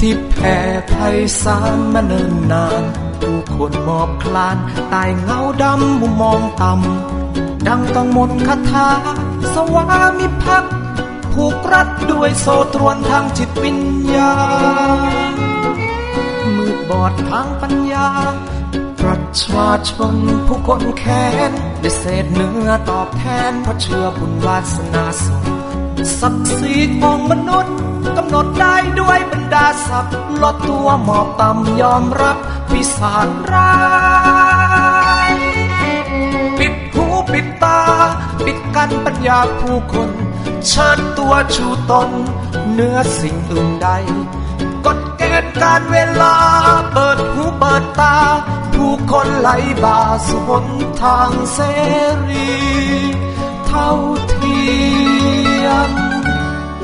ที่แผ่ไพศาลมาเนิ่นนานผู้คนมอบคลานตายเงาดำมุมมองต่ำดังต้องมนคาถาสวามิภักดิ์ผูกรัดด้วยโซตรวนทางจิตวิญญาณมืดบอดทางปัญญาประชาชนผู้คนแค้นได้เศษเนื้อตอบแทนเพราะเชื่อบุญวาสนาสงศักดิ์ศรีของมนุษย์กำหนดได้ด้วยบรรดาศักดิ์ลดตัวหมอบต่ำยอมรับปีศาจร้าย ปิดหูปิดตา ปิดกันปัญญาผู้คนเชิญตัวชูตนเนื้อสิ่งอื่นใดกดเกณฑ์การเวลา เปิดหูเปิดตา ผู้คนไหลบ่าสุนทางเสรีเท่าเทียม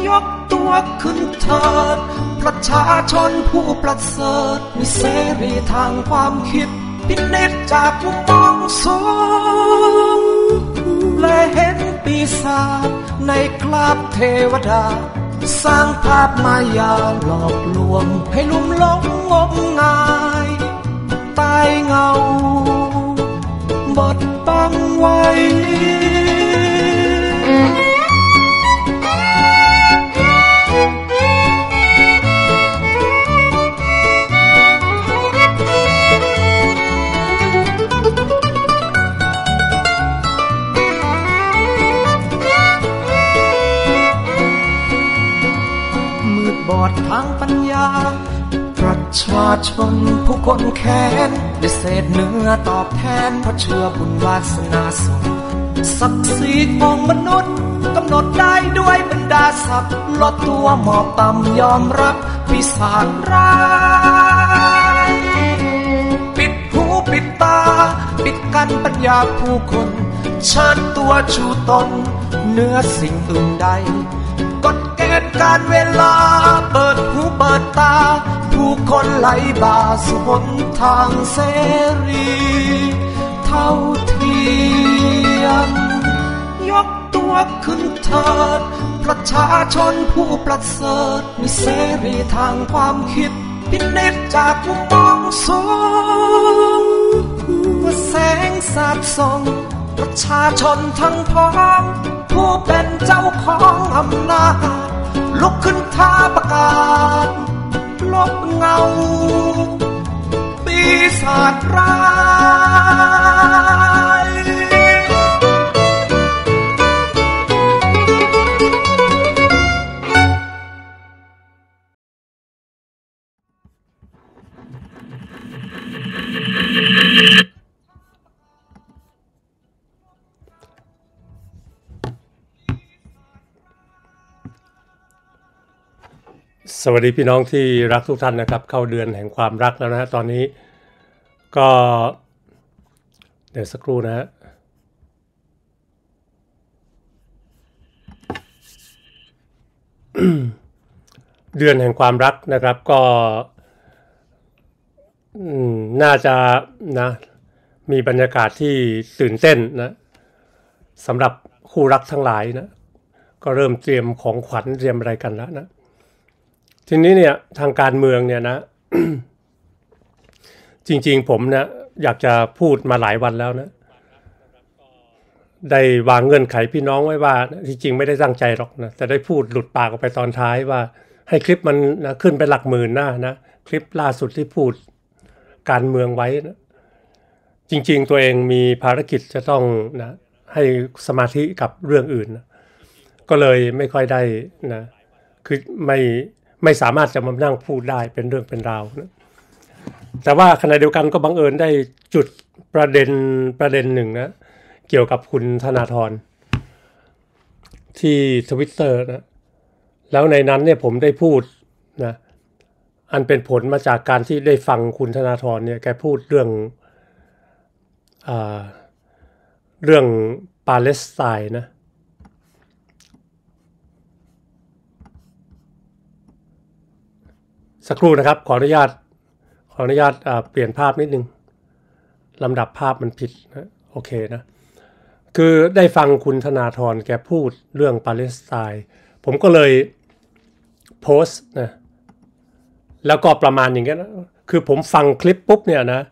ยกตัวขึ้นเถิดประชาชนผู้ประเสริฐมีเสรีทางความคิดพินตจจากมุมมองสูงและเห็นปีศาจในกราบเทวดา สร้างภาพมายาหลอกลวงให้ลุ่มหลงงมงาย ตายเงาบดบังไว้อดทางปัญญา ประชาชนผู้คนแค้นได้เศษเนื้อตอบแทนเพราะเชื่อบุญวาสนาส่งศักดิ์ศรีของมนุษย์กำหนดได้ด้วยบรรดาศักดิ์ลดตัวหมอบต่ำยอมรับปีศาจร้ายปิดหูปิดตาปิดกันปัญญาผู้คนเชิดตัวชูตนเนื้อสิ่งอื่นใดการเวลาเปิดหูเปิดตาผู้คนไหลบ่าสุหนทางเสรี เท่าเทียมยกตัวขึ้นเถิด ประชาชนผู้ประเสริฐมีเสรีทางความคิดพินิจจากผู้มองสงว่าแสงสาดส่องประชาชนทั้งพ้องผู้เป็นเจ้าของอำนาจลุกขึ้นท้าประกาศลบเงาปีศาจร้ายสวัสดีพี่น้องที่รักทุกท่านนะครับ เข้าเดือนแห่งความรักแล้วนะฮะตอนนี้ก็เดี๋ยวสักครู่นะฮะเดือนแห่งความรักนะครับ ก็น่าจะนะมีบรรยากาศที่ตื่นเต้นนะสำหรับคู่รักทั้งหลายนะ ก็เริ่มเตรียมของขวัญเตรียมอะไรกันแล้วนะทีนี้เนี่ยทางการเมืองเนี่ยนะ จริงๆผมนะอยากจะพูดมาหลายวันแล้วนะได้วางเงื่อนไขพี่น้องไว้ว่าที่จริงไม่ได้ตั้งใจหรอกนะแต่ได้พูดหลุดปากออกไปตอนท้าย ว่าให้คลิปมันนะขึ้นไปหลักหมื่นหน้านะ คลิปล่าสุดที่พูดการเมืองไว้นะจริงๆตัวเองมีภารกิจจะต้องนะให้สมาธิกับเรื่องอื่นนะก็เลยไม่ค่อยได้นะคือไม่ไม่สามารถจะมานั่งพูดได้เป็นเรื่องเป็นราวนะแต่ว่าขณะเดียวกันก็บังเอิญได้จุดประเด็นประเด็นหนึ่งนะ เกี่ยวกับคุณธนาธรที่ทวิตเตอร์นะ แล้วในนั้นเนี่ยผมได้พูดนะอันเป็นผลมาจากการที่ได้ฟังคุณธนาธรเนี่ยแกพูดเรื่องอเรื่องปาเลสไตน์นะสักครู่นะครับ ขออนุญาต ขออนุญาตเปลี่ยนภาพนิดนึงลำดับภาพมันผิดนะ โอเคนะ คือได้ฟังคุณธนาธรแกพูดเรื่องปาเลสไตน์ผมก็เลยโพสต์นะแล้วก็ประมาณอย่างเงี้ยนะคือผมฟังคลิปปุ๊บเนี่ยนะ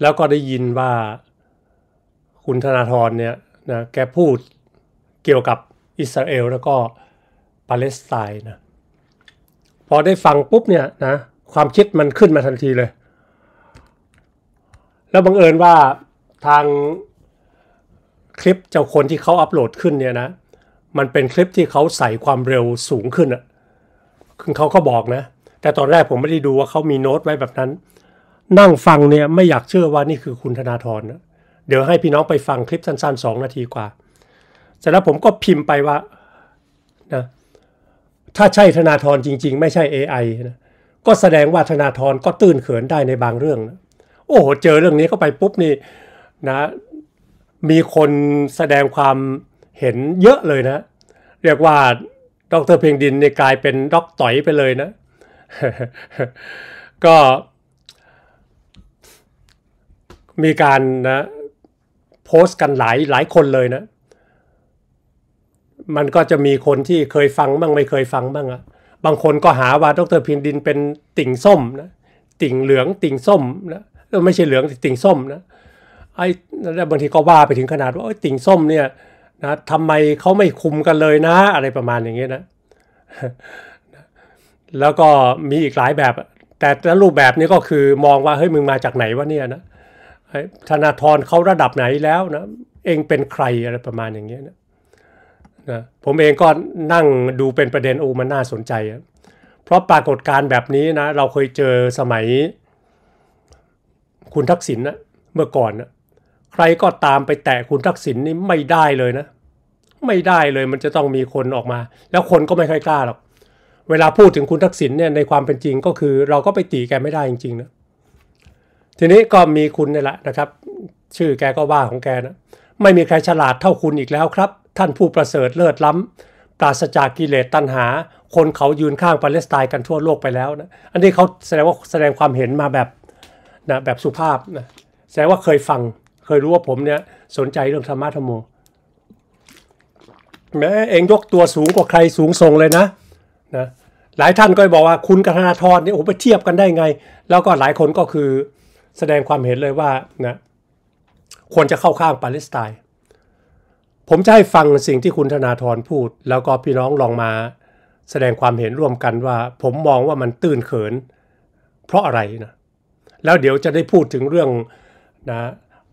แล้วก็ได้ยินว่าคุณธนาธรเนี่ยนะแกพูดเกี่ยวกับอิสราเอลแล้วก็ปาเลสไตน์นะพอได้ฟังปุ๊บเนี่ยนะความคิดมันขึ้นมาทันทีเลย แล้วบังเอิญว่าทางคลิปเจ้าคนที่เขาอัปโหลดขึ้นเนี่ยนะ มันเป็นคลิปที่เขาใส่ความเร็วสูงขึ้นอ่ะคือเขาก็บอกนะ แต่ตอนแรกผมไม่ได้ดูว่าเขามีโน้ตไว้แบบนั้น นั่งฟังเนี่ยไม่อยากเชื่อว่านี่คือคุณธนาธรนะเดี๋ยวให้พี่น้องไปฟังคลิปสั้นๆสองนาทีกว่าเสร็จแล้วผมก็พิมพ์ไปว่านะถ้าใช่ธนาธรจริงๆ ไม่ใช่ AI นะก็แสดงว่าธนาธรก็ตื้นเขินได้ในบางเรื่องนะโอ้โห เจอเรื่องนี้เข้าไปปุ๊บนี่นะ มีคนแสดงความเห็นเยอะเลยนะ เรียกว่าดรเพียงดินเนี่ยกลายเป็นดอกต่อยไปเลยนะ ก็มีการนะโพสต์กันหลายหลายคนเลยนะมันก็จะมีคนที่เคยฟังบ้างไม่เคยฟังบ้างอะบางคนก็หาว่าดรพินดินเป็นติ่งส้มนะ ติ่งเหลือง ติ่งส้ม นะ ไม่ใช่เหลืองติ่งส้มนะไอ้แล้วบางทีก็ว่าไปถึงขนาดว่าติ่งส้มเนี่ยนะทำไมเขาไม่คุมกันเลยนะ อะไรประมาณอย่างเงี้ยนะ แล้วก็มีอีกหลายแบบแต่แล้วรูปแบบนี้ก็คือมองว่าเฮ้ยมึงมาจากไหนวะเนี่ยนะธนาธรเขาระดับไหนแล้วนะเองเป็นใครอะไรประมาณอย่างเงี้ยนะนะผมเองก็นั่งดูเป็นประเด็นโอ้มันน่าสนใจ เพราะปรากฏการณ์แบบนี้นะ เราเคยเจอสมัย คุณทักษิณนะเมื่อก่อนนะใครก็ตามไปแตะคุณทักษิณนนี่ไม่ได้เลยนะ ไม่ได้เลยมันจะต้องมีคนออกมา แล้วคนก็ไม่ค่อยกล้าหรอกเวลาพูดถึงคุณทักษิณเนี่ยในความเป็นจริงก็คือเราก็ไปตีแกไม่ได้จริงๆนะทีนี้ก็มีคุณนี่แหละนะครับ ชื่อแกก็ว่าของแกนะไม่มีใครฉลาดเท่าคุณอีกแล้วครับท่านผู้ประเสริฐเลิศล้ำ ปราศจากกิเลสตัณหา คนเขายืนข้างปาเลสไตน์กันทั่วโลกไปแล้วนะ อันนี้เขาแสดงว่าแสดงความเห็นมาแบบนะแบบสุภาพนะ แสดงว่าเคยฟัง เคยรู้ว่าผมเนี่ย สนใจเรื่องธรรมะธรรมโมแม้เองยกตัวสูงกว่าใครสูงทรงเลยนะนะ หลายท่านก็บอกว่าคุณกัทธนาธรเนี่ยโอ้ไปเทียบกันได้ไง แล้วก็หลายคนก็คือแสดงความเห็นเลยว่านะควรจะเข้าข้างปาเลสไตน์ผมจะให้ฟังสิ่งที่คุณธนาธรพูด แล้วก็พี่น้องลองมาแสดงความเห็นร่วมกันว่า ผมมองว่ามันตื้นเขิน เพราะอะไรนะแล้วเดี๋ยวจะได้พูดถึงเรื่องนะ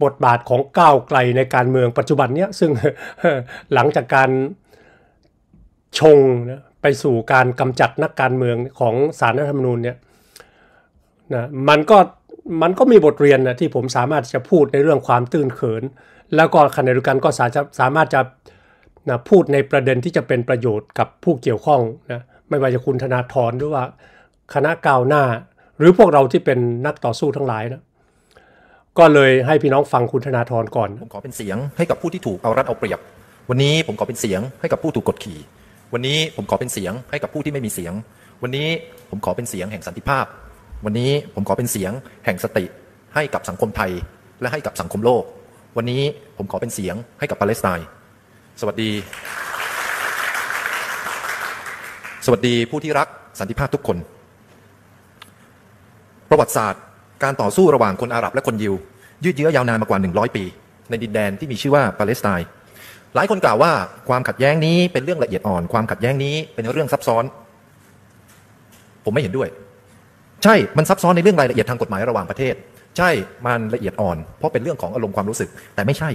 บทบาทของก้าวไกลในการเมืองปัจจุบันเนี้ย ซึ่งหลังจากการชงนะไปสู่การกำจัดนักการเมืองของสารรัฐธรรมนูญเนี่ยนะมันก็มันก็มีบทเรียนนะที่ผมสามารถจะพูดในเรื่องความตื้นเขินแล้วก็ขณะเดียวกันก็สามารถจะ นะ พูดในประเด็นที่จะเป็นประโยชน์กับผู้เกี่ยวข้องนะไม่ว่าจะคุณธนาธรหรือว่า คณะก้าวหน้า หรือพวกเราที่เป็นนักต่อสู้ทั้งหลายนะก็เลยให้พี่น้องฟังคุณธนาธรก่อน ผมขอเป็นเสียงให้กับผู้ที่ถูกเอารัดเอาเปรียบ วันนี้ผมขอเป็นเสียงให้กับผู้ถูกกดขี่ วันนี้ผมขอเป็นเสียงให้กับผู้ที่ไม่มีเสียง วันนี้ผมขอเป็นเสียง แห่งสันติภาพ วันนี้ผมขอเป็นเสียงแห่งสติให้กับสังคมไทย และให้กับสังคมโลกวันนี้ผมขอเป็นเสียงให้กับปาเลสไตน์ สวัสดี สวัสดีผู้ที่รักสันติภาพทุกคน ประวัติศาสตร์ การต่อสู้ระหว่างคนอาหรับและคนยิวยืดเยื้อยาวนานมากว่า 100 ปี ในดินแดนที่มีชื่อว่าปาเลสไตน์ หลายคนกล่าวว่าความขัดแย้งนี้เป็นเรื่องละเอียดอ่อนความขัดแย้งนี้เป็นเรื่องซับซ้อน ผมไม่เห็นด้วย ใช่มันซับซ้อนในเรื่องรายละเอียดทางกฎหมายระหว่างประเทศใช่ มันละเอียดอ่อน เพราะเป็นเรื่องของอารมณ์ความรู้สึก แต่ไม่ใช่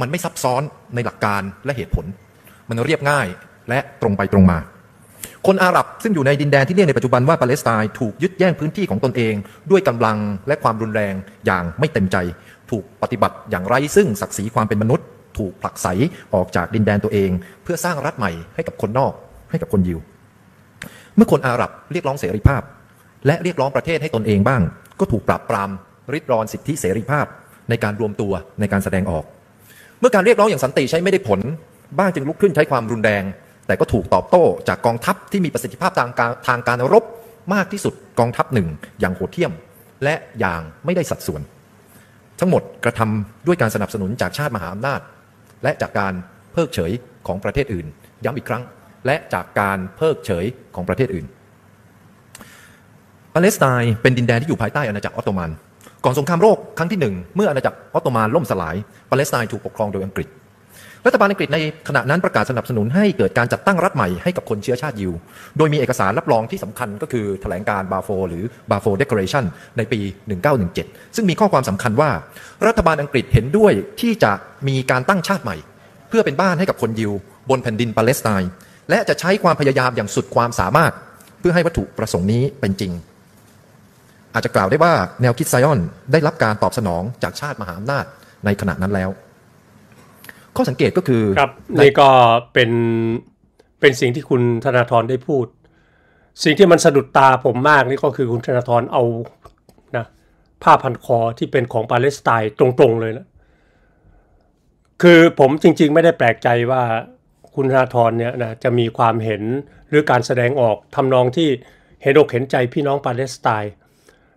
มันไม่ซับซ้อนในหลักการและเหตุผล มันเรียบง่ายและตรงไปตรงมา คนอาหรับซึ่งอยู่ในดินแดนที่เรียกในปัจจุบันว่าปาเลสไตน์ถูกยึดแย่งพื้นที่ของตนเอง ด้วยกำลังและความรุนแรงอย่างไม่เต็มใจ ถูกปฏิบัติอย่างไร้ซึ่งศักดิ์ศรีความเป็นมนุษย์ ถูกผลักไสออกจากดินแดนตัวเองเพื่อสร้างรัฐใหม่ให้กับคนนอกให้กับคนยิว เมื่อคนอาหรับเรียกร้องเสรีภาพ และเรียกร้องประเทศให้ตนเองบ้างก็ถูกปราบปรามริดรอนสิทธิเสรีภาพในการรวมตัวในการแสดงออก เมื่อการเรียกร้องอย่างสันติใช้ไม่ได้ผลบ้างจึงลุกขึ้นใช้ความรุนแรง แต่ก็ถูกตอบโต้ จากกองทัพที่มีประสิทธิภาพทางการทางการรบมากที่สุดกองทัพหนึ่งอย่างโหดเที่ยม และอย่างไม่ได้สัดส่วน ทั้งหมดกระทำด้วยการสนับสนุนจากชาติมหาอำนาจ และจากการเพิกเฉยของประเทศอื่น ย้ำอีกครั้ง และจากการเพิกเฉยของประเทศอื่นปาเลสไตน์เป็นดินแดนที่อยู่ภายใต้อาณาจักรออตโตมัน ก่อนสงครามโลกครั้งที่หนึ่งเมื่ออาณาจักรออตโตมันล่มสลายปาเลสไตน์ถูกปกครองโดยอังกฤษ รัฐบาลอังกฤษในขณะนั้นประกาศสนับสนุนให้เกิดการจัดตั้งรัฐใหม่ให้กับคนเชื้อชาติยิว โดยมีเอกสารรับรองที่สำคัญก็คือแถลงการบาโฟหรือบาโฟเดคอเรชันในปี 1917 ซึ่งมีข้อความสำคัญว่า รัฐบาลอังกฤษเห็นด้วยที่จะมีการตั้งชาติใหม่ เพื่อเป็นบ้านให้กับคนยิวบนแผ่นดินปาเลสไตน์ และจะใช้ความพยายามอย่างสุดความสามารถ เพื่อให้วัตถุประสงค์นี้เป็นจริงอาจจะกล่าวได้ว่าแนวคิดไซออนได้รับการตอบสนองจากชาติมหาอำนาจในขณะนั้นแล้ว ข้อสังเกตก็คือครับนี่ก็เป็นเป็นสิ่งที่คุณธนาธรได้พูด สิ่งที่มันสะดุดตาผมมากนี่ก็คือคุณธนาธรเอานะผ้าพันคอที่เป็นของปาเลสไตน์ตรงๆเลยนะคือผมจริงๆ ไม่ได้แปลกใจว่าคุณธนาธรเนี่ยนะจะมีความเห็นหรือการแสดงออกทำนองที่เห็นอกเห็นใจพี่น้องปาเลสไตน์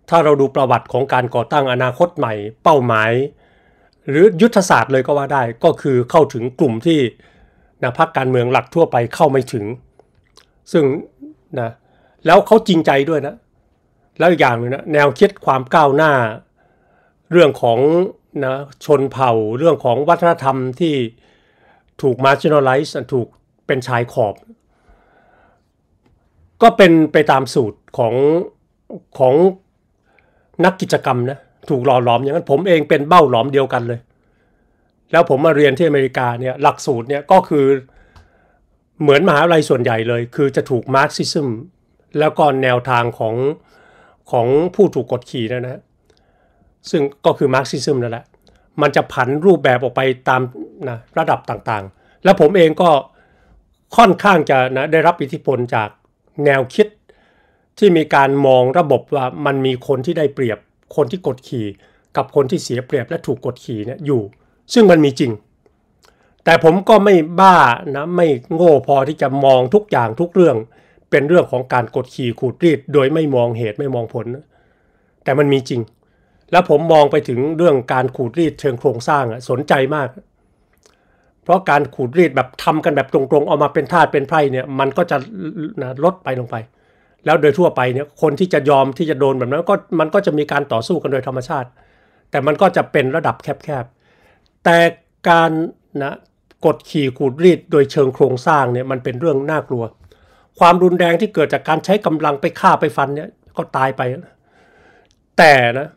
ถ้าเราดูประวัติของการก่อตั้งอนาคตใหม่ เป้าหมาย หรือยุทธศาสตร์เลยก็ว่าได้ ก็คือเข้าถึงกลุ่มที่นะพักการเมืองหลักทั่วไปเข้าไม่ถึง ซึ่งนะแล้วเขาจริงใจด้วยนะแล้วอีกอย่างนึงนะแนวคิดความก้าวหน้า เรื่องของนะชนเผ่า เรื่องของวัฒนธรรมที่ถูกมร์จิเนลไลซ์ถูกเป็นชายขอบ ก็เป็นไปตามสูตรของของนักกิจกรรมนะถูกหล่อหลอมอย่างนั้นผมเองเป็นเบ้าหลอมเดียวกันเลย แล้วผมมาเรียนที่อเมริกาเนี่ยหลักสูตรเนี่ยก็คือเหมือนมหาวิทยาลัยส่วนใหญ่เลย คือจะถูกมาร์กซิซึมแล้วก็แนวทางของของผู้ถูกกดขี่นะนะ ซึ่งก็คือมาร์กซิซึมนั่นแหละมันจะผันรูปแบบออกไปตามนะระดับต่างๆ แล้วผมเองก็ค่อนข้างจะนะได้รับอิทธิพลจากแนวคิดที่มีการมองระบบว่ามันมีคนที่ได้เปรียบคนที่กดขี่กับคนที่เสียเปรียบและถูกกดขี่เนี่ยอยู่ ซึ่งมันมีจริง แต่ผมก็ไม่บ้านะไม่โง่พอที่จะมองทุกอย่างทุกเรื่องเป็นเรื่องของการกดขี่ขูดรีดโดยไม่มองเหตุไม่มองผล แต่มันมีจริง แล้วผมมองไปถึงเรื่องการขูดรีดเชิงโครงสร้างสนใจมาก เพราะการขูดรีดแบบทำกันแบบตรงๆเอามาเป็นทาสเป็นไพร่เนี่ยมันก็จะลดไปลงไปแล้วโดยทั่วไปเนี่ยคนที่จะยอมที่จะโดนแบบนั้นก็มันก็จะมีการต่อสู้กันโดยธรรมชาติ แต่มันก็จะเป็นระดับแคบๆ แต่การนะกดขี่ขูดรีด โดยเชิงโครงสร้างเนี่ยมันเป็นเรื่องน่ากลัว ความรุนแรงที่เกิดจากการใช้กำลังไปฆ่าไปฟันเนี่ยก็ตายไป แต่นะ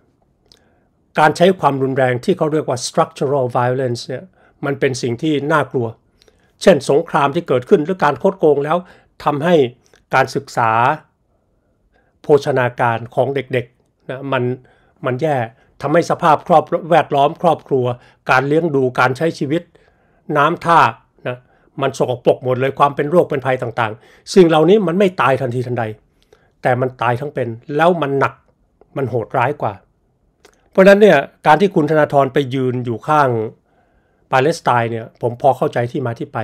การใช้ความรุนแรงที่เขาเรียกว่า structural violence เนี่ยมันเป็นสิ่งที่น่ากลัว เช่นสงครามที่เกิดขึ้นหรือการโคดโกงแล้วทำให้การศึกษาภชนาการของเด็กๆนะมันมันแย่ทำให้สภาพครอบแวดล้อมครอบครัว การเลี้ยงดูการใช้ชีวิตน้ำท่านะมันสกปรกหมดเลยความเป็นโรคเป็นภัยต่างๆสิ่งเหล่านี้มันไม่ตายทันทีทันใด แต่มันตายทั้งเป็นแล้วมันหนักมันโหดร้ายกว่า เพราะนั้นเนี่ยการที่คุณธนาธรไปยืนอยู่ข้างปาเลสไตน์เนี่ยผมพอเข้าใจที่มาที่ไป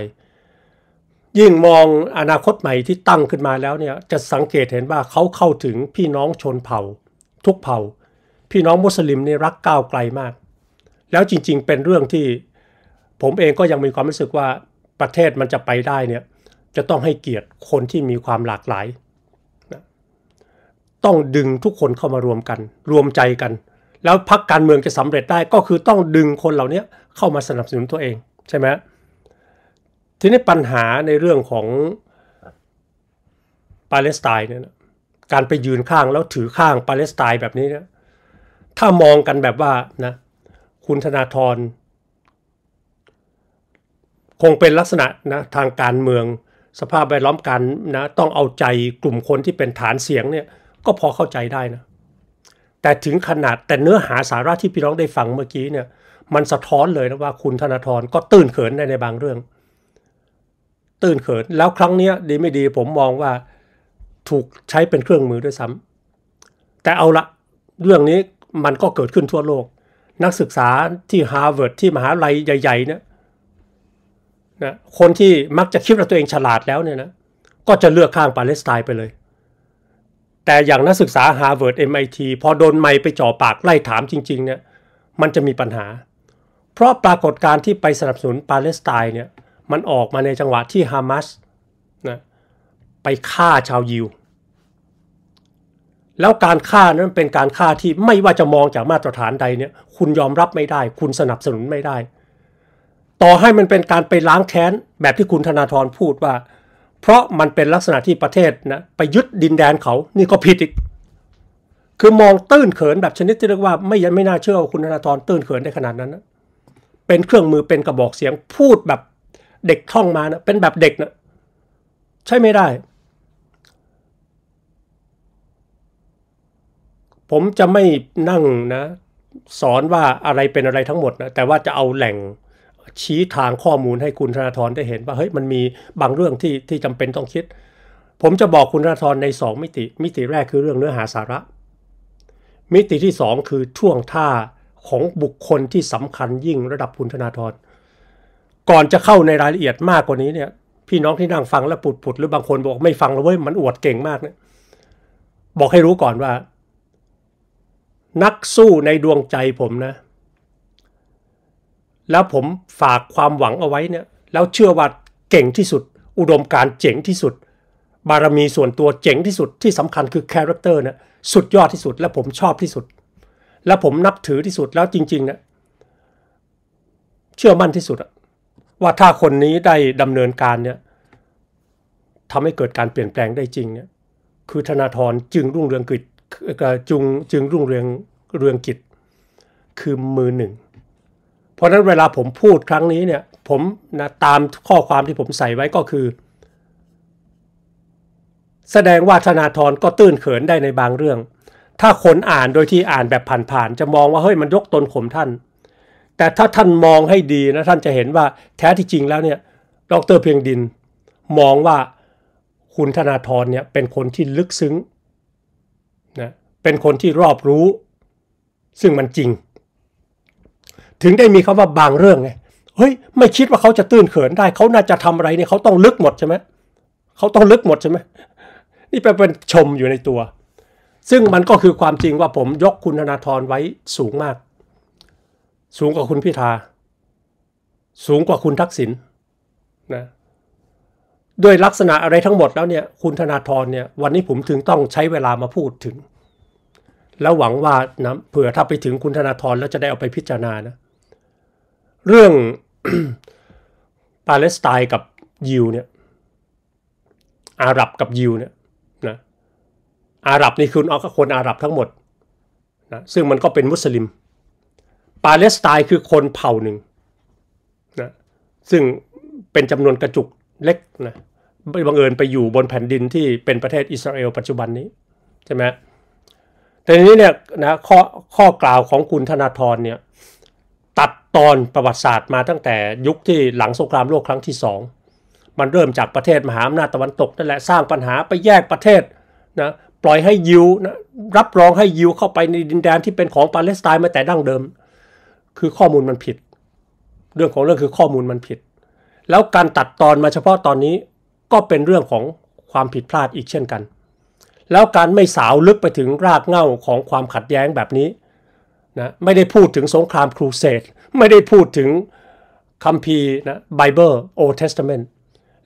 ยิ่งมองอนาคตใหม่ที่ตั้งขึ้นมาแล้วเนี่ยจะสังเกตเห็นว่าเขาเข้าถึงพี่น้องชนเผ่า ทุกเผ่า พี่น้องมุสลิมนี่รักก้าวไกลมาก แล้วจริงๆเป็นเรื่องที่ผมเองก็ยังมีความรู้สึกว่าประเทศมันจะไปได้เนี่ยจะต้องให้เกียรติคนที่มีความหลากหลายต้องดึงทุกคนเข้ามารวมกัน รวมใจกัน แล้วพักการเมืองจะสำเร็จได้ก็คือต้องดึงคนเหล่านี้เข้ามาสนับสนุนตัวเองใช่ไหมทีนี้ปัญหาในเรื่องของปาเลสไตน์เนี่ยนะการไปยืนข้างแล้วถือข้างปาเลสไตน์แบบนี้นะถ้ามองกันแบบว่านะ คุณธนาธรคงเป็นลักษณะนะทางการเมือง สภาพแวดล้อมการนะต้องเอาใจกลุ่มคนที่เป็นฐานเสียงเนี่ย ก็พอเข้าใจได้นะ แต่ถึงขนาดแต่เนื้อหาสาระที่พี่น้องได้ฟังเมื่อกี้เนี่ย มันสะท้อนเลยนะว่าคุณธนาธรก็ตื่นเขินในในบางเรื่องตื้นเขินแล้วครั้งนี้ดีไม่ดีผมมองว่าถูกใช้เป็นเครื่องมือด้วยซ้ำ แต่เอาละเรื่องนี้มันก็เกิดขึ้นทั่วโลก นักศึกษาที่ฮาร์วาร์ดที่มหาลัยใหญ่ๆเนี่ยนะคนที่มักจะคิดว่าตัวเองฉลาดแล้วเนี่ยนะก็จะเลือกข้างปาเลสไตน์ไปเลย แต่อย่างนักศึกษาฮาร์วาร์ด MIT พอโดนไม่ไปจ่อปากไล่ถามจริงๆเนี่ยมันจะมีปัญหา เพราะปรากฏการที่ไปสนับสนุนปาเลสไตน์เนี่ยมันออกมาในจังหวะที่ฮามาสนะไปฆ่าชาวยิว แล้วการฆ่านั้นเป็นการฆ่าที่ไม่ว่าจะมองจากมาตรฐานใดเนี่ยคุณยอมรับไม่ได้คุณสนับสนุนไม่ได้ ต่อให้มันเป็นการไปล้างแค้น แบบที่คุณธนาธรพูดว่า เพราะมันเป็นลักษณะที่ประเทศนะไปยึดดินแดนเขา นี่ก็ผิดอีก คือมองตื้นเขินแบบชนิดที่เรียกว่า ไม่ยังไม่น่าเชื่อว่าคุณธนาธรตื้นเขินได้ขนาดนั้นนะเป็นเครื่องมือเป็นกระบอกเสียงพูดแบบเด็กท่องมานะเป็นแบบเด็กนะใช่ไม่ได้ ผมจะไม่นั่งนะสอนว่าอะไรเป็นอะไรทั้งหมดนะแต่ว่าจะเอาแหล่งชี้ทางข้อมูลให้คุณธนาธรได้เห็นว่าเฮ้ยมันมีบางเรื่องที่ที่จำเป็นต้องคิด ผมจะบอกคุณธนาธรในสองมิติ มิติแรกคือเรื่องเนื้อหาสาระ มิติที่สองคือท่วงท่าของบุคคลที่สำคัญยิ่งระดับคุณธนาธรก่อนจะเข้าในรายละเอียดมากกว่านี้เนี่ย พี่น้องที่นั่งฟังแล้วปุดปุดหรือบางคนบอกไม่ฟังแล้วเว้ยมันอวดเก่งมากเนี่ยบอกให้รู้ก่อนว่า นักสู้ในดวงใจผมนะ แล้วผมฝากความหวังเอาไว้เนี่ย แล้วเชื่อว่าเก่งที่สุด อุดมการเจ๋งที่สุด บารมีส่วนตัวเจ๋งที่สุดที่สำคัญคือคาแรคเตอร์เนี่ยสุดยอดที่สุด และผมชอบที่สุด และผมนับถือที่สุดแล้วจริง ๆเนี่ยเชื่อมั่นที่สุดอะว่าถ้าคนนี้ได้ดำเนินการเนี่ยทำให้เกิดการเปลี่ยนแปลงได้จริงเนี่ยคือธนาธรจึงรุ่งเรืองกิจจึงจึงรุ่งเรืองเรืองกิจ คือมือหนึ่ง เพราะนั้นเวลาผมพูดครั้งนี้เนี่ยผมนะตามข้อความที่ผมใส่ไว้ก็คือ แสดงว่าธนาธรก็ตื้นเขินได้ในบางเรื่อง ถ้าคนอ่านโดยที่อ่านแบบผ่านๆจะมองว่าเฮ้ยมันยกตนข่มท่านแต่ถ้าท่านมองให้ดีนะ ท่านจะเห็นว่าแท้ที่จริงแล้วเนี่ย ดรเพียงดิน มองว่าคุณธนาธรเนี่ย เป็นคนที่ลึกซึ้งนะ เป็นคนที่รอบรู้ ซึ่งมันจริง ถึงได้มีคาว่าบางเรื่องไงเฮ้ยไม่คิดว่าเขาจะตื้นเขินได้เขาน่าจะทำอะไรเนี่ยเขาต้องลึกหมดใช่ไหมเขาต้องลึกหมดใช่ไหมนี่เป็นชมอยู่ในตัว ซึ่งมันก็คือความจริงว่าผมยกคุณธนาธรไว้สูงมากสูงกว่าคุณพิธา สูงกว่าคุณทักษิณนนะด้วยลักษณะอะไรทั้งหมดแล้วเนี่ย คุณธนาธรเนี่ย วันนี้ผมถึงต้องใช้เวลามาพูดถึง แล้วหวังว่านะ เผื่อถ้าไปถึงคุณธนาธรแล้วจะได้เอาไปพิจารณานะ เรื่องปาเลสไตน์กับยิวเนี่ย อาหรับกับยิวเนี่ยนะ อาหรับนี่คืออคนอาหรับทั้งหมดนะ ซึ่งมันก็เป็นมุสลิมปาเลสไตน์คือคนเผ่าหนึ่งนะซึ่งเป็นจำนวนกระจุกเล็กนะบังเอิญไปอยู่บนแผ่นดินที่เป็นประเทศอิสราเอลปัจจุบันนี้ ใช่ไหมแต่นี้เนี่ยนะข้อข้อกล่าวของคุณธนาธรเนี่ยตัดตอนประวัติศาสตร์มาตั้งแต่ยุคที่หลังสงครามโลกครั้งที่สองมันเริ่มจากประเทศมหาอำนาจตะวันตกนั่นแหละสร้างปัญหาไปแยกประเทศนะปล่อยให้ยิวนะรับรองให้ยิวเข้าไปในดินแดนที่เป็นของปาเลสไตน์มาแต่ดั้งเดิมคือข้อมูลมันผิด เรื่องของเรื่องคือข้อมูลมันผิด แล้วการตัดตอนมาเฉพาะตอนนี้ก็เป็นเรื่องของความผิดพลาดอีกเช่นกัน แล้วการไม่สาวลึกไปถึงรากเหง้าของความขัดแย้งแบบนี้นะไม่ได้พูดถึงสงครามครูเสดไม่ได้พูดถึงคัมภีร์นะไบเบิลโอเทสเตเมน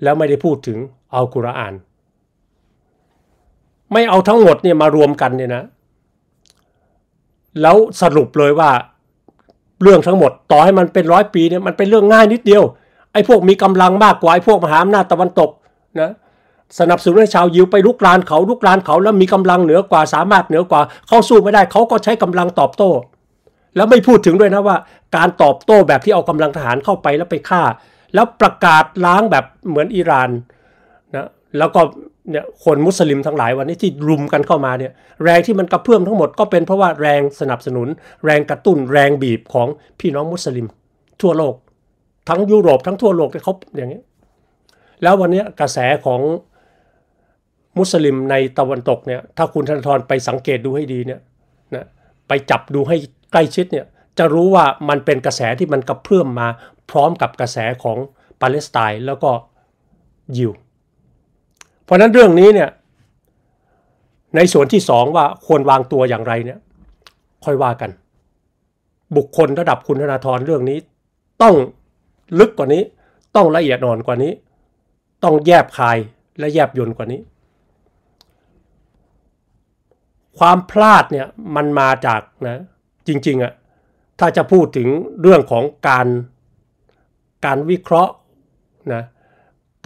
แล้วไม่ได้พูดถึงอัลกุรอานไม่เอาทั้งหมดเนี่ยมารวมกันเนี่ยนะ แล้วสรุปเลยว่าเรื่องทั้งหมดต่อให้มันเป็นร้อยปีเนี่ยมันเป็นเรื่องง่ายนิดเดียวไอ้พวกมีกำลังมากกว่าไอ้พวกมหาอำนาจตะวันตกนะสนับสนุนให้ชาวยิวไปลุกรานเขา ลุกรานเขาแล้วมีกำลังเหนือกว่าสามารถเหนือกว่าเขาสู้ไม่ได้เขาก็ใช้กำลังตอบโต้ แล้วไม่พูดถึงด้วยนะ ว่าการตอบโต้แบบที่เอากำลังทหารเข้าไปแล้วไปฆ่า แล้วประกาศล้างแบบเหมือนอิหร่านนะแล้วก็เนี่ยคนมุสลิมทั้งหลายวันนี้ที่รุมกันเข้ามาเนี่ยแรงที่มันกระเพื่อมทั้งหมดก็เป็นเพราะว่าแรงสนับสนุน แรงกระตุ้นแรงบีบของพี่น้องมุสลิม ทั่วโลก ทั้งยุโรปทั้งทั่วโลกเขาอย่างนี้แล้ววันนี้กระแสของมุสลิมในตะวันตกเนี่ยถ้าคุณธนทรไปสังเกตดูให้ดีเนี่ยนะไปจับดูให้ใกล้ชิดเนี่ยจะรู้ว่ามันเป็นกระแสที่มันกระเพื่อมมาพร้อมกับกระแสของปาเลสไตน์แล้วก็ยิวเพราะนั้นเรื่องนี้เนี่ย ในส่วนที่สองว่าควรวางตัวอย่างไรเนี่ยค่อยว่ากัน บุคคลระดับคุณธนาธรเรื่องนี้ ต้องลึกกว่านี้ต้องละเอียดอ่อนกว่านี้ ต้องแยบคายและแยบยนกว่านี้ ความพลาดเนี่ยมันมาจากนะจริงๆอะถ้าจะพูดถึงเรื่องของการการวิเคราะห์นะ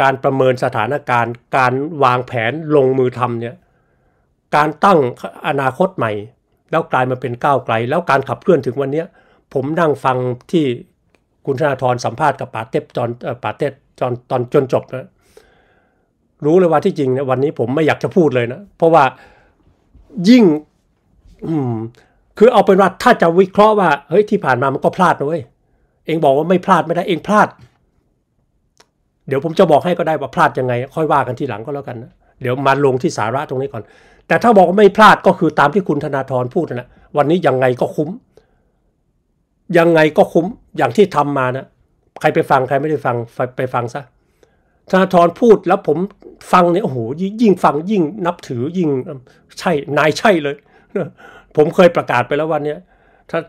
การประเมินสถานการณ์ การวางแผนลงมือทำเนี่ย การตั้งอนาคตใหม่ แล้วกลายมาเป็นก้าวไกล แล้วการขับเคลื่อนถึงวันนี้ผมนั่งฟังที่คุณธนาธรสัมภาษณ์กับป่าเต็บจอนป่าเต็บจอนตอนจนจบนะรู้เลยว่าที่จริงเนี่ยวันนี้ผมไม่อยากจะพูดเลยนะ เพราะว่ายิ่งคือเอาเป็นว่าถ้าจะวิเคราะห์ว่าเฮ้ยที่ผ่านมามันก็พลาดนะเว้ยเองบอกว่าไม่พลาดไม่ได้เองพลาดเดี๋ยวผมจะบอกให้ก็ได้ว่าพลาดยังไง ค่อยว่ากันทีหลังก็แล้วกันนะ เดี๋ยวมาลงที่สาระตรงนี้ก่อน แต่ถ้าบอกว่าไม่พลาดก็คือตามที่คุณธนาธรพูดนะวันนี้ยังไงก็คุ้มยังไงก็คุ้มอย่างที่ทำมานะใครไปฟังใครไม่ได้ฟังไปฟังซะธนาธรพูดแล้วผมฟังเนี่ยโอ้โหยิ่งฟังยิ่งนับถือยิ่งใช่นายใช่เลย ผมเคยประกาศไปแล้ววันนี้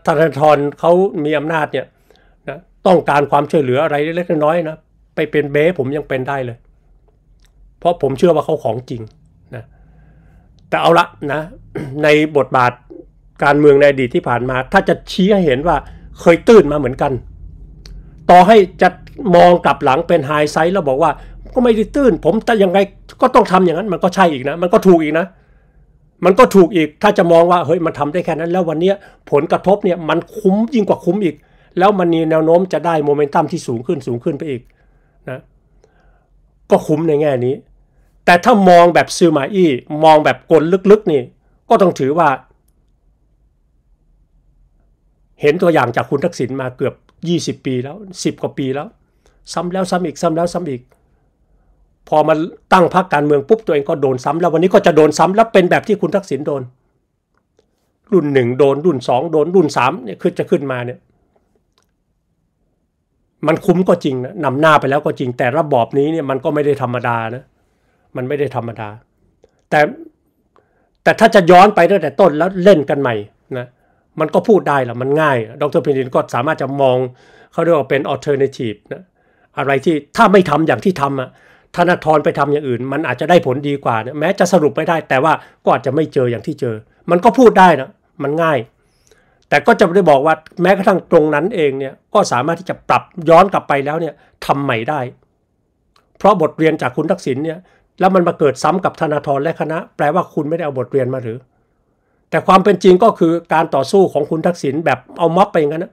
ธนาธรเขามีอำนาจเนี่ยนะต้องการความช่วยเหลืออะไรเล็กน้อยนะไปเป็นเบสผมยังเป็นได้เลย เพราะผมเชื่อว่าเขาของจริงนะ แต่เอาละนะ ในบทบาทการเมืองในอดีตที่ผ่านมา ถ้าจะชี้ให้เห็นว่าเคยตื่นมาเหมือนกัน ต่อให้จะมองกลับหลังเป็นไฮไซส์แล้วบอกว่า ก็ไม่ได้ตื่นผมแต่ยังไงก็ต้องทำอย่างนั้น มันก็ใช่อีกนะ มันก็ถูกอีกนะ มันก็ถูกอีก ถ้าจะมองว่าเฮ้ยมันทำได้แค่นั้น แล้ววันนี้ผลกระทบเนี่ยมันคุ้มยิ่งกว่าคุ้มอีกแล้วมันมีแนวโน้มจะได้โมเมนตัมที่สูงขึ้นสูงขึ้นไปอีกก็คุ้มในแง่นี้ แต่ถ้ามองแบบซิลมาอี้ มองแบบกลลึกๆนี่ ก็ต้องถือว่า เห็นตัวอย่างจากคุณทักษิณมาเกือบ 20 ปีแล้ว 10กว่าปีแล้ว ซ้ำแล้วซ้ำอีกซ้ำแล้วซ้ำอีก พอมาตั้งพรรคการเมืองปุ๊บตัวเองก็โดนซ้ำแล้ววันนี้ก็จะโดนซ้ำแล้วเป็นแบบที่คุณทักษิณโดน รุ่นหนึ่งโดน รุ่นสองโดนรุ่นสามเนี่ยขึ้นจะขึ้นมาเนี่ยมันคุ้มก็จริงนะนำหน้าไปแล้วก็จริง แต่ระบอบนี้เนี่ย มันก็ไม่ได้ธรรมดานะ มันไม่ได้ธรรมดา แต่แต่ถ้าจะย้อนไปตั้งแต่ต้นแล้วเล่นกันใหม่นะมันก็พูดได้ละมันง่ายดรเพนดินก็สามารถจะมองเขาเรียกว่าเป็นอัลเทอร์เนทีฟนะอะไรที่ถ้าไม่ทำอย่างที่ทำอะธนาธรไปทำอย่างอื่น มันอาจจะได้ผลดีกว่านะแม้จะสรุปไม่ได้ แต่ว่าก็อาจจะไม่เจออย่างที่เจอ มันก็พูดได้นะมันง่ายแต่ก็จะได้บอกว่าแม้กระทั่งตรงนั้นเองเนี่ยก็สามารถที่จะปรับย้อนกลับไปแล้วเนี่ยทำใหม่ได้ เพราะบทเรียนจากคุณทักษิณเนี่ยแล้วมันมาเกิดซ้ำกับธนาธรและคณะ แปลว่าคุณไม่ได้เอาบทเรียนมาหรือ แต่ความเป็นจริงก็คือการต่อสู้ของคุณทักษิณแบบเอาม็อบไปอย่างนั้นนะ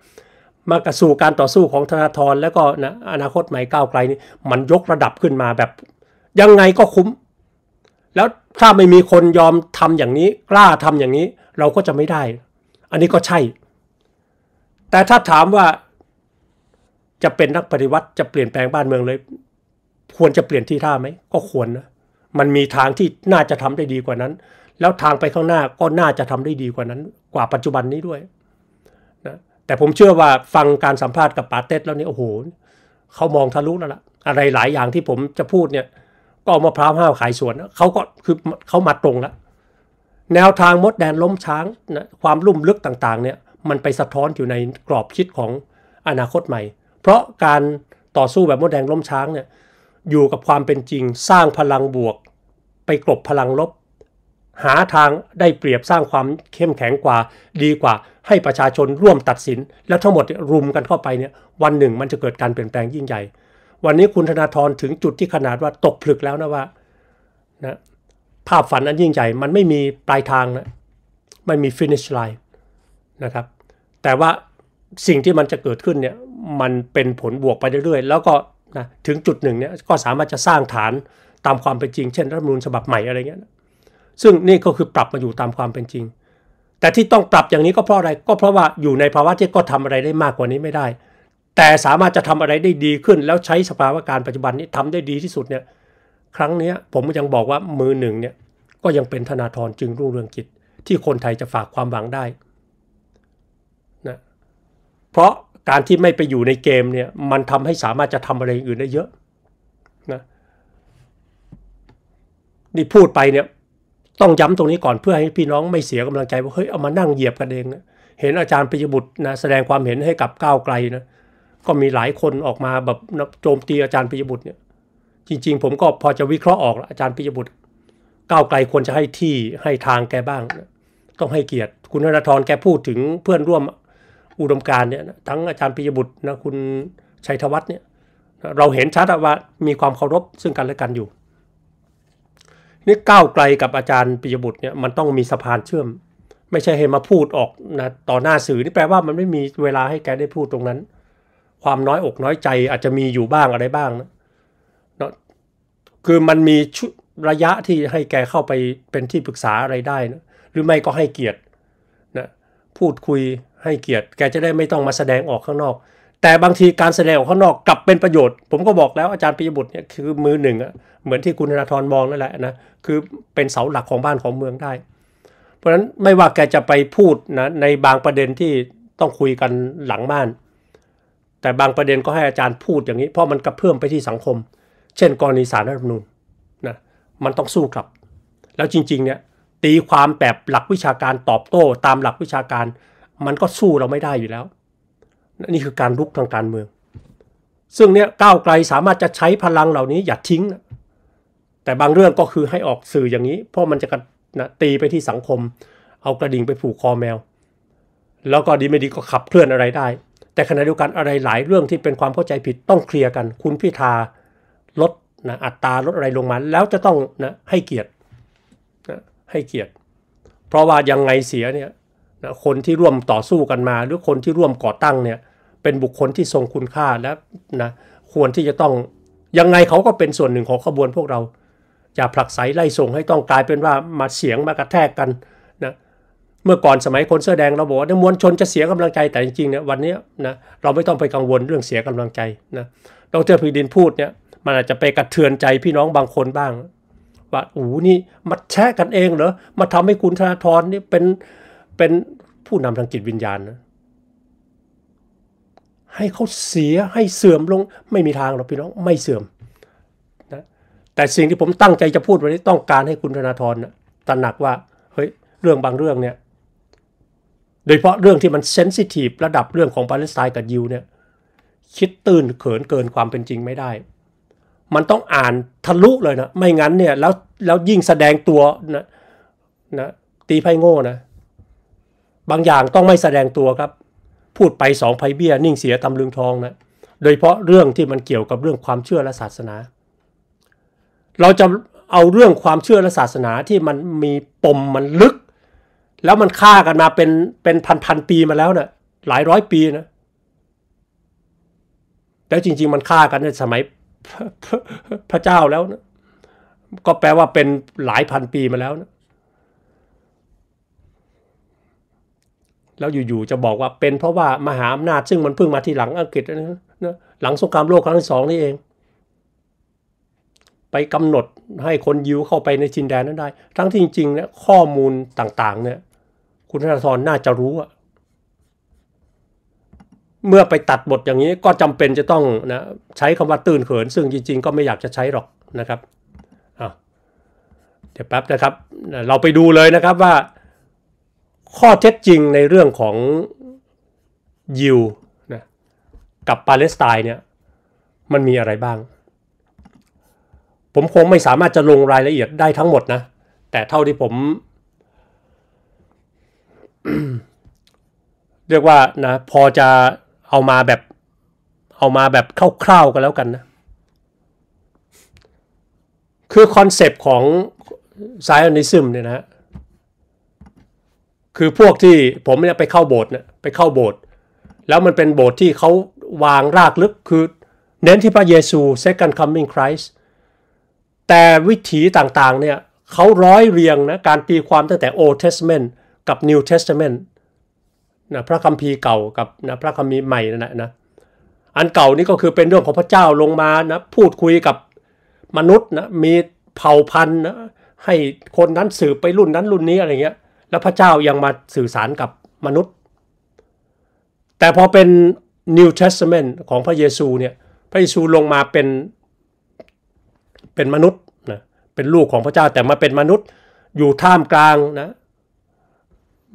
มากระสู่การต่อสู้ของธนาธรแล้วก็นะอนาคตใหม่ก้าวไกลนี่มันยกระดับขึ้นมาแบบ ยังไงก็คุ้มแล้วถ้าไม่มีคนยอมทำอย่างนี้ กล้าทำอย่างนี้เราก็จะไม่ได้อันนี้ก็ใช่ แต่ถ้าถามว่าจะเป็นนักปฏิวัติจะเปลี่ยนแปลงบ้านเมืองเลย ควรจะเปลี่ยนที่ท่าไหม ก็ควรนะ มันมีทางที่น่าจะทำได้ดีกว่านั้น แล้วทางไปข้างหน้าก็น่าจะทำได้ดีกว่านั้น กว่าปัจจุบันนี้ด้วยนะ แต่ผมเชื่อว่าฟังการสัมภาษณ์กับปาเต้แล้วนี่โอ้โหเขามองทะลุแล้วล่ะอะไรหลายอย่างที่ผมจะพูดเนี่ย ก็เอามาพร้าวห้าวขายสวนเขาก็คือเขามาตรงแล้วแนวทางมดแดนล้มช้างนะความลุ่มลึกต่าง ๆเนี่ย มันไปสะท้อนอยู่ในกรอบคิดของอนาคตใหม่ เพราะการต่อสู้แบบมดแดงล้มช้างเนี่ย อยู่กับความเป็นจริงสร้างพลังบวก ไปกลบพลังลบ หาทางได้เปรียบสร้างความเข้มแข็งกว่าดีกว่าให้ประชาชนร่วมตัดสิน แล้วทั้งหมดรุมกันเข้าไปเนี่ยวันหนึ่งมันจะเกิดการเปลี่ยนแปลงยิ่งใหญ่ วันนี้คุณธนาธรถึงจุดที่ขนาดว่าตกผลึกแล้วนะว่านะภาพฝันอันยิ่งใหญ่ มันไม่มีปลายทางนะไม่มีฟินิชไลน์นะครับ แต่ว่าสิ่งที่มันจะเกิดขึ้นเนี่ย มันเป็นผลบวกไปเรื่อยๆ แล้วก็นะ ถึงจุดหนึ่งเนี่ย ก็สามารถจะสร้างฐานตามความเป็นจริง เช่นรัฐมนูนฉบับใหม่อะไรเงี้ย ซึ่งนี่ก็คือปรับมาอยู่ตามความเป็นจริง แต่ที่ต้องปรับอย่างนี้ก็เพราะอะไร ก็เพราะว่าอยู่ในภาวะที่ก็ทำอะไรได้มากกว่านี้ไม่ได้ แต่สามารถจะทำอะไรได้ดีขึ้น แล้วใช้สภาวะการปัจจุบันนี้ทำได้ดีที่สุดเนี่ยครั้งนี้ผมยังบอกว่ามือหนึ่งเนี่ยก็ยังเป็นธนาธรจึงรุ่งเรืองกิจที่คนไทยจะฝากความหวังได้นะเพราะการที่ไม่ไปอยู่ในเกมเนี่ยมันทำให้สามารถจะทำอะไรอื่นได้เยอะนะนี่พูดไปเนี่ยต้องย้ำตรงนี้ก่อนเพื่อให้พี่น้องไม่เสียกำลังใจ ว่าเฮ้ยเอามานั่งเหยียบกันเองนะเห็นอาจารย์ปิยบุตรนะแสดงความเห็นให้กับก้าวไกลนะก็มีหลายคนออกมาแบบโจมตีอาจารย์ปิยบุตรเนี่ยจริงๆผมก็พอจะวิเคราะห์ออกอาจารย์ปิยบุตร ก้าวไกลควรจะให้ที่ให้ทางแกบ้าง ต้องให้เกียรติ คุณธนาธรแกพูดถึงเพื่อนร่วม อุดมการเนี่ยทั้งอาจารย์ปิยบุตรนะคุณชัยธวัฒน์เนี่ยเราเห็นชัดว่ามีความเคารพซึ่งกันและกันอยู่นี่ก้าวไกลกับอาจารย์ปิยบุตรเนี่ยมันต้องมีสะพานเชื่อม ไม่ใช่ให้มาพูดออกนะต่อหน้าสื่อนี่แปลว่ามันไม่มีเวลาให้แกได้พูดตรงนั้น ความน้อยอกน้อยใจอาจจะมีอยู่บ้างอะไรบ้างนะคือมันมีชุดระยะที่ให้แกเข้าไปเป็นที่ปรึกษาอะไรได้นะหรือไม่ก็ให้เกียรตินะพูดคุยให้เกียรติ แกจะได้ไม่ต้องมาแสดงออกข้างนอก แต่บางทีการแสดงออกข้างนอกกลับเป็นประโยชน์ ผมก็บอกแล้วอาจารย์ปิยบุตรเนี่ยคือมือหนึ่งอะเหมือนที่คุณธนาธรมองนั่นแหละนะคือเป็นเสาหลักของบ้านของเมืองได้ เพราะฉะนั้นไม่ว่าแกจะไปพูดนะในบางประเด็นที่ต้องคุยกันหลังบ้าน แต่บางประเด็นก็ให้อาจารย์พูดอย่างนี้เพราะมันกระเพื่อมไปที่สังคมเช่นกรณีสารรัฐธรรมนูญนะมันต้องสู้กลับ แล้วจริงๆเนี่ยตีความแบบหลักวิชาการตอบโต้ ตามหลักวิชาการ มันก็สู้เราไม่ได้อยู่แล้วนี่คือการลุกทางการเมือง ซึ่งเนี่ยก้าวไกลสามารถจะใช้พลังเหล่านี้อย่าทิ้งนะแต่บางเรื่องก็คือให้ออกสื่ออย่างนี้ เพราะมันจะกนะตีไปที่สังคม เอากระดิ่งไปผูกคอแมวแล้วก็ดีไม่ดีก็ขับเคลื่อนอะไรได้ แต่ขณะเดียวกันอะไรหลายเรื่องที่เป็นความเข้าใจผิดต้องเคลียร์กัน คุณพิธาลดนะอัตราลดอะไรลงมา แล้วจะต้องนะให้เกียรตินะให้เกียรติเพราะว่ายังไงเสียเนี่ยนะคนที่ร่วมต่อสู้กันมา หรือคนที่ร่วมก่อตั้งเนี่ยเป็นบุคคลที่ทรงคุณค่าและนะควรที่จะต้องยังไงเขาก็เป็นส่วนหนึ่งของขบวนพวกเราอย่าผลักไสไล่ส่งให้ต้องกลายเป็นว่ามาเสียงมากระแทกกันนะเมื่อก่อนสมัยคนเสื้อแดงเราบอกว่ามวลชนจะเสียกำลังใจแต่จริงๆเนี่ยวันนี้นะเราไม่ต้องไปกังวลเรื่องเสียกำลังใจนะดรพีดินพูดเนี่ยมันอาจจะไปกระเทือนใจพี่น้องบางคนบ้าง ว่าโอ้นี่มาแชะกันเองเหรอมาทำให้คุณธนาธรนี่เป็นเป็นผู้นำทางจิตวิญญาณนะให้เขาเสียให้เสื่อมลงไม่มีทางหรอกพี่น้องไม่เสื่อมนะแต่สิ่งที่ผมตั้งใจจะพูดวันนี้ต้องการให้คุณธนาธรนะตระหนักว่า เฮ้ย เรื่องบางเรื่องเนี่ยโดยเฉพาะเรื่องที่มันเซนซิทีฟระดับเรื่องของปาเลสไตน์กับยิวเนี่ยคิดตื่นเขินเกินความเป็นจริงไม่ได้มันต้องอ่านทะลุเลยนะไม่งั้นเนี่ยแล้วแล้วยิ่งแสดงตัวนะนะตีไพ่โง่นะ บางอย่างต้องไม่แสดงตัวครับ พูดไปสองไพ่เบี้ยนิ่งเสียตำลึงทองนะโดยเพราะเรื่องที่มันเกี่ยวกับเรื่องความเชื่อและศาสนา เราจะเอาเรื่องความเชื่อและศาสนาที่มันมีปมมันลึก แล้วมันฆ่ากันมาเป็นเป็นพันพันปีมาแล้วนะ่ะหลายร้อย ปีนะแล้วจริง ๆ มันฆ่ากันในสมัยพระเจ้าแล้วนะก็แปลว่าเป็นหลายพันปีมาแล้วนะแล้วอยู่ๆจะบอกว่าเป็นเพราะว่ามหาอำนาจ ซึ่งมันเพิ่งมาที่หลังอังกฤษนะนะหลังสงครามโลกครั้งที่สองนี่เอง ไปกำหนดให้คนยิวเข้าไปในชินแดนนั้นได้ ทั้งที่จริงๆเนี่ยข้อมูลต่างๆเนี่ยคุณธนาธรน่าจะรู้อะเมื่อไปตัดบทอย่างนี้ก็จำเป็นจะต้องนะใช้คำว่าตื่นเขินซึ่งจริงๆ ก็ไม่อยากจะใช้หรอกนะครับเดี๋ยวแป๊บนะครับ เราไปดูเลยนะครับว่าข้อเท็จจริงในเรื่องของ ยิวนะกับปาเลสไตน์เนี่ย มันมีอะไรบ้าง ผมคงไม่สามารถจะลงรายละเอียดได้ทั้งหมดนะ แต่เท่าที่ผม เรียกว่านะพอจะเอามาแบบเอามาแบบคร่าวๆกันแล้วกันนะคือคอนเซปต์ของไซออนิซึมเนี่ยนะคือพวกที่ผมเนี่ยไปเข้าโบสถ์เนี่ยไปเข้าโบสถ์แล้วมันเป็นโบสถ์ที่เขาวางรากลึกคือเน้นที่พระเยซู Second Coming Christ แต่วิถีต่างๆเนี่ยเขาร้อยเรียงนะการตีความตั้งแต่ Old Testament กับ New Testament นะพระคัมภีร์เก่ากับนะพระคัมภีร์ใหม่นั่นแหละนะ อันเก่านี่ก็คือเป็นเรื่องของพระเจ้าลงมานะพูดคุยกับมนุษย์นะมีเผ่าพันธุ์นะให้คนนั้นสืบไปรุ่นนั้นรุ่นนี้อะไรเงี้ย แล้วพระเจ้ายังมาสื่อสารกับมนุษย์ แต่พอเป็น New Testament ของพระเยซูเนี่ย พระเยซูลงมาเป็นเป็นมนุษย์นะเป็นลูกของพระเจ้าแต่มาเป็นมนุษย์อยู่ท่ามกลางนะ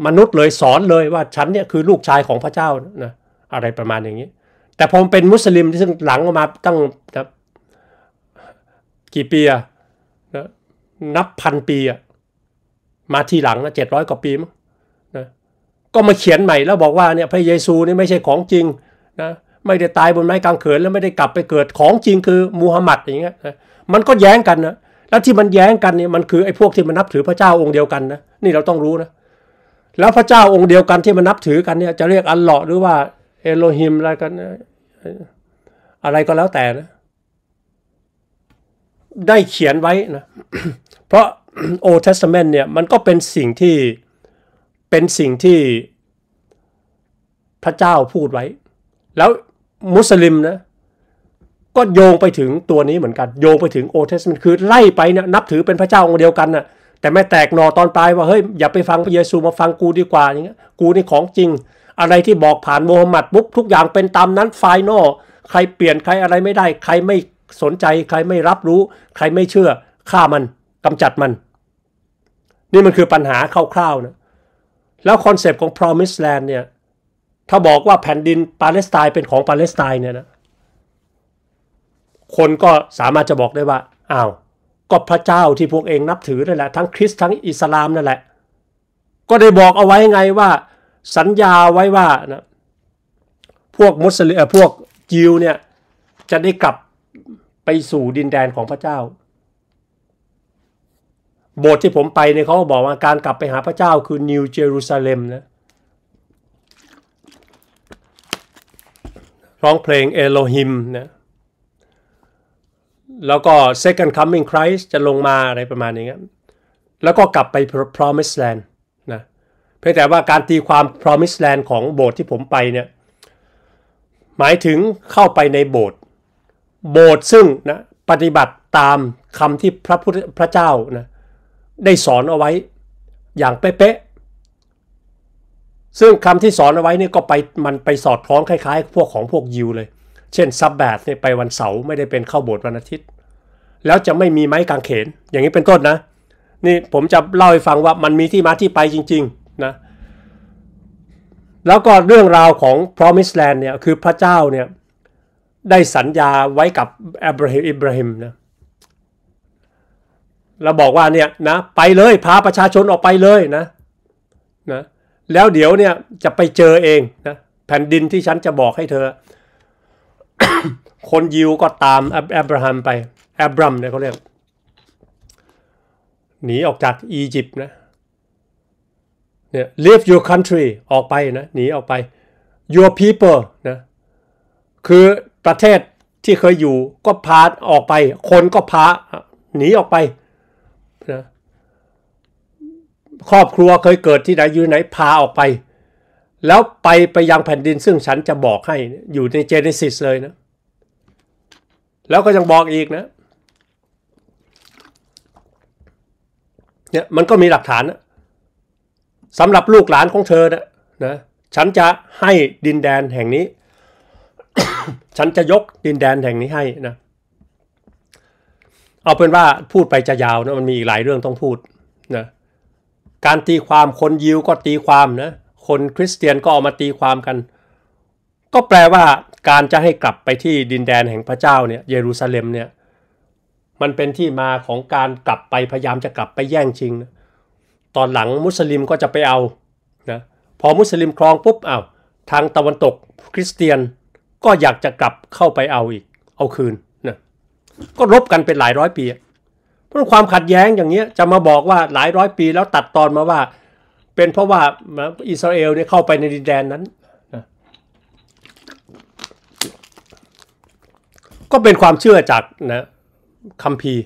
มนุษย์เลยสอนเลยว่าฉันเนี่ยคือลูกชายของพระเจ้านะอะไรประมาณอย่างนี้ แต่ผมเป็นมุสลิมที่ซึ่งหลังออกมาตั้งนะกี่ปีอะนะนับพันปีอะมาทีหลังนะเจ็ดร้อยกว่าปีมั้งนะก็มาเขียนใหม่แล้วบอกว่าเนี่ยพระเยซูนี่ไม่ใช่ของจริงนะไม่ได้ตายบนไม้กางเขนแล้วไม่ได้กลับไปเกิดของจริงคือมูฮัมหมัดอย่างเงี้ยนะมันก็แย้งกันนะแล้วที่มันแย้งกันเนี่ยมันคือไอ้พวกที่มันนับถือพระเจ้าองค์เดียวกันนะนี่เราต้องรู้นะแล้วพระเจ้าองค์เดียวกันที่มันนับถือกันเนี่ยจะเรียกอัลเลาะหรือว่าเอโลฮิมอะไรกัน อะไรก็แล้วแต่นะ ได้เขียนไว้นะ เพราะโอเทสเมนเนี่ยมันก็เป็นสิ่งที่เป็นสิ่งที่พระเจ้าพูดไว้ แล้วมุสลิมนะก็โยงไปถึงตัวนี้เหมือนกัน โยงไปถึงโอเทสเมนคือไล่ไปเนี่ยนับถือเป็นพระเจ้า องค์เดียวกันนะ่ะแต่ไม่แตกหนอตอนปลายว่า เฮ้ย อย่าไปฟังพระเยซูมาฟังกูดีกว่าอย่างเงี้ยกูนี่ของจริง อะไรที่บอกผ่านโมฮัมหมัดปุ๊บ ทุกอย่างเป็นตามนั้น ไฟนอลใครเปลี่ยนใครอะไรไม่ได้ ใครไม่สนใจใครไม่รับรู้ ใครไม่เชื่อฆ่ามันกำจัดมัน นี่มันคือปัญหาคร่าวๆนะแล้วคอนเซปต์ของ p r o m i s e land เนี่ยถ้าบอกว่าแผ่นดินปาเลสไตน์เป็นของปาเลสไตน์เนี่ยนะคนก็สามารถจะบอกได้ว่าอ้าวก็พระเจ้าที่พวกเองนับถือนั่นแหละ ทั้งคริสต์ทั้งอิสลามนั่นแหละ ก็ได้บอกเอาไว้ไงว่า สัญญาไว้ว่านะพวกมุสลิมพวกยิวเนี่ยจะได้กลับไปสู่ดินแดนของพระเจ้า โบสถ์ที่ผมไปเนี่ยเขาบอกว่าการกลับไปหาพระเจ้าคือนิวเจรูซาเล็มนะร้องเพลงเอโลฮิมนะแล้วก็ second coming Christ จะลงมาอะไรประมาณนี้งีัยแล้วก็กลับไป p r o m i s e land นะเพียงแต่ว่าการตีความ p r o m i s e land ของโบสถ์ที่ผมไปเนี่ยหมายถึงเข้าไปในโบสถ์โบสถ์ซึ่งนะปฏิบัติตามคำที่พระพุทธพระเจ้านะได้สอนเอาไว้อย่างเป๊ะๆซึ่งคำที่สอนเอาไว้เนี่ยก็ไปมันไปสอดคล้องคล้าย ๆ พวกของพวกยิวเลยเช่น ซับแบทเนี่ยไปวันเสาร์ไม่ได้เป็นเข้าโบสถ์วันอาทิตย์ แล้วจะไม่มีไม้กางเขน อย่างนี้เป็นต้นนะ นี่ผมจะเล่าให้ฟังว่ามันมีที่มาที่ไปจริง ๆ นะ แล้วก็เรื่องราวของ Promised Land เนี่ยคือพระเจ้าเนี่ยได้สัญญาไว้กับอับราฮิมอิบราฮิมนะ แล้วบอกว่าเนี่ยนะไปเลย พาประชาชนออกไปเลยนะนะแล้วเดี๋ยวเนี่ยจะไปเจอเองนะแผ่นดินที่ฉันจะบอกให้เธอคนยิวก็ตามแอบราฮัมไปแอบรัมเนี่ยเขาเรียก หนีออกจากอียิปต์นะเนี่ย leave your country ออกไปนะหนีออกไป your people นะคือประเทศที่เคยอยู่ก็พาออกไป คนก็พา หนีออกไปนะครอบครัวเคยเกิดที่ไหนอยู่ไหน พาออกไป แล้วไปไปยังแผ่นดิน ซึ่งฉันจะบอกให้อยู่ในเจเนซิสเลยนะแล้วก็ยังบอกอีกนะ เนี่ยมันก็มีหลักฐานนะสำหรับลูกหลานของเธอนะนะ ฉันจะให้ดินแดนแห่งนี้ ฉันจะยกดินแดนแห่งนี้ให้นะ เอาเป็นว่าพูดไปจะยาวนะมันมีอีกหลายเรื่องต้องพูดนะการตีความคนยิวก็ตีความนะ คนคริสเตียนก็เอามาตีความกันก็แปลว่าการจะให้กลับไปที่ดินแดนแห่งพระเจ้าเนี่ยเยรูซาเล็มเนี่ยมันเป็นที่มาของการกลับไปพยายามจะกลับไปแย่งชิง ตอนหลังมุสลิมก็จะไปเอานะพอมุสลิมครองปุ๊บอา้าวทางตะวันตกคริสเตียน ก็อยากจะกลับเข้าไปเอาอีกเอาคืนนะก็รบกันเป็นหลายร้อยปีเพราะความขัดแย้งอย่างเงี้ยจะมาบอกว่าหลายร้อยปีแล้วตัดตอนมาว่า เป็นเพราะว่าอิสราเอลเนี่ยเข้าไปในดินแดนนั้นก็เป็นความเชื่อจากนะคัมภีร์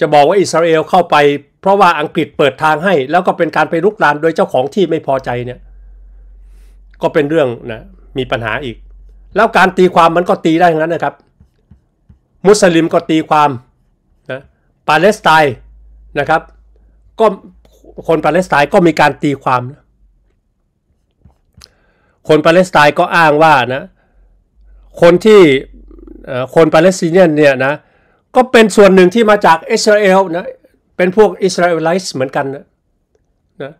จะบอกว่าอิสราเอลเข้าไปเพราะว่าอังกฤษเปิดทางให้ แล้วก็เป็นการไปลุกลานโดยเจ้าของที่ไม่พอใจเนี่ยก็เป็นเรื่องนะมีปัญหาอีก แล้วการตีความมันก็ตีได้ทั้งนั้นนะครับ มุสลิมก็ตีความนะปาเลสไตน์นะครับก็คนปาเลสไตน์ก็มีการตีความนะคนปาเลสไตน์ก็อ้างว่านะคนที่คนปาเลสไตน์เนี่ยนะ ก็เป็นส่วนหนึ่งที่มาจากอิสราเอลนะเป็นพวกอิสราเอลไลส์เหมือนกันนะนะ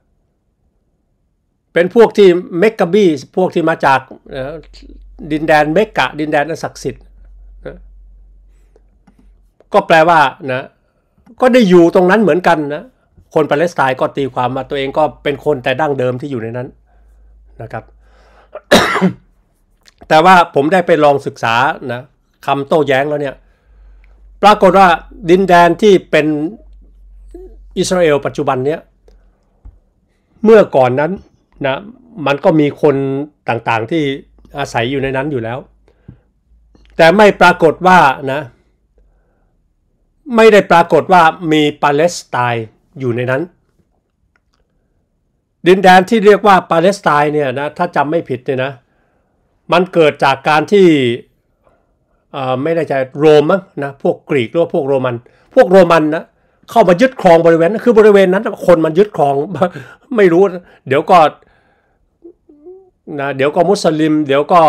เป็นพวกที่เมกกะบี้พวกที่มาจากดินแดนเมกะดินแดนอันศักดิ์สิทธิ์นะก็แปลว่านะ ก็ได้อยู่ตรงนั้นเหมือนกันนะ คนปาเลสไตน์ก็ตีความมาตัวเองก็เป็นคนแต่ดั้งเดิมที่อยู่ในนั้นนะครับ แต่ว่าผมได้ไปลองศึกษานะคำ โต้แย้งแล้วเนี่ยปรากฏว่าดินแดนที่เป็นอิสราเอลปัจจุบันเนี่ยเมื่อก่อนนั้นนะมันก็มีคนต่างๆที่อาศัยอยู่ในนั้นอยู่แล้ว แต่ไม่ปรากฏว่านะไม่ได้ปรากฏว่ามีปาเลสไตน์อยู่ในนั้น ดินแดนที่เรียกว่าปาเลสไตน์เนี่ยนะ ถ้าจำไม่ผิดเนี่ยนะมันเกิดจากการที่ไม่ได้ใจโรมนะ พวกกรีกหรือว่าพวกโรมัน พวกโรมันนะเข้ามายึดครองบริเวณคือบริเวณนั้นคนมันยึดครองไม่รู้ เดี๋ยวก็นะเดี๋ยวก็มุสลิม เดี๋ยวก็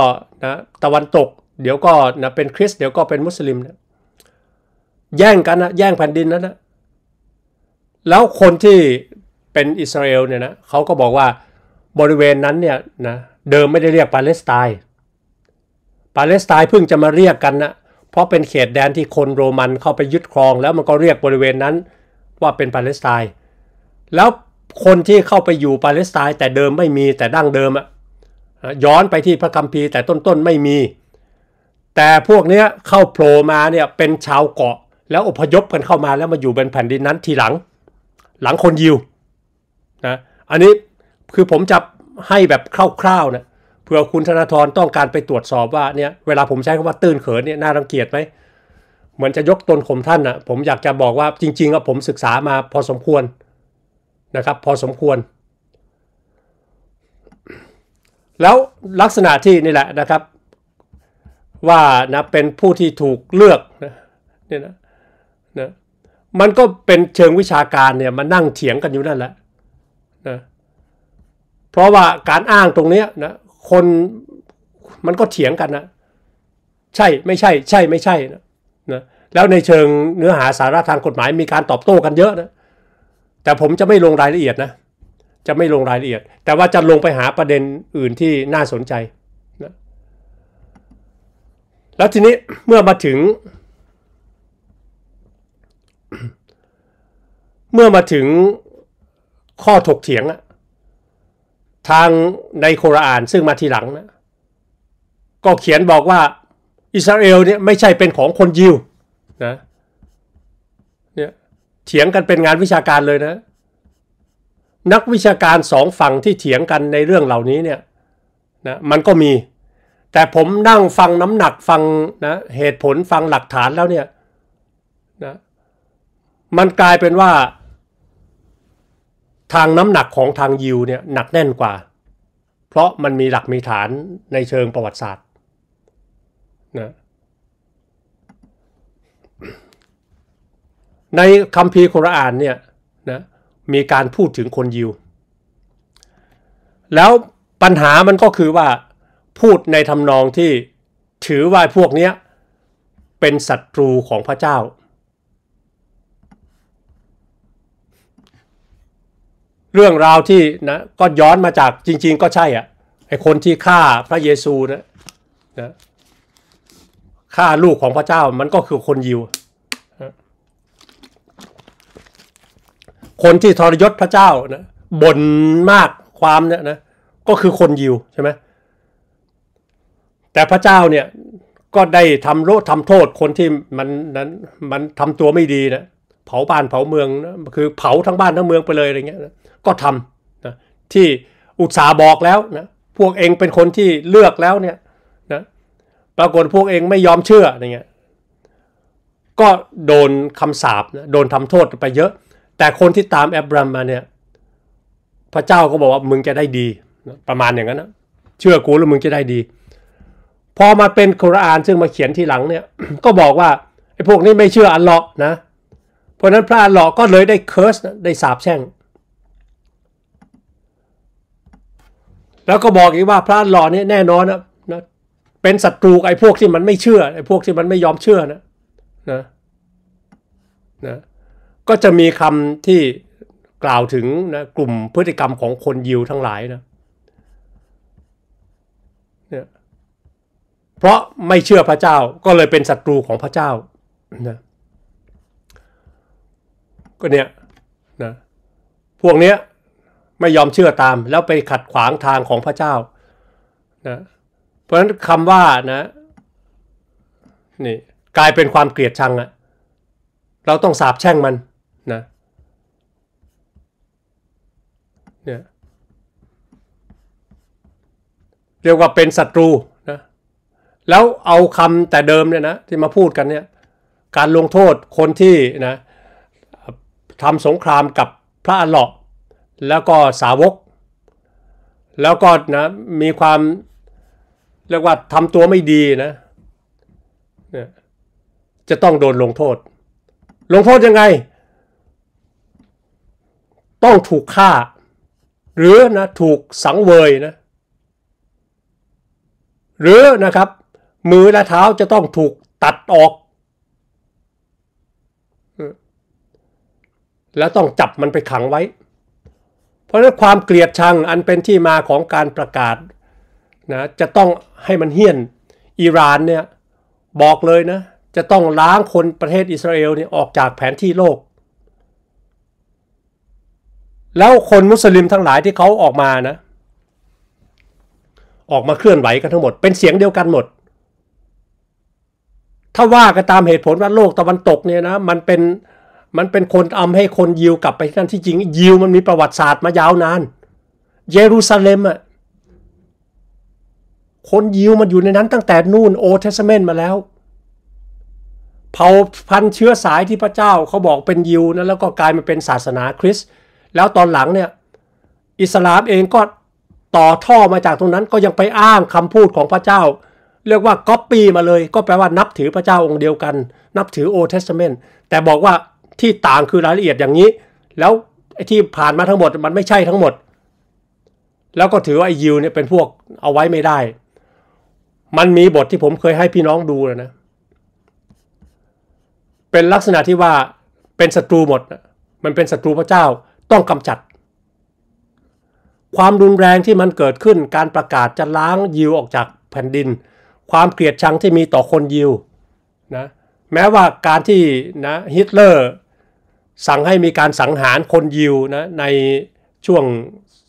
นะตะวันตก เดี๋ยวก็นะเป็นคริสเดี๋ยวก็เป็นมุสลิมนะแย่งกันนะ แย่งแผ่นดินนั้นนะแล้วคนที่เป็นอิสราเอลเนี่ยนะเขาก็บอกว่าบริเวณนั้นเนี่ยนะเดิมไม่ได้เรียกปาเลสไตน์ปาเลสไตน์เพิ่งจะมาเรียกกันนะเพราะเป็นเขตแดนที่คนโรมันเข้าไปยึดครองแล้วมันก็เรียกบริเวณนั้นว่าเป็นปาเลสไตน์แล้วคนที่เข้าไปอยู่ปาเลสไตน์แต่เดิมไม่มีแต่ดั้งเดิมอะย้อนไปที่พระคัมภีร์แต่ต้นๆไม่มี แต่พวกเนี้ยเข้าโผล่มาเนี่ยเป็นชาวเกาะแล้วอพยพกันเข้ามา แล้วมาอยู่บนแผ่นดินนั้นทีหลัง หลังคนยิวนะอันนี้คือผมจะให้แบบคร่าวๆนะผื่อคุณธนาธรต้องการไปตรวจสอบว่าเนี่ยเวลาผมใช้คำว่าตื่นเขินเนี่ยน่ารังเกียจไหมเหมือนจะยกตนข่มท่านอ่ะผมอยากจะบอกว่าจริงๆอ่ะผมศึกษามาพอสมควรนะครับ พอสมควร แล้วลักษณะที่นี่แหละนะครับว่านะเป็นผู้ที่ถูกเลือกนะเนี่ยนะนะมันก็เป็นเชิงวิชาการเนี่ยมานั่งเถียงกันอยู่นั่นแหละนะเพราะว่าการอ้างตรงนี้นะคนมันก็เถียงกันนะ ใช่ไม่ใช่ ใช่ไม่ใช่นะนะแล้วในเชิงเนื้อหาสาระทางกฎหมาย มีการตอบโต้กันเยอะนะ แต่ผมจะไม่ลงรายละเอียดนะจะไม่ลงรายละเอียด แต่ว่าจะลงไปหาประเด็นอื่นที่น่าสนใจนะแล้วทีนี้เมื่อมาถึง เมื่อมาถึงข้อถกเถียงอะทางในโครานซึ่งมาทีหลังนะ ก็เขียนบอกว่า อิสราเอลเนี่ยไม่ใช่เป็นของคนยิวนะเนี่ยเถียงกันเป็นงานวิชาการเลยนะ นักวิชาการสองฝั่งที่เถียงกันในเรื่องเหล่านี้เนี่ยนะมันก็มี แต่ผมนั่งฟังน้ำหนักฟังนะเหตุผลฟังหลักฐานแล้วเนี่ยนะมันกลายเป็นว่าทางน้ำหนักของทางยิวเนี่ยหนักแน่นกว่า เพราะมันมีหลักมีฐานในเชิงประวัติศาสตร์นะในคัมภีร์คุรานเนี่ยนะมีการพูดถึงคนยิว แล้วปัญหามันก็คือว่าพูดในทานองที่ถือว่าพวกเนี้ยเป็นศัตรูของพระเจ้าเรื่องราวที่นะก็ย้อนมาจากจริง ๆ ก็ใช่อ่ะไอคนที่ฆ่าพระเยซูนะนะฆ่าลูกของพระเจ้ามันก็คือคนยิวคนที่ทรยศพระเจ้านะบ่นมากความเนี่ยนะก็คือคนยิวใช่ไหมแต่พระเจ้าเนี่ยก็ได้ทำโลษทำโทษคนที่มันนั้นมันทำตัวไม่ดีนะเผาบ้านเผาเมืองนะคือเผาทั้งบ้านทั้งเมืองไปเลยอะไรเงี้ยนะก็ทำนะที่อุตสาบอกแล้วนะ พวกเองเป็นคนที่เลือกแล้วเนี่ยนะปรากฏพวกเองไม่ยอมเชื่ออย่างเงี้ยก็โดนคำสาปนะ โดนทำโทษไปเยอะ แต่คนที่ตามแอบรัมมาเนี่ยพระเจ้าก็บอกว่ามึงจะได้ดีนะประมาณอย่างนั้นนะเชื่อกูแล้วมึงจะได้ดีพอมาเป็นคุรานซึ่งมาเขียนทีหลังเนี่ยก็บอกว่าไอ้พวกนี้ไม่เชื่ออัลเลาะห์นะเพราะนั้นพระอัลเลาะห์ก็เลยได้เคิร์สได้สาปแช่งแล้วก็บอกอีกว่าพระหล่อนี่แน่นอนนะนะ เป็นศัตรูไอ้พวกที่มันไม่เชื่อไอ้พวกที่มันไม่ยอมเชื่อนะนะนะก็จะมีคำที่กล่าวถึงนะกลุ่มพฤติกรรมของคนยิวทั้งหลายนะเนี่ยเพราะไม่เชื่อพระเจ้า ก็เลยเป็นศัตรูของพระเจ้านะก็เนี่ยนะพวกเนี้ยไม่ยอมเชื่อตามแล้วไปขัดขวางทางของพระเจ้านะเพราะฉะนั้นคำว่านะนี่กลายเป็นความเกลียดชังอะเราต้องสาบแช่งมันนะเนี่ยเรียกว่าเป็นศัตรูนะแล้วเอาคำแต่เดิมเนี่ยนะที่มาพูดกันเนี่ยการลงโทษคนที่นะทำสงครามกับพระอัลเลาะแล้วก็สาวก แล้วก็นะ มีความเรียกว่าทำตัวไม่ดีนะ จะต้องโดนลงโทษ ลงโทษยังไง ต้องถูกฆ่า หรือนะถูกสังเวยนะ หรือนะครับมือและเท้าจะต้องถูกตัดออก แล้วต้องจับมันไปขังไว้เพราะฉะนั้นความเกลียดชังอันเป็นที่มาของการประกาศนะจะต้องให้มันเฮี้ยนอิหร่านเนี่ยบอกเลยนะจะต้องล้างคนประเทศอิสราเอลเนี่ยออกจากแผนที่โลก แล้วคนมุสลิมทั้งหลายที่เขาออกมานะออกมาเคลื่อนไหวกันทั้งหมด เป็นเสียงเดียวกันหมด ถ้าว่ากันตามเหตุผลว่าโลกตะวันตกเนี่ยนะมันเป็นมันเป็นคนอำให้คนยิวกลับไปที่นั่น ที่จริงยิวมันมีประวัติศาสตร์มายาวนาน เยรูซาเล็มอ่ะคนยิวมันอยู่ในนั้นตั้งแต่นู่นโอเทสเมนต์มาแล้ว เผ่าพันธุ์เชื้อสายที่พระเจ้าเขาบอกเป็นยิวนะแล้วก็กลายมาเป็นศาสนาคริสต์แล้วตอนหลังเนี่ยอิสลามเองก็ต่อท่อมาจากตรงนั้นก็ยังไปอ้างคำพูดของพระเจ้าเรียกว่าก๊อปปี้มาเลย ก็แปลว่านับถือพระเจ้าองค์เดียวกัน นับถือโอเทสเมนต์แต่บอกว่าที่ต่างคือรายละเอียดอย่างนี้ แล้วไอ้ที่ผ่านมาทั้งหมดมันไม่ใช่ทั้งหมด แล้วก็ถือว่าไอ้ยิวเนี่ยเป็นพวกเอาไว้ไม่ได้ มันมีบทที่ผมเคยให้พี่น้องดูนะเป็นลักษณะที่ว่าเป็นศัตรูหมดมันเป็นศัตรูพระเจ้าต้องกำจัด ความรุนแรงที่มันเกิดขึ้นการประกาศจะล้างยิวออกจากแผ่นดิน ความเกลียดชังที่มีต่อคนยิวนะแม้ว่าการที่นะฮิตเลอร์สั่งให้มีการสังหารคนยิวนะในช่วง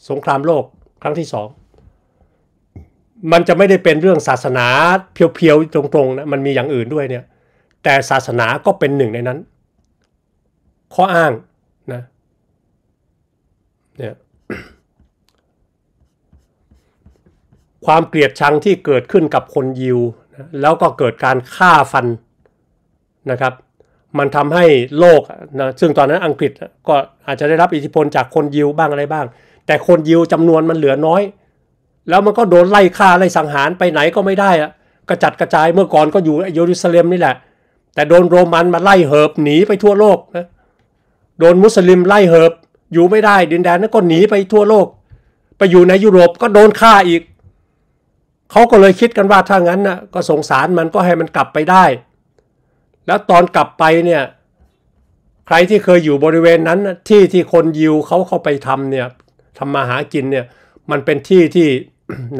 สงครามโลกครั้งที่สองมันจะไม่ได้เป็นเรื่องศาสนาเพียวๆ ตรงๆนะมันมีอย่างอื่นด้วยเนี่ยแต่ศาสนาก็เป็นหนึ่งในนั้น ข้ออ้างนะเนี่ยความเกลียดชังที่เกิดขึ้นกับคนยิวแล้วก็เกิดการฆ่าฟันนะครับมันทำให้โลกนะซึ่งตอนนั้นอังกฤษก็อาจจะได้รับอิทธิพลจากคนยิวบ้างอะไรบ้าง แต่คนยิวจำนวนมันเหลือน้อย แล้วมันก็โดนไล่ฆ่าไล่สังหารไปไหนก็ไม่ได้อะกระจัดกระจายเมื่อก่อนก็อยู่เยรูซาเล็มนี่แหละแต่โดนโรมันมาไล่เหิบหนีไปทั่วโลกนะโดนมุสลิมไล่เหิบอยู่ไม่ได้ดินแดนนั้นก็หนีไปทั่วโลก ไปอยู่ในยุโรปก็โดนฆ่าอีกเขาก็เลยคิดกันว่าถ้างั้นนะก็สงสารมันก็ให้มันกลับไปได้แล้วตอนกลับไปเนี่ยใครที่เคยอยู่บริเวณนั้นที่ที่คนยิวเขาเข้าไปทำเนี่ยทำมาหากินเนี่ยมันเป็นที่ที่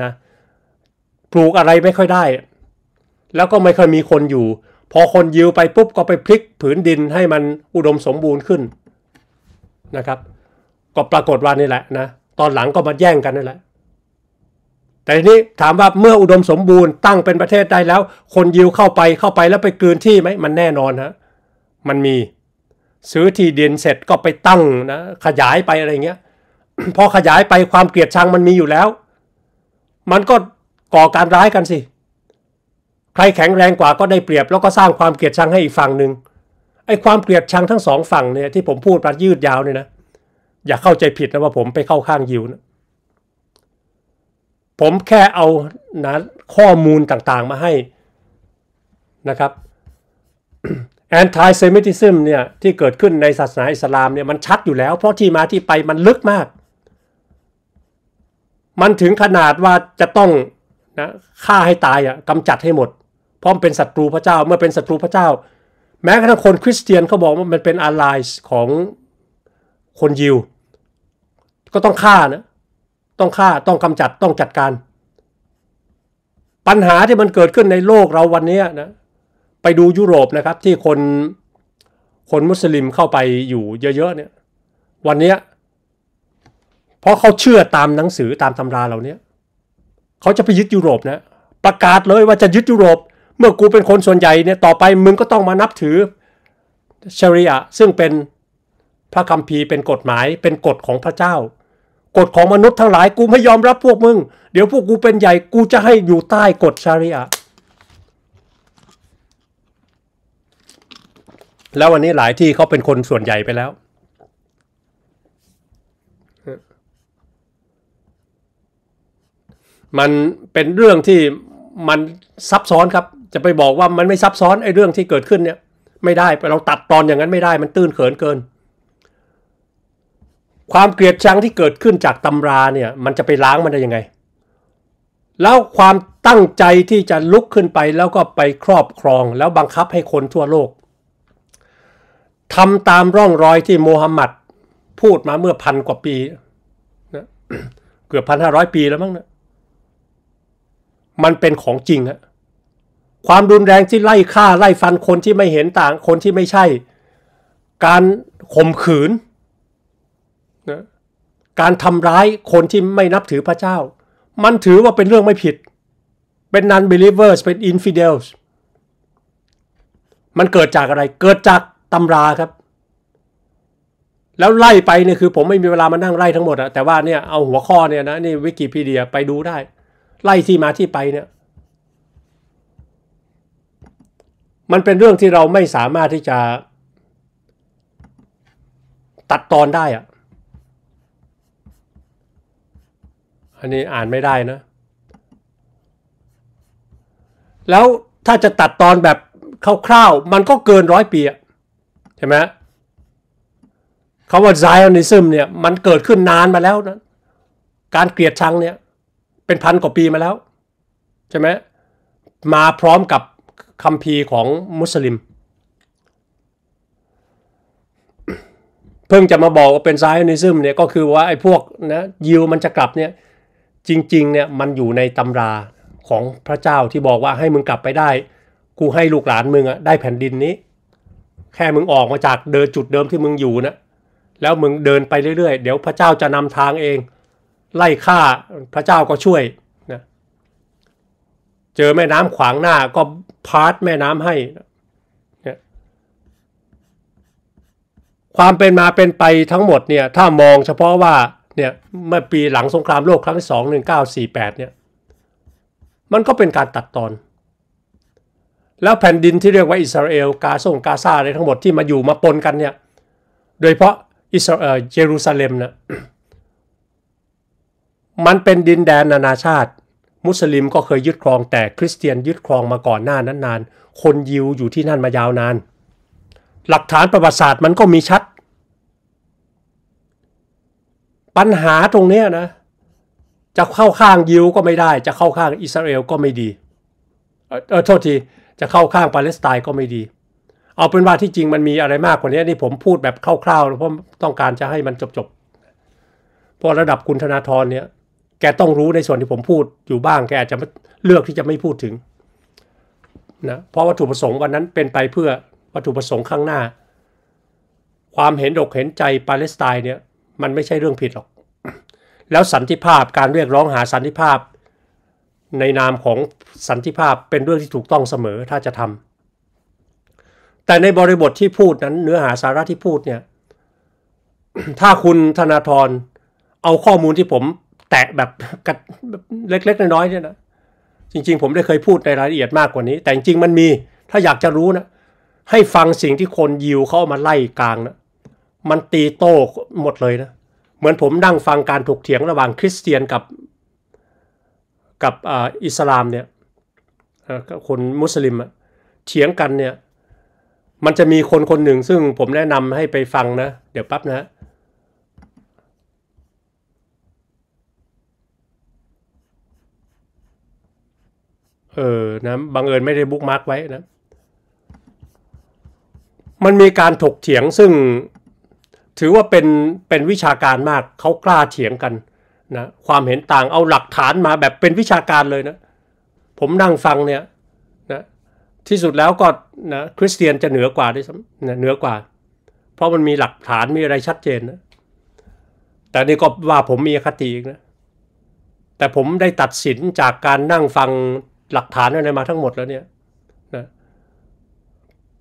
นะปลูกอะไรไม่ค่อยได้ แล้วก็ไม่ค่อยมีคนอยู่ พอคนยิวไปปุ๊บก็ไปพลิกผืนดินให้มันอุดมสมบูรณ์ขึ้นนะครับ ก็ปรากฏว่านี่แหละนะตอนหลังก็มาแย่งกันนั่นแหละแต่ทีนี้ถามว่าเมื่ออุดมสมบูรณ์ตั้งเป็นประเทศได้แล้ว คนยิวเข้าไปเข้าไปแล้วไปกลืนที่ไหมมันแน่นอนฮะมันมีซื้อที่ดินเสร็จก็ไปตั้งนะขยายไปอะไรเงี้ยพอขยายไปความเกลียดชังมันมีอยู่แล้ว มันก็ก่อการร้ายกันสิใครแข็งแรงกว่าก็ได้เปรียบแล้วก็สร้างความเกลียดชังให้อีกฝั่งหนึ่งไอ้ความเกลียดชังทั้งสองฝั่งเนี่ย ที่ผมพูดรายืดยาวเนี่ยนะอย่าเข้าใจผิดนะว่าผมไปเข้าข้างยิวนะผมแค่เอานะข้อมูลต่างๆมาให้นะครับแอนตี้เซมิติซึมเนี่ยที่เกิดขึ้นในศาสนาอิสลามเนี่ยมันชัดอยู่แล้ว เพราะที่มาที่ไปมันลึกมาก มันถึงขนาดว่าจะต้องนะฆ่าให้ตายอะ่ะกำจัดให้หมดเพราะมันเป็นศัตรูพระเจ้า เมื่อเป็นศัตรูพระเจ้า แม้กระทั่งคนคริสเตียนเขาบอกว่ามันเป็นอาลายของคนยิว ก็ต้องฆ่านะต้องฆ่าต้องกำจัดต้องจัดการ ปัญหาที่มันเกิดขึ้นในโลกเราวันนี้นะไปดูยุโรปนะครับที่คนคนมุสลิมเข้าไปอยู่เยอะ ๆ เนี่ย วันนี้เพราะเขาเชื่อตามหนังสือตามตำราเหล่านี้เขาจะไปยึดยุโรปนะประกาศเลยว่าจะยึดยุโรป เมื่อกูเป็นคนส่วนใหญ่เนี่ยต่อไปมึงก็ต้องมานับถือชริอะซึ่งเป็นพระคัมภีร์เป็นกฎหมายเป็นกฎของพระเจ้ากฎของมนุษย์ทั้งหลายกูไม่ยอมรับพวกมึง เดี๋ยวพวกกูเป็นใหญ่กูจะให้อยู่ใต้กฎชาริอะแล้ววันนี้หลายที่เขาเป็นคนส่วนใหญ่ไปแล้ว มันเป็นเรื่องที่มันซับซ้อนครับ จะไปบอกว่ามันไม่ซับซ้อนไอ้เรื่องที่เกิดขึ้นเนี่ยไม่ได้เราตัดตอนอย่างนั้นไม่ได้มันตื้นเขินเกินความเกลียดชังที่เกิดขึ้นจากตำราเนี่ย มันจะไปล้างมันได้ยังไง แล้วความตั้งใจที่จะลุกขึ้นไปแล้วก็ไปครอบครองแล้วบังคับให้คนทั่วโลกทำตามร่องรอยที่โมฮัมหมัดพูดมาเมื่อพันกว่าปีนะเกือบพันห้าร้อยปีแล้วมั้งนะมันเป็นของจริงอะความรุนแรงที่ไล่ฆ่าไล่ฟันคนที่ไม่เห็นต่างคนที่ไม่ใช่ การข่มขืนการทำร้ายคนที่ไม่นับถือพระเจ้า มันถือว่าเป็นเรื่องไม่ผิด เป็นนันบ e ล i เวอร์สเป็นอินฟิเดลส์มันเกิดจากอะไรเกิดจากตำราครับ แล้วไล่ไปเนี่ยคือผมไม่มีเวลามานั่งไล่ทั้งหมดอะแต่ว่าเนี่ยเอาหัวข้อเนี่ยนะนี่วิกิพีเดียไปดูได้ ไล่ที่มาที่ไปเนี่ยมันเป็นเรื่องที่เราไม่สามารถที่จะตัดตอนได้อะอันนี้อ่านไม่ได้นะ แล้วถ้าจะตัดตอนแบบคร่าวๆ มันก็เกินร้อยปีอะใช่ไหมคำว่าออนิซึมเนี่ยมันเกิดขึ้นนานมาแล้วนะ การเกลียดชังเนี่ย เป็นพันกว่าปีมาแล้ว ใช่ไหม มาพร้อมกับคำพีของมุสลิม เพิ่งจะมาบอกว่าเป็นไซนิซึมเนี่ยก็คือว่าไอ้พวกนะยิวมันจะกลับเนี่ยจริงๆเนี่ยมันอยู่ในตำราของพระเจ้าที่บอกว่าให้มึงกลับไปได้ กูให้ลูกหลานมึงอะได้แผ่นดินนี้ แค่มึงออกมาจากเดินจุดเดิมที่มึงอยู่นะแล้วมึงเดินไปเรื่อยๆ เดี๋ยวพระเจ้าจะนำทางเองไล่ฆ่า พระเจ้าก็ช่วยนะเจอแม่น้ำขวางหน้าก็พาดแม่น้ำให้นความเป็นมาเป็นไปทั้งหมดเนี่ยถ้ามองเฉพาะว่าเนี่ยเมื่อปีหลังสงครามโลกครั้งที่สองหนึ่งเก้าสี่แปดเนี่ย มันก็เป็นการตัดตอน แล้วแผ่นดินที่เรียกว่าอิสราเอล กาซงกาซาอะไรทั้งหมดที่มาอยู่มาปนกันเนี่ย โดยเพราะอิสราเอลเยรูซาเล็มนะมันเป็นดินแดนนานาชาติ มุสลิมก็เคยยึดครองแต่คริสเตียนยึดครองมาก่อนหน้านั้นนาน คนยิวอยู่ที่นั่นมายาวนาน หลักฐานประวัติศาสตร์มันก็มีชัดปัญหาตรงเนี้นะจะเข้าข้างยิว ก็ไม่ได้ จะเข้าข้างอิสราเอลก็ไม่ดีเออโทษทีจะเข้าข้างปาเลสไตน์ก็ไม่ดีเอาเป็นว่าที่จริงมันมีอะไรมากกว่านี้นี่ผมพูดแบบคร่าวๆเพราะต้องการจะให้มันจบๆพอระดับคุณธนาธรเนี่ยแกต้องรู้ในส่วนที่ผมพูดอยู่บ้าง แกอาจจะเลือกที่จะไม่พูดถึงนะเพราะวัตถุประสงค์วันนั้นเป็นไปเพื่อวัตถุประสงค์ข้างหน้า ความเห็นอกเห็นใจปาเลสไตน์เนี่ยมันไม่ใช่เรื่องผิดหรอก แล้วสันติภาพการเรียกร้องหาสันติภาพ ในนามของสันติภาพเป็นเรื่องที่ถูกต้องเสมอถ้าจะทำ แต่ในบริบทที่พูดนั้นเนื้อหาสาระที่พูดเนี่ย ถ้าคุณธนาธรเอาข้อมูลที่ผมแตะแบบกัดเล็กๆ น้อยๆเนี่ยนะ จริง ๆ ผมได้เคยพูดในรายละเอียดมากกว่านี้ แต่จริงๆมันมี ถ้าอยากจะรู้นะให้ฟังสิ่งที่คนยิวเข้ามาไล่กลางนะมันตีโต้หมดเลยนะ เหมือนผมนั่งฟังการถกเถียงระหว่างคริสเตียนกับกับอิสลามเนี่ย คนมุสลิมเถียงกันเนี่ย มันจะมีคนคนหนึ่งซึ่งผมแนะนำให้ไปฟังนะ เดี๋ยวปั๊บนะ เออนะบังเอิญไม่ได้บุ๊กมาร์กไว้นะ มันมีการถกเถียงซึ่งถือว่าเป็นเป็นวิชาการมากเขากล้าเถียงกันนะความเห็นต่างเอาหลักฐานมาแบบเป็นวิชาการเลยนะ ผมนั่งฟังเนี่ยนะที่สุดแล้วก็นะคริสเตียนจะเหนือกว่าด้วยซ้ำนะเหนือกว่า เพราะมันมีหลักฐานมีอะไรชัดเจนนะแต่นี่ก็ว่าผมมีคติอีกนะแต่ผมได้ตัดสินจากการนั่งฟังหลักฐานอะไรมาทั้งหมด แล้วเนี่ย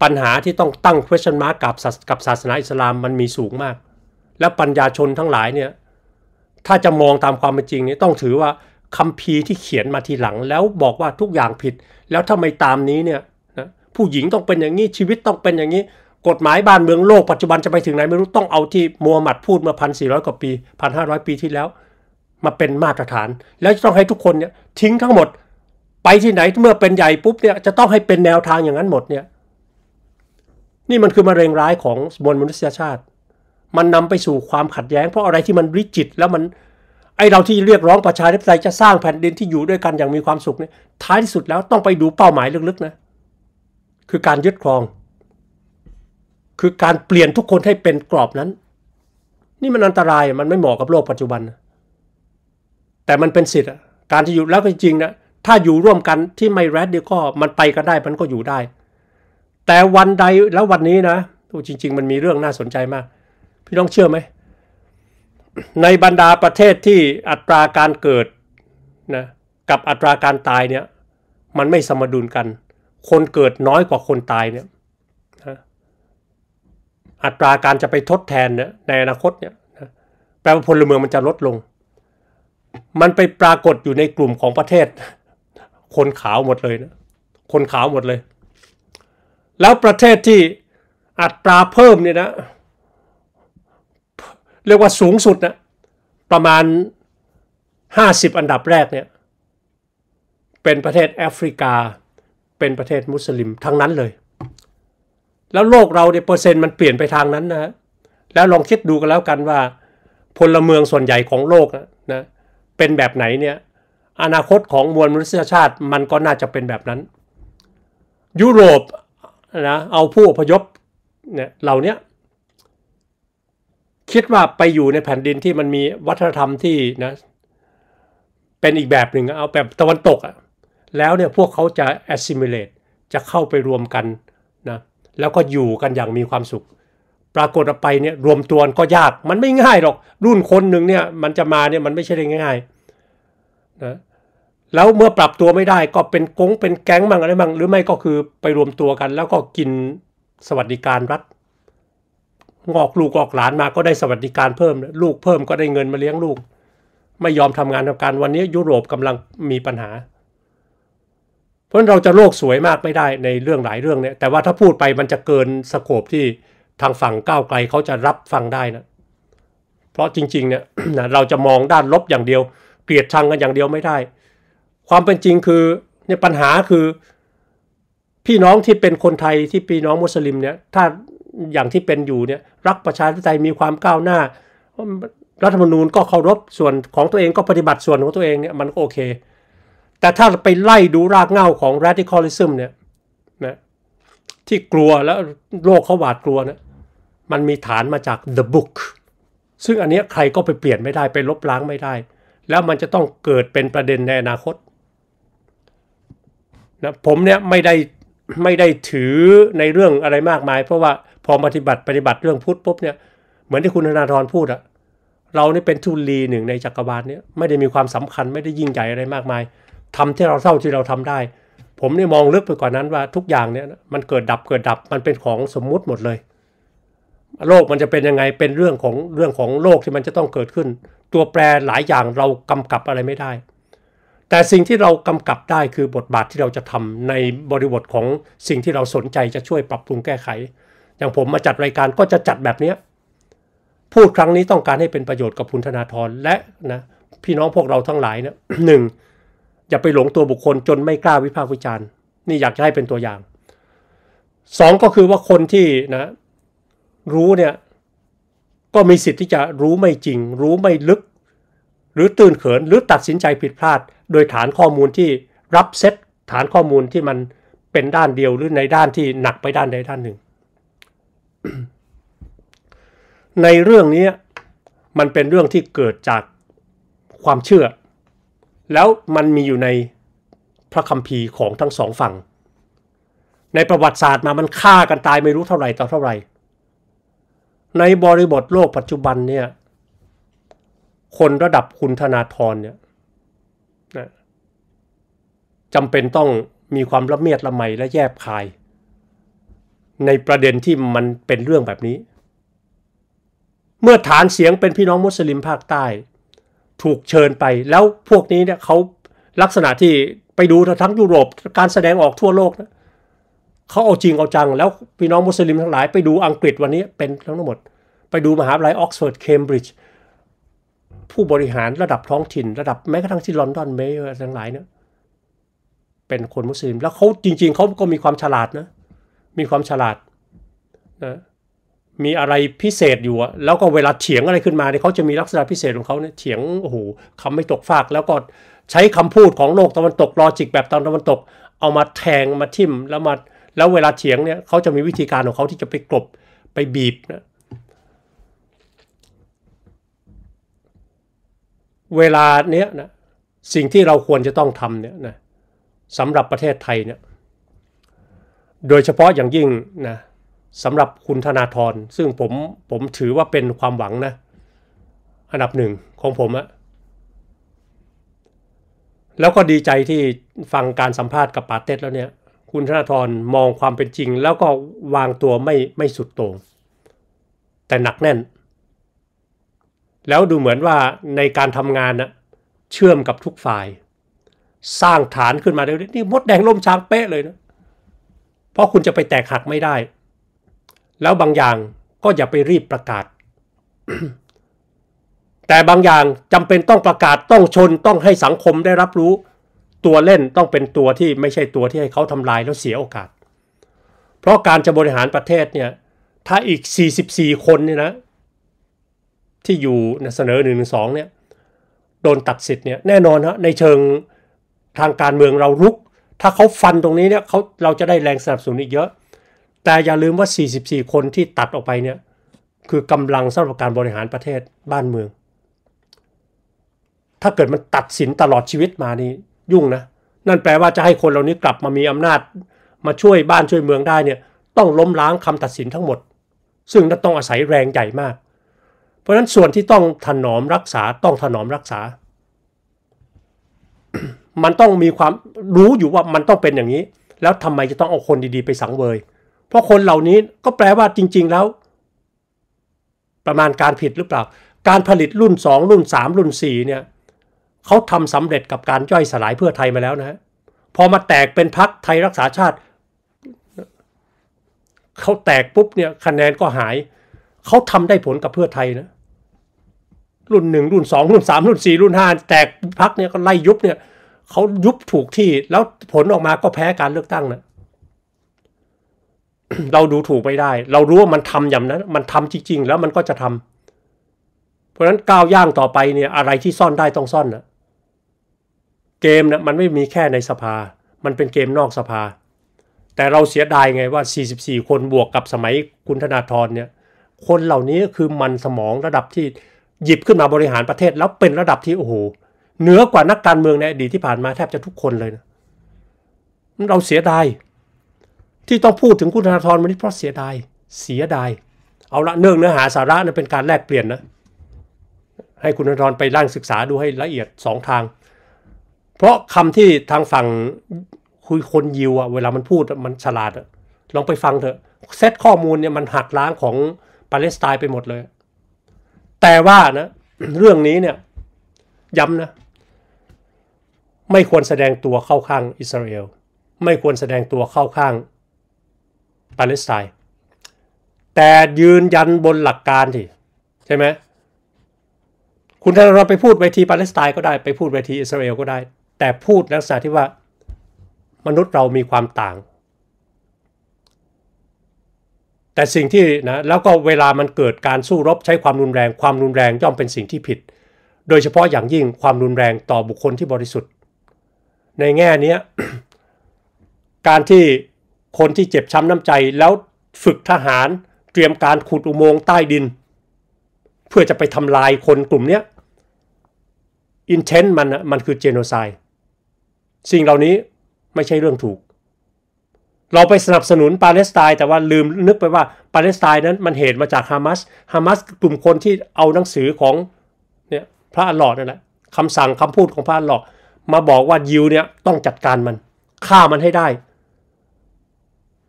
ปัญหาที่ต้องตั้ง question mark กับกับศาสนาอิสลามมันมีสูงมาก และปัญญาชนทั้งหลายเนี่ย ถ้าจะมองตามความเป็นจริงนี่ต้องถือว่าคัมภีร์ที่เขียนมาทีหลัง แล้วบอกว่าทุกอย่างผิด แล้วทำาไมตามนี้เนี่ยนะผู้หญิงต้องเป็นอย่างนี้ ชีวิตต้องเป็นอย่างนี้ กฎหมายบ้านเมืองโลกปัจจุบันจะไปถึงไหนไม่รู้ต้องเอาที่มูฮัมหมัดพูดเมื่อพันสี่ร้อยกว่าปีพันห้าร้อยปีที่แล้วมาเป็นมาตรฐาน แล้วจะต้องให้ทุกคนเนี่ยทิ้งทั้งหมด ไปที่ไหนเมื่อเป็นใหญ่ปุ๊บเนี่ยจะต้องให้เป็นแนวทางอย่างนั้นหมดเนี่ยนี่มันคือมะเร็งร้ายของมวลมนุษยชาติ มันนำไปสู่ความขัดแย้ง เพราะอะไรที่มันริจิตแล้วมันไอเราที่เรียกร้องประชาธิปไตยจะสร้างแผ่นดินที่อยู่ด้วยกันอย่างมีความสุขเนี่ยท้ายที่สุดแล้วต้องไปดูเป้าหมายลึกๆนะคือการยึดครอง คือการเปลี่ยนทุกคนให้เป็นกรอบนั้น นี่มันอันตรายมันไม่เหมาะกับโลกปัจจุบัน แต่มันเป็นสิทธิ์การที่อยู่แล้วก็จริงนะถ้าอยู่ร่วมกันที่ไม่แรดเดียวก็มันไปกันได้มันก็อยู่ได้แต่วันใดแล้ววันนี้นะจริง ๆ มันมีเรื่องน่าสนใจมาก พี่น้องเชื่อไหม ในบรรดาประเทศที่อัตราการเกิดนะกับอัตราการตายเนี่ยมันไม่สมดุลกัน คนเกิดน้อยกว่าคนตายเนี่ยอัตราการจะไปทดแทนเนี่ยในอนาคตเนี่ยแปลว่าพลเมืองมันจะลดลง มันไปปรากฏอยู่ในกลุ่มของประเทศ คนขาวหมดเลยนะ คนขาวหมดเลยแล้วประเทศที่อัตราเพิ่มเนี่ยนะเรียกว่าสูงสุดนะประมาณ 50 อันดับแรกเนี่ยเป็นประเทศแอฟริกาเป็นประเทศมุสลิมทั้งนั้นเลย แล้วโลกเราเนี่ยเปอร์เซ็นต์มันเปลี่ยนไปทางนั้นนะแล้วลองคิดดูกันแล้วกันว่า พลเมืองส่วนใหญ่ของโลกนะเป็นแบบไหนเนี่ยอนาคตของมวลมนุษยชาติมันก็น่าจะเป็นแบบนั้น ยุโรปนะเอาผู้อพยพเนี่ยเหล่านี้คิดว่าไปอยู่ในแผ่นดินที่มันมีวัฒนธรรมที่นะเป็นอีกแบบหนึ่ง เอาแบบตะวันตกอ่ะแล้วเนี่ยพวกเขาจะ assimilate จะเข้าไปรวมกันนะแล้วก็อยู่กันอย่างมีความสุข ปรากฏไปเนี่ยรวมตัวก็ยากมันไม่ง่ายหรอก รุ่นคนหนึ่งเนี่ยมันจะมาเนี่ยมันไม่ใช่ง่าย ๆ นะแล้วเมื่อปรับตัวไม่ได้ก็เป็นกงเป็นแก๊งมั่งอะไรมั่งหรือไม่ก็คือไปรวมตัวกัน แล้วก็กินสวัสดิการรัฐงอกลูกออกหลานมาก็ได้สวัสดิการเพิ่ม ลูกเพิ่มก็ได้เงินมาเลี้ยงลูก ไม่ยอมทำงานทำการวันนี้ยุโรปกำลังมีปัญหา เพราะเราจะโลกสวยมากไม่ได้ในเรื่องหลายเรื่องเนี่ยแต่ว่าถ้าพูดไปมันจะเกินสโคปที่ทางฝั่งก้าวไกลเขาจะรับฟังได้นะเพราะจริงๆเนี่ยเราจะมองด้านลบอย่างเดียวเกลียดชังกันอย่างเดียวไม่ได้ความเป็นจริงคือเนี่ยปัญหาคือพี่น้องที่เป็นคนไทยที่พี่น้องมุสลิมเนี่ยถ้าอย่างที่เป็นอยู่เนี่ยรักประชาธิปไตยมีความก้าวหน้า รัฐธรรมนูญก็เคารพส่วนของตัวเองก็ปฏิบัติส่วนของตัวเองเนี่ยมันโอเค แต่ถ้าไปไล่ดูรากเหง้าของ radicalism เนี่ยนะที่กลัวแล้วโลกเขาหวาดกลัวนะมันมีฐานมาจาก the book ซึ่งอันนี้ใครก็ไปเปลี่ยนไม่ได้ไปลบล้างไม่ได้ แล้วมันจะต้องเกิดเป็นประเด็นในอนาคตนะผมเนี่ยไม่ได้ไม่ได้ถือในเรื่องอะไรมากมาย เพราะว่าพอปฏิบัติปฏิบัติเรื่องพุทธปุ๊บเนี่ยเหมือนที่คุณธนาธรพูดอะเรานี่เป็นทุลีหนึ่ง ในจักรวาลเนี่ยไม่ได้มีความสำคัญไม่ได้ยิ่งใหญ่อะไรมากมาย ทำที่เราเท่าที่เราทำได้ ผมเนี่ยมองลึกไปกว่านั้นว่าทุกอย่างเนี่ยมันเกิดดับเกิดดับมันเป็นของสมมุติหมดเลย โลกมันจะเป็นยังไงเป็นเรื่องของเรื่องของโลกที่มันจะต้องเกิดขึ้น ตัวแปรหลายอย่างเรากำกับอะไรไม่ได้แต่สิ่งที่เรากำกับได้คือบทบาทที่เราจะทำในบริบทของสิ่งที่เราสนใจจะช่วยปรับปรุงแก้ไข อย่างผมมาจัดรายการก็จะจัดแบบนี้พูดครั้งนี้ต้องการให้เป็นประโยชน์กับพุนธนาธรและนะพี่น้องพวกเราทั้งหลายเนะหนึ่งอย่าไปหลงตัวบุคคลจนไม่กล้าวิพากษ์วิจารณ์นี่อยากจะให้เป็นตัวอย่างสองก็คือว่าคนที่นะรู้เนี่ยก็มีสิทธิ์ที่จะรู้ไม่จริง รู้ไม่ลึกหรือตื่นเขินหรือตัดสินใจผิดพลาด โดยฐานข้อมูลที่รับเซตฐานข้อมูลที่มันเป็นด้านเดียวหรือในด้านที่หนักไปด้านใดด้านหนึ่ง ในเรื่องนี้มันเป็นเรื่องที่เกิดจากความเชื่อ แล้วมันมีอยู่ในพระคัมภีร์ของทั้งสองฝั่ง ในประวัติศาสตร์มามันฆ่ากันตายไม่รู้เท่าไหร่ต่อเท่าไหร่ ในบริบทโลกปัจจุบันเนี่ยคนระดับคุณธนาธรเนี่ยนะจำเป็นต้องมีความละเมียด ละไมและแยบคาย ในประเด็นที่มันเป็นเรื่องแบบนี้ เมื่อฐานเสียงเป็นพี่น้องมุสลิมภาคใต้ ถูกเชิญไป แล้วพวกนี้เนี่ยเขาลักษณะที่ไปดูทั้งยุโรป การแสดงออกทั่วโลกนะเขาเอาจริง เอาจัง แล้วพี่น้องมุสลิมทั้งหลายไปดูอังกฤษวันนี้เป็นทั้งหมด ไปดูมหาวิทยาลัยออกซฟอร์ดเคมบริดจ์ผู้บริหารระดับท้องถิ่นระดับแม้กระทั่งที่ลอนดอนเมย์ทั้งหลายเนี่ยเป็นคนมุสลิมแล้วเขาจริงๆเขาก็มีความฉลาดนะ มีความฉลาดนะมีอะไรพิเศษอยู่ แล้วก็เวลาเถียงอะไรขึ้นมาเนี่ยเขาจะมีลักษณะพิเศษของเขาเนี่ยเถียงโอ้โหคำไม่ตกฟาก แล้วก็ใช้คำพูดของโลกตะวันตกลอจิกแบบตะวันตก เอามาแทงมาทิ่มแล้วมาแล้วเวลาเถียงเนี่ยเขาจะมีวิธีการของเขาที่จะไปกลบไปบีบนะเวลาเนี้ยนะสิ่งที่เราควรจะต้องทำเนี่ยนะสำหรับประเทศไทยเนี่ยโดยเฉพาะอย่างยิ่งนะสำหรับคุณธนาธรซึ่งผมผมถือว่าเป็นความหวังนะอันดับหนึ่งของผมอะแล้วก็ดีใจที่ฟังการสัมภาษณ์กับปาเต็ดแล้วเนี่ยคุณธนาธรมองความเป็นจริง แล้วก็วางตัวไม่ไม่สุดโต่งแต่หนักแน่นแล้วดูเหมือนว่าในการทำงานนะเชื่อมกับทุกฝ่าย สร้างฐานขึ้นมาเไดๆนี่มดแดงล่มช้างเป๊ะเลยนะ เพราะคุณจะไปแตกหักไม่ได้ แล้วบางอย่างก็อย่าไปรีบประกาศ แต่บางอย่างจำเป็นต้องประกาศต้องชนต้องให้สังคมได้รับรู้ ตัวเล่นต้องเป็นตัวที่ไม่ใช่ตัวที่ให้เขาทำลายแล้วเสียโอกาส เพราะการจะบริหารประเทศเนี่ย ถ้าอีก 44 คนเนี่ยนะที่อยู่เสนอหนึ่งงสอเนี่ยโดนตัดสิทธิ์เนี่ยแน่นอนฮะในเชิงทางการเมืองเรารุก ถ้าเขาฟันตรงนี้เนี่ยเขาเราจะได้แรงสนับสนุนอีกเยอะ แต่อย่าลืมว่า 44 คนที่ตัดออกไปเนี่ยคือกำลังสำหรับการบริหารประเทศบ้านเมือง ถ้าเกิดมันตัดสินตลอดชีวิตมานี่ยุ่งนะนั่นแปลว่าจะให้คนเหล่านี้กลับมามีอำนาจมาช่วยบ้านช่วยเมืองได้เนี่ยต้องล้มล้างคำตัดสินทั้งหมด ซึ่งต้องอาศัยแรงใหญ่มากเพราะฉะนั้นส่วนที่ต้องถนอมรักษา ต้องถนอมรักษา มันต้องมีความรู้อยู่ว่ามันต้องเป็นอย่างนี้ แล้วทำไมจะต้องเอาคนดี ๆไปสังเวย เพราะคนเหล่านี้ก็แปลว่าจริง ๆแล้ว ประมาณการผิดหรือเปล่าการผลิตรุ่น 2 รุ่น 3 รุ่น 4เนี่ยเขาทำสำเร็จกับการย่อยสลายเพื่อไทยมาแล้วนะฮะพอมาแตกเป็นพักไทยรักษาชาติเขาแตกปุ๊บเนี่ยคะแนนก็หายเขาทำได้ผลกับเพื่อไทยนะรุ่นหนึ่งรุ่นสองรุ่นสามรุ่นสี่รุ่นห้าแตกพักเนี่ยก็ไล่ยุบเนี่ยเขายุบถูกที่แล้วผลออกมาก็แพ้การเลือกตั้งนะเราดูถูกไม่ได้ เรารู้ว่ามันทำอย่างนั้นมันทำจริงๆแล้วมันก็จะทำ เพราะฉะนั้นก้าวย่างต่อไปเนี่ยอะไรที่ซ่อนได้ต้องซ่อนนะเกมนะมันไม่มีแค่ในสภา มันเป็นเกมนอกสภา แต่เราเสียดายไงว่า 44 คนบวกกับสมัยคุณธนาธรเนี่ยคนเหล่านี้คือมันสมองระดับที่ หยิบขึ้นมาบริหารประเทศแล้วเป็นระดับที่โอ้โหเหนือกว่านักการเมืองในอดีตที่ผ่านมาแทบจะทุกคนเลยนะเราเสียดาย ที่ต้องพูดถึงคุณธนาธรวันนี้เพราะเสียดายเสียดาย เอาละเนื่องเนื้อหาสาระนะเป็นการแลกเปลี่ยนนะให้คุณธนาธรไปร่างศึกษาดูให้ละเอียดสองทาง เพราะคำที่ทางฝั่งคุยคนยิวอะเวลามันพูดมันฉลาดอะลองไปฟังเถอะเซตข้อมูลเนี่ยมันหักล้างของปาเลสไตน์ไปหมดเลย แต่ว่านะเรื่องนี้เนี่ยย้ำนะไม่ควรแสดงตัวเข้าข้างอิสราเอลไม่ควรแสดงตัวเข้าข้างปาเลสไตน์แต่ยืนยันบนหลักการที่ใช่ไหมคุณถ้าเราไปพูดเวทีปาเลสไตน์ก็ได้ไปพูดเวทีอิสราเอลก็ได้ แต่พูดลักษณะที่ว่า มนุษย์เรามีความต่างแต่สิ่งที่นะแล้วก็เวลามันเกิดการสู้รบใช้ความรุนแรง ความรุนแรงย่อมเป็นสิ่งที่ผิด โดยเฉพาะอย่างยิ่งความรุนแรงต่อบุคคลที่บริสุทธิ์ ในแง่นี้ การที่คนที่เจ็บช้ำน้ำใจแล้วฝึกทหารเตรียมการขุดอุโมงค์ใต้ดิน เพื่อจะไปทำลายคนกลุ่มนี้อินเทนต์มันมันคือเจโนไซด์สิ่งเหล่านี้ไม่ใช่เรื่องถูกเราไปสนับสนุนปาเลสไตน์แต่ว่าลืมนึกไปว่าปาเลสไตน์นั้นมันเหตุมาจากฮามาสฮามาสกลุ่มคนที่เอาหนังสือของเนี่ยพระอัลลอฮ์นั่นแหละคำสั่งคำพูดของพระอัลลอฮ์มาบอกว่ายิวเนี่ยต้องจัดการมันฆ่ามันให้ได้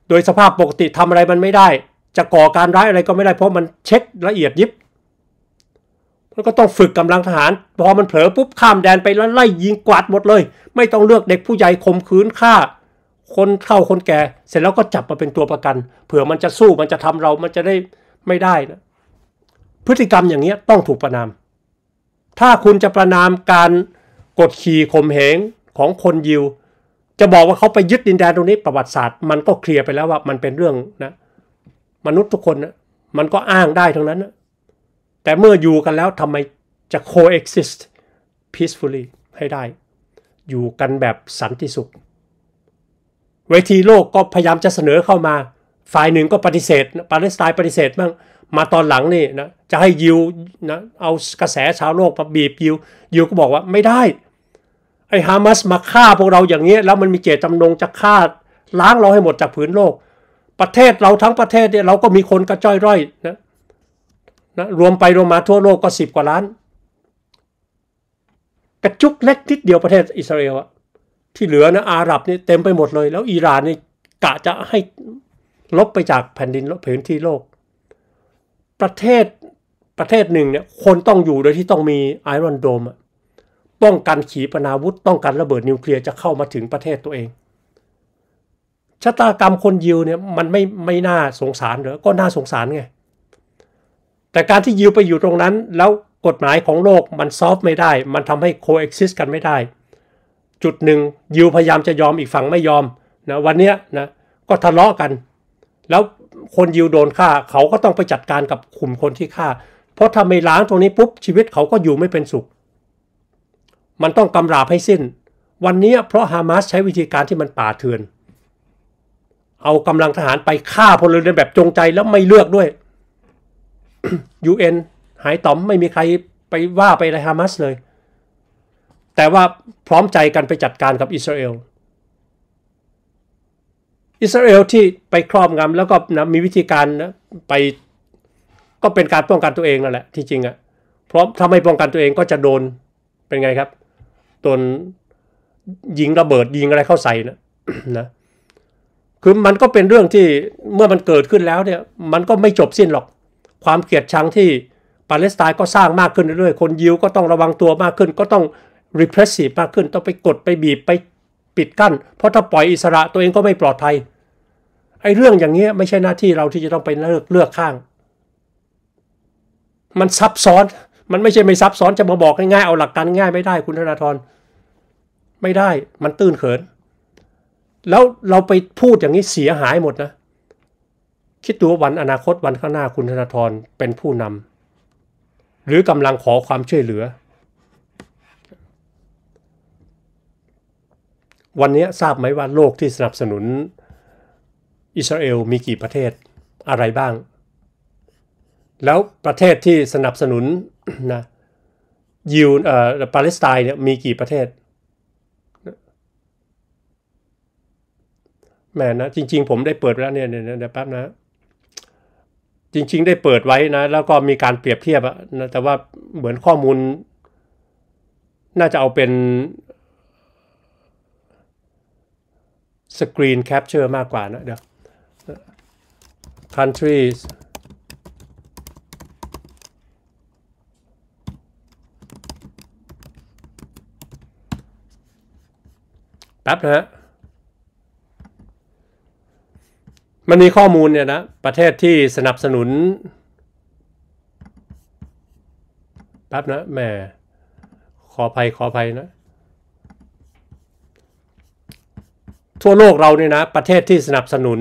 โดยสภาพปกติทำอะไรมันไม่ได้ จะก่อการร้ายอะไรก็ไม่ได้ เพราะมันเช็ดละเอียดยิบมันก็ต้องฝึกกำลังทหาร พอมันเผลอปุ๊บข้ามแดนไปแล้วไล่ยิงกวาดหมดเลย ไม่ต้องเลือกเด็กผู้ใหญ่ข่มขืนฆ่าคนเฒ่าคนแก่ เสร็จแล้วก็จับมาเป็นตัวประกัน เผื่อมันจะสู้มันจะทำเรามันจะได้ไม่ได้นะพฤติกรรมอย่างนี้ต้องถูกประนาม ถ้าคุณจะประนามการกดขี่ข่มเหงของคนยิว จะบอกว่าเขาไปยึดดินแดนตรงนี้ประวัติศาสตร์มันก็เคลียร์ไปแล้วว่ามันเป็นเรื่องนะมนุษย์ทุกคนนะมันก็อ้างได้ทั้งนั้นนะแต่เมื่ออยู่กันแล้วทำไมจะ coexist peacefully ให้ได้ อยู่กันแบบสันติสุขเวทีโลกก็พยายามจะเสนอเข้ามา ฝ่ายหนึ่งก็ปฏิเสธปาเลสไตน์ปฏิเสธบ้างมาตอนหลังนี่นะจะให้ยิวนะเอากระแสชาวโลกมาบีบยิวยิวก็บอกว่าไม่ได้ ไอ้ฮามาสมาฆ่าพวกเราอย่างนี้แล้วมันมีเจตจำนงจะฆ่าล้างเราให้หมดจากผืนโลก ประเทศเราทั้งประเทศเนี่ยเราก็มีคนกระจ้อยร่อยนะนะรวมไปรวมมาทั่วโลกก็สิบกว่าล้าน กระจุกเล็กทิดเดียวประเทศอิสราเอลอะที่เหลือนะอาหรับนี่เต็มไปหมดเลย แล้วอิหร่านนี่กะจะให้ลบไปจากแผ่นดินพื้นที่โลก ประเทศ ประเทศหนึ่งเนี่ยคนต้องอยู่โดยที่ต้องมีไอรอนโดมป้องกันขีปนาวุธต้องกันระเบิดนิวเคลียร์จะเข้ามาถึงประเทศตัวเองชะตากรรมคนยิวเนี่ยมันไม่ไม่น่าสงสารหรอ ก็น่าสงสารไง แต่การที่ยิวไปอยู่ตรงนั้นแล้วกฎหมายของโลกมันซอฟไม่ได้ มันทำให้โคเอ็กซิสกันไม่ได้จุดหนึ่งยิวพยายามจะยอมอีกฝั่งไม่ยอมนะวันเนี้ยนะก็ทะเลาะกัน แล้วคนยิวโดนฆ่าเขาก็ต้องไปจัดการกับกลุ่มคนที่ฆ่า เพราะถ้าไม่ล้างตรงนี้ปุ๊บ ชีวิตเขาก็อยู่ไม่เป็นสุข มันต้องกำราบให้สิ้น วันนี้เพราะฮามาสใช้วิธีการที่มันป่าเถื่อน เอากำลังทหารไปฆ่าพลเรือนแบบจงใจแล้วไม่เลือกด้วย UN หายต๋อมไม่มีใครไปว่าไปอะไรฮามาสเลยแต่ว่าพร้อมใจกันไปจัดการกับอิสราเอล อิสราเอลที่ไปครอบงำแล้วก็นะมีวิธีการนะไป ก็เป็นการป้องกันตัวเองนั่นแหละที่จริงอะ่ะ เพราะถ้าไม่ป้องกันตัวเองก็จะโดนเป็นไงครับโดนยิงระเบิดยิงอะไรเข้าใส่นะนะ คือมันก็เป็นเรื่องที่เมื่อมันเกิดขึ้นแล้วเนี่ยมันก็ไม่จบสิ้นหรอกความเกลียดชังที่ปาเลสไตน์ก็สร้างมากขึ้นเรื่อยๆคนยิวก็ต้องระวังตัวมากขึ้นก็ต้อง repressive มากขึ้นต้องไปกดไปบีบไปปิดกั้นเพราะถ้าปล่อยอิสระตัวเองก็ไม่ปลอดภัยไอ้เรื่องอย่างเงี้ยไม่ใช่หน้าที่เราที่จะต้องไปเลือกเลือกข้าง มันซับซ้อนมันไม่ใช่ไม่ซับซ้อนจะมาบอกง่ายๆเอาหลักการง่ายไม่ได้คุณธนาธรไม่ได้มันตื้นเขิน แล้วเราไปพูดอย่างนี้เสียหายหมดนะ คิดดูวันอนาคตวันข้างหน้าคุณธนาธรเป็นผู้นำหรือกำลังขอความช่วยเหลือวันนี้ทราบไหมว่าโลกที่สนับสนุนอิสราเอลมีกี่ประเทศอะไรบ้าง แล้วประเทศที่สนับสนุนนะยูเอ่อปาเลสไตน์เนี่ยมีกี่ประเทศแม่นะจริงๆ ผมได้เปิดแล้วเนี่ยเดี๋ยวแป๊บนะจริงๆได้เปิดไว้นะ แล้วก็มีการเปรียบเทียบอะนะแต่ว่าเหมือนข้อมูลน่าจะเอาเป็นสกรีนแคปเจอร์มากกว่านะเดี๋ยว countries แป๊บนะฮะมันมีข้อมูลเนี่ยนะ ประเทศที่สนับสนุน แป๊บนะแม่ขออภัยขออภัยนะทั่วโลกเราเนี่ยนะประเทศที่สนับสนุน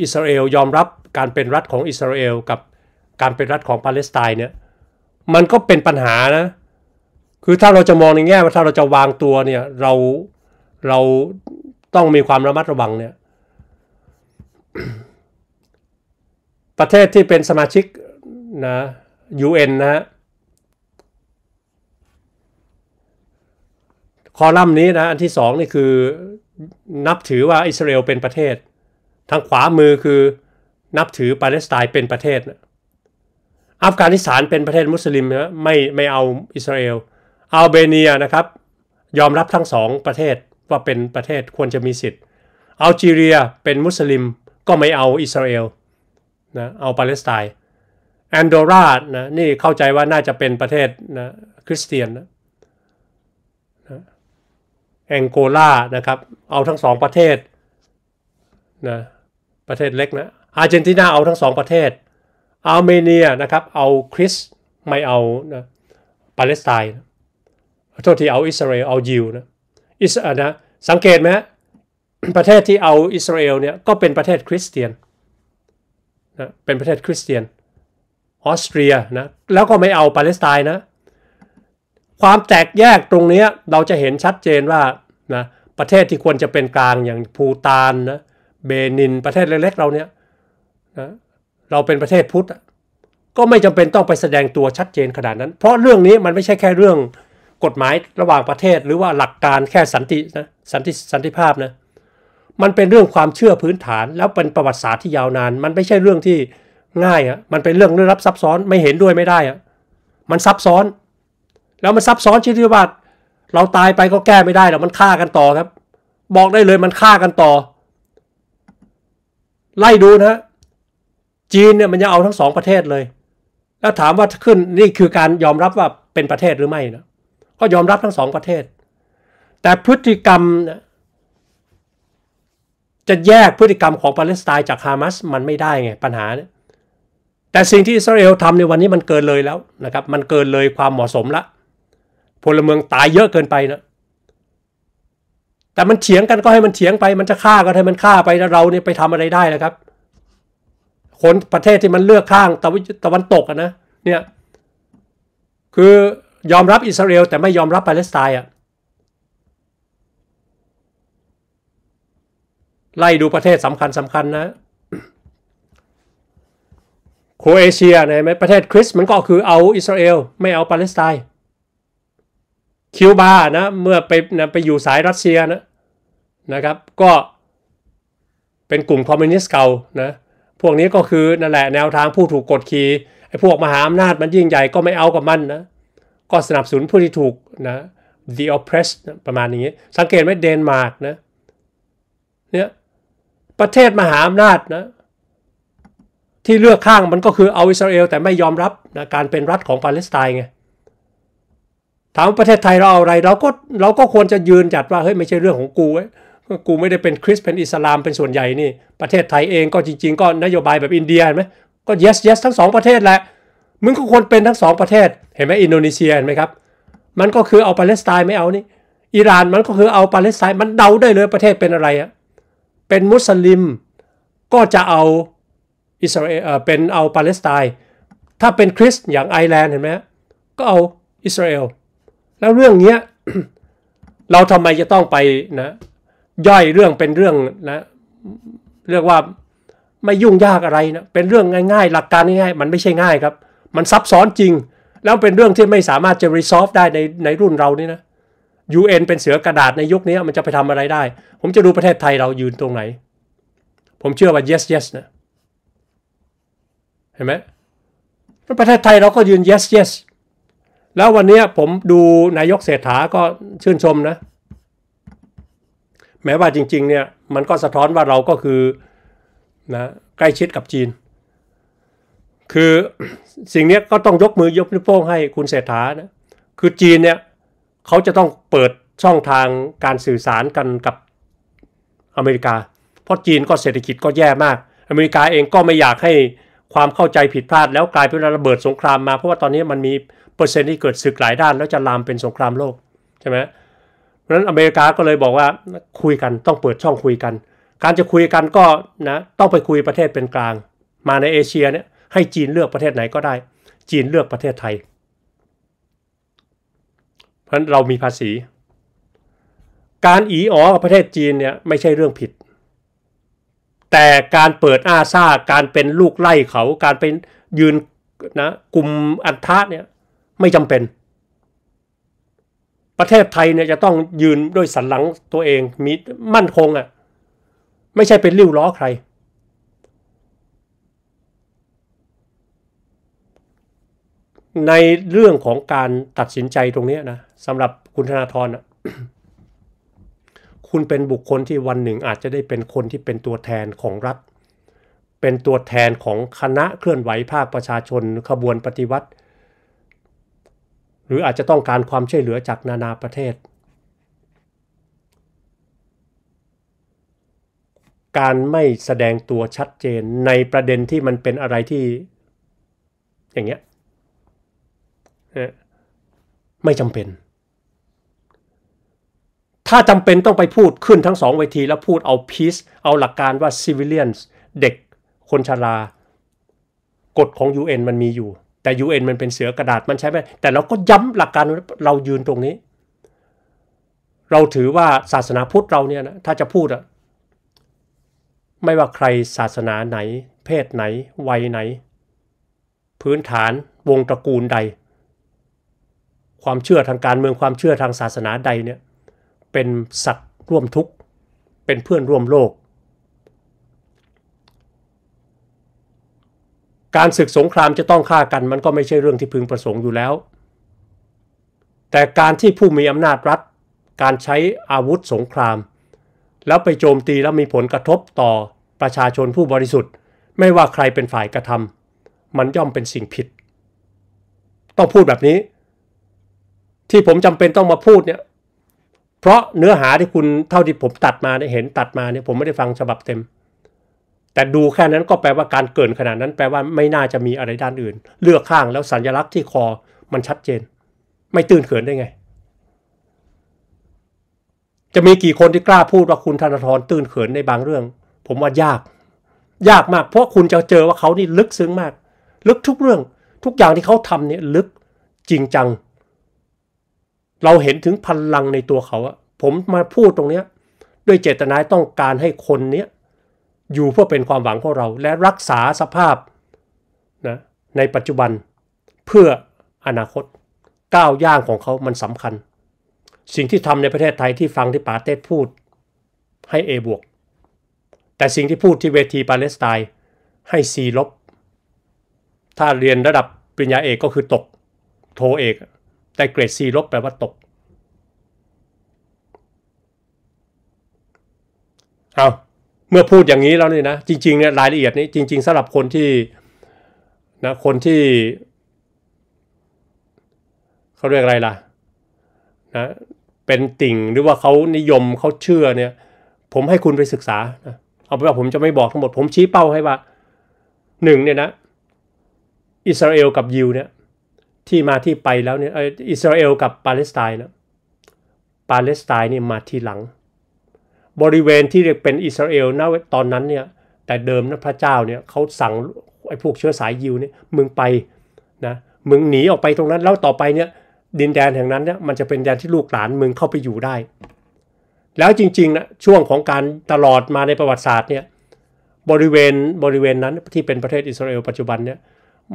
อิสราเอล ยอมรับการเป็นรัฐของอิสราเอล กับการเป็นรัฐของปาเลสไตน์เนี่ยมันก็เป็นปัญหานะ คือถ้าเราจะมองในแง่ว่าถ้าเราจะวางตัวเนี่ยเราเราต้องมีความระมัดระวังเนี่ยประเทศที่เป็นสมาชิกนะ UN นะฮะคอลัมน์นี้นะอันที่สองนี่คือนับถือว่าอิสราเอลเป็นประเทศทางขวามือคือนับถือปาเลสไตน์เป็นประเทศอัฟกานิสถานเป็นประเทศมุสลิมนะไม่ไม่เอาอิสราเอลอัลเบเนียนะครับยอมรับทั้งสองประเทศว่าเป็นประเทศควรจะมีสิทธิ์อัลจีเรียเป็นมุสลิมก็ไม่เอาอิสราเอลนะเอาปาเลสไตน์แอนดอรานะนี่เข้าใจว่าน่าจะเป็นประเทศนะคริสเตียนนะแองโกลานะครับ เอาทั้งสองประเทศนะประเทศเล็กนะอาร์เจนตินาเอาทั้งสองประเทศอาร์เมเนียนะครับเอาคริสไม่เอานะปาเลสไตน์โทษที่เอาอิสราเอลเอายิวนะอิสนะสังเกตไหมประเทศที่เอาอิสราเอลเนี่ยก็เป็นประเทศคริสเตียนนะเป็นประเทศคริสเตียนออสเตรียนะแล้วก็ไม่เอาปาเลสไตน์นะ ความแตกแยกตรงนี้เราจะเห็นชัดเจนว่านะประเทศที่ควรจะเป็นกลางอย่างภูตานนะเบนิน ประเทศเล็กๆเราเนี่ยนะเราเป็นประเทศพุทธก็ไม่จำเป็นต้องไปแสดงตัวชัดเจนขนาดนั้น เพราะเรื่องนี้มันไม่ใช่แค่เรื่องกฎหมายระหว่างประเทศหรือว่าหลักการแค่สันตินะสันติสันติภาพนะมันเป็นเรื่องความเชื่อพื้นฐาน แล้วเป็นประวัติศาสตร์ที่ยาวนาน มันไม่ใช่เรื่องที่ง่ายอะ่ะมันเป็นเรื่องลึกลับซับซ้อนไม่เห็นด้วยไม่ได้อะ่ะมันซับซ้อนแล้วมันซับซ้อนชวิดที่ว่าเราตายไปก็แก้ไม่ได้หรอกมันฆ่ากันต่อครับ บอกได้เลยมันฆ่ากันต่อ ไล่ดูนะจีนเนี่ยมันจะเอาทั้งสองประเทศเลย แล้วถามว่าขึ้นนี่คือการยอมรับว่าเป็นประเทศหรือไม่นะก็ยอมรับทั้งสองประเทศ แต่พฤติกรรมจะแยกพฤติกรรมของปาเลสไตน์จากฮามาสมันไม่ได้ไงปัญหาเนี่ยแต่สิ่งที่อิสราเอลทำในวันนี้มันเกินเลยแล้วนะครับ มันเกินเลยความเหมาะสมละพลเมืองตายเยอะเกินไปนะแต่มันเฉียงกันก็ให้มันเฉียงไป มันจะฆ่าก็ให้มันฆ่าไป แล้วเราเนี่ยไปทำอะไรได้ละครับ คนประเทศที่มันเลือกข้างตะวันตะวันตกนะ เนี่ย คือยอมรับอิสราเอลแต่ไม่ยอมรับปาเลสไตน์อะไล่ดูประเทศสำคัญสำคัญนะ โครเอเชียนไหมประเทศคริสมันก็คือเอาอิสราเอลไม่เอาปาเลสไตน์คิวบานะเมื่อไปนะไปอยู่สายรัสเซียนะนะครับ ก็เป็นกลุ่มคอมมิวนิสต์เก่านะ พวกนี้ก็คือนั่นแหละแนวทางผู้ถูกกดขี่ไอ้พวกมหาอำนาจมันยิ่งใหญ่ก็ไม่เอากับมันนะ ก็สนับสนุนผู้ที่ถูกนะ the oppressed ประมาณนี้ สังเกตไหมเดนมาร์กนะ เนี่ย ประเทศมหาอำนาจนะ ที่เลือกข้างมันก็คือเอาอิสราเอลแต่ไม่ยอมรับนะการเป็นรัฐของปาเลสไตน์ไงถามประเทศไทยเราเอาอะไร เราก็เราก็ควรจะยืนจัดว่าเฮ้ยไม่ใช่เรื่องของกูกูไม่ได้เป็นคริสเป็นอิสลาม เป็นส่วนใหญ่นี่ ประเทศไทยเองก็จริงๆ ก็นโยบายแบบอินเดียเห็นไหม ก็ yes yes ทั้งสองประเทศแหละ มึงก็ควรเป็นทั้งสองประเทศ เห็นไหมอินโดนีเซียเห็นไหมครับ มันก็คือเอาปาเลสไตน์ไม่เอานี่ อิหร่านมันก็คือเอาปาเลสไตน์ มันเดาได้เลยประเทศเป็นอะไรอะเป็นมุสลิมก็จะเอาอิสราเอลเป็นเอาปาเลสไตน์ ถ้าเป็นคริสต์อย่างไอร์แลนด์เห็นไหมก็เอาอิสราเอลแล้วเรื่องเนี้ยเราทำไมจะต้องไปนะย่อยเรื่องเป็นเรื่องนะเรียกว่าไม่ยุ่งยากอะไรนะเป็นเรื่องง่ายๆ หลักการง่ายๆมันไม่ใช่ง่ายครับ มันซับซ้อนจริงแล้วเป็นเรื่องที่ไม่สามารถจะ resolve ได้ในในรุ่นเรานี่นะ UN เป็นเสือกระดาษในยุคนี้ มันจะไปทำอะไรได้ ผมจะดูประเทศไทยเรายืนตรงไหน ผมเชื่อว่า yes yes นะเห็นไหมประเทศไทยเราก็ยืน yes yes แล้ววันนี้ผมดูนายกเศรษฐา ก็ชื่นชมนะแม้ว่าจริงๆเนี่ยมันก็สะท้อนว่าเราก็คือนะใกล้ชิดกับจีน คือสิ่งนี้ก็ต้องยกมือยกนิ้วโป้งให้คุณเศรษฐานะคือจีนเนี่ยเขาจะต้องเปิดช่องทางการสื่อสารกันกับอเมริกา เพราะจีนก็เศรษฐกิจก็แย่มาก อเมริกาเองก็ไม่อยากให้ความเข้าใจผิดพลาดแล้วกลายเป็นระเบิดสงครามมา เพราะว่าตอนนี้มันมีอร์เซ็นต์ที่เกิดศึกหลายด้านแล้วจะลามเป็นสงครามโลกใช่ไหมเพราะฉะนั้นอเมริกาก็เลยบอกว่าคุยกันต้องเปิดช่องคุยกัน การจะคุยกันก็นะต้องไปคุยประเทศเป็นกลาง มาในเอเชียเนี่ย ให้จีนเลือกประเทศไหนก็ได้ จีนเลือกประเทศไทย เพราะฉะนั้นเรามีภาษี การอีอ๋อประเทศจีนเนี่ยไม่ใช่เรื่องผิด แต่การเปิดอาซาการเป็นลูกไล่เขา การเป็นยืนนะกลุ่มอันทะเนี่ยไม่จำเป็น ประเทศไทยเนี่ยจะต้องยืนด้วยสันหลังตัวเองมีมั่นคงอะ่ะ ไม่ใช่เป็นริ้วล้อใคร ในเรื่องของการตัดสินใจตรงนี้นะสำหรับคุณธนาธรนะคุณเป็นบุคคลที่วันหนึ่งอาจจะได้เป็นคนที่เป็นตัวแทนของรัฐ เป็นตัวแทนของคณะเคลื่อนไหวภาคประชาชนขบวนปฏิวัติรืออาจจะต้องการความช่วยเหลือจากนานาประเทศ การไม่แสดงตัวชัดเจนในประเด็นที่มันเป็นอะไรที่ อย่างเงี้ยไม่จำเป็น ถ้าจำเป็นต้องไปพูดขึ้นทั้งสองเวทีแล้วพูดเอาพีซเอาหลักการว่า civilians เด็กคนชรา กฎของ UN มันมีอยู่แต่ UN มันเป็นเสือกระดาษมันใช้ไม่แต่เราก็ย้ำหลักการเรายืนตรงนี้ เราถือว่าศาสนาพุทธเราเนี่ยนะถ้าจะพูดอะไม่ว่าใครศาสนาไหน เพศไหนวัยไหน พื้นฐานวงตระกูลใด ความเชื่อทางการเมืองความเชื่อทางศาสนาใดเนี่ยเป็นสัตว์ร่วมทุกข์ เป็นเพื่อนร่วมโลกการศึกสงครามจะต้องฆ่ากันมันก็ไม่ใช่เรื่องที่พึงประสงค์อยู่แล้ว แต่การที่ผู้มีอำนาจรัฐ การใช้อาวุธสงคราม แล้วไปโจมตีแล้วมีผลกระทบต่อประชาชนผู้บริสุทธิ์ ไม่ว่าใครเป็นฝ่ายกระทำมันย่อมเป็นสิ่งผิดต้องพูดแบบนี้ ที่ผมจำเป็นต้องมาพูดเนี่ยเพราะเนื้อหาที่คุณเท่าที่ผมตัดมาเนี่ยเห็นตัดมาเนี่ยผมไม่ได้ฟังฉบับเต็มแต่ดูแค่นั้นก็แปลว่าการเกินขนาดนั้นแปลว่าไม่น่าจะมีอะไรด้านอื่น เลือกข้างแล้วสัญลักษณ์ที่คอมันชัดเจน ไม่ตื่นเขินได้ไง จะมีกี่คนที่กล้าพูดว่าคุณธนาธรตื่นเขินในบางเรื่อง ผมว่ายาก ยากมากเพราะคุณจะเจอว่าเขานี่ลึกซึ้งมาก ลึกทุกเรื่อง ทุกอย่างที่เขาทำเนี่ย ลึกจริงจัง เราเห็นถึงพลังในตัวเขาอะผมมาพูดตรงเนี้ยด้วยเจตนาต้องการให้คนเนี้ยอยู่เพื่อเป็นความหวังของเราและรักษาสภาพนะในปัจจุบันเพื่ออนาคตก้าวย่างของเขามันสำคัญ สิ่งที่ทำในประเทศไทยที่ฟังที่ปาเต้พูดให้ A บวก แต่สิ่งที่พูดที่เวทีปาเลสไตน์ให้ C ลบ ถ้าเรียนระดับปริญญาเอกก็คือตก โทเอก แต่เกรด C ลบแปลว่าตกเอาเมื่อพูดอย่างนี้แล้วนี่นะจริงๆเนี่ยรายละเอียดนี้ จริงๆสำหรับคนที่นะคนที่ เขาเรียกอะไรล่ะนะเป็นติ่งหรือว่าเขานิยมเขาเชื่อเนี่ยผมให้คุณไปศึกษานะเอาไปว่าผมจะไม่บอกทั้งหมดผมชี้เป้าให้ว่าหนึ่งเนี่ยนะอิสราเอลกับยิวเนี่ยที่มาที่ไปแล้วเนี่ยอิสราเอลกับปาเลสไตน์นะปาเลสไตน์นี่มาทีหลังบริเวณที่เรียกเป็นอิสราเอละตอนนั้นเนี่ย แต่เดิมนะพระเจ้าเนี่ยเขาสั่งไอ้พวกเชื้อสายยิวเนี่ยมึงไปนะมึงหนีออกไปตรงนั้นแล้วต่อไปเนี่ยดินแดนแห่งนั้นเนี่ยมันจะเป็นแดนที่ลูกหลานมึงเข้าไปอยู่ได้ แล้วจริงๆนะช่วงของการตลอดมาในประวัติศาสตร์เนี่ยบริเวณบริเวณนั้นที่เป็นประเทศอิสราเอลปัจจุบันเนี่ย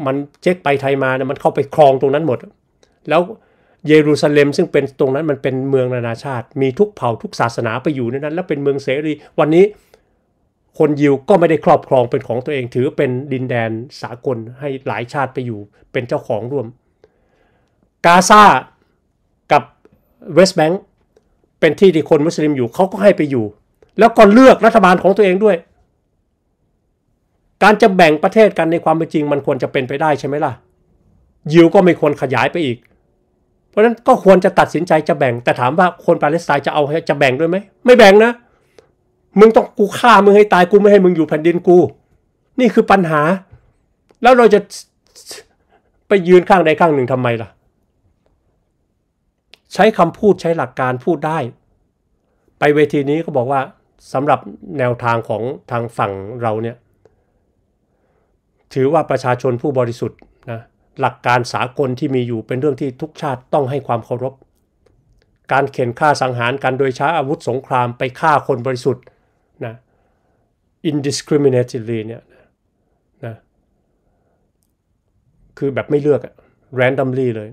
มันเช็คไปไทยมาเนี่ยมันเข้าไปครองตรงนั้นหมด แล้วเยรูซาเล็มซึ่งเป็นตรงนั้นมันเป็นเมืองนานาชาติ มีทุกเผ่าทุกศาสนาไปอยู่ในนั้น แล้วเป็นเมืองเสรี วันนี้คนยิวก็ไม่ได้ครอบครองเป็นของตัวเองถือเป็นดินแดนสากลให้หลายชาติไปอยู่ เป็นเจ้าของร่วม กาซากับเวสต์แบงก์เป็นที่ที่คนมุสลิมอยู่เขาก็ให้ไปอยู่ แล้วก็เลือกรัฐบาลของตัวเองด้วย การจะแบ่งประเทศกันในความเป็นจริงมันควรจะเป็นไปได้ใช่ไหมล่ะยิวก็ไม่ควรขยายไปอีกราะฉะนั้นก็ควรจะตัดสินใจจะแบ่ง แต่ถามว่าคนปาเลสไตน์จะเอาจะแบ่งด้วยไหม ไม่แบ่งนะ มึงต้องกูฆ่ามึงให้ตายกูไม่ให้มึงอยู่แผ่นดินกู นี่คือปัญหา แล้วเราจะไปยืนข้างใดข้างหนึ่งทำไมล่ะ ใช้คำพูดใช้หลักการพูดได้ ไปเวทีนี้ก็บอกว่าสำหรับแนวทางของทางฝั่งเราเนี่ย ถือว่าประชาชนผู้บริสุทธิ์นะหลักการสากลที่มีอยู่เป็นเรื่องที่ทุกชาติต้องให้ความเคารพ การเข็นฆ่าสังหารกันโดยใช้อาวุธสงครามไปฆ่าคนบริสุทธิ์นะ indiscriminately เนี่ยนะคือแบบไม่เลือกอะ randomly เลย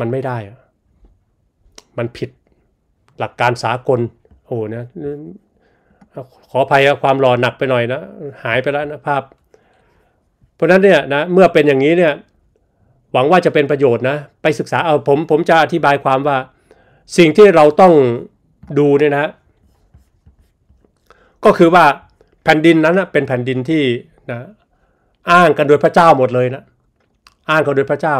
มันไม่ได้อะมันผิดหลักการสากล โอ้นะขออภัยความหล่อหนักไปหน่อยนะหายไปแล้วนะภาพเพราะนั้นเนี่ยนะเมื่อเป็นอย่างนี้เนี่ยหวังว่าจะเป็นประโยชน์นะไปศึกษาเอาผมผมจะอธิบายความว่า สิ่งที่เราต้องดูเนี่ยนะ ก็คือว่าแผ่นดินนั้นเป็นแผ่นดินที่นะอ้างกันโดยพระเจ้าหมดเลยนะ อ้างกันโดยพระเจ้า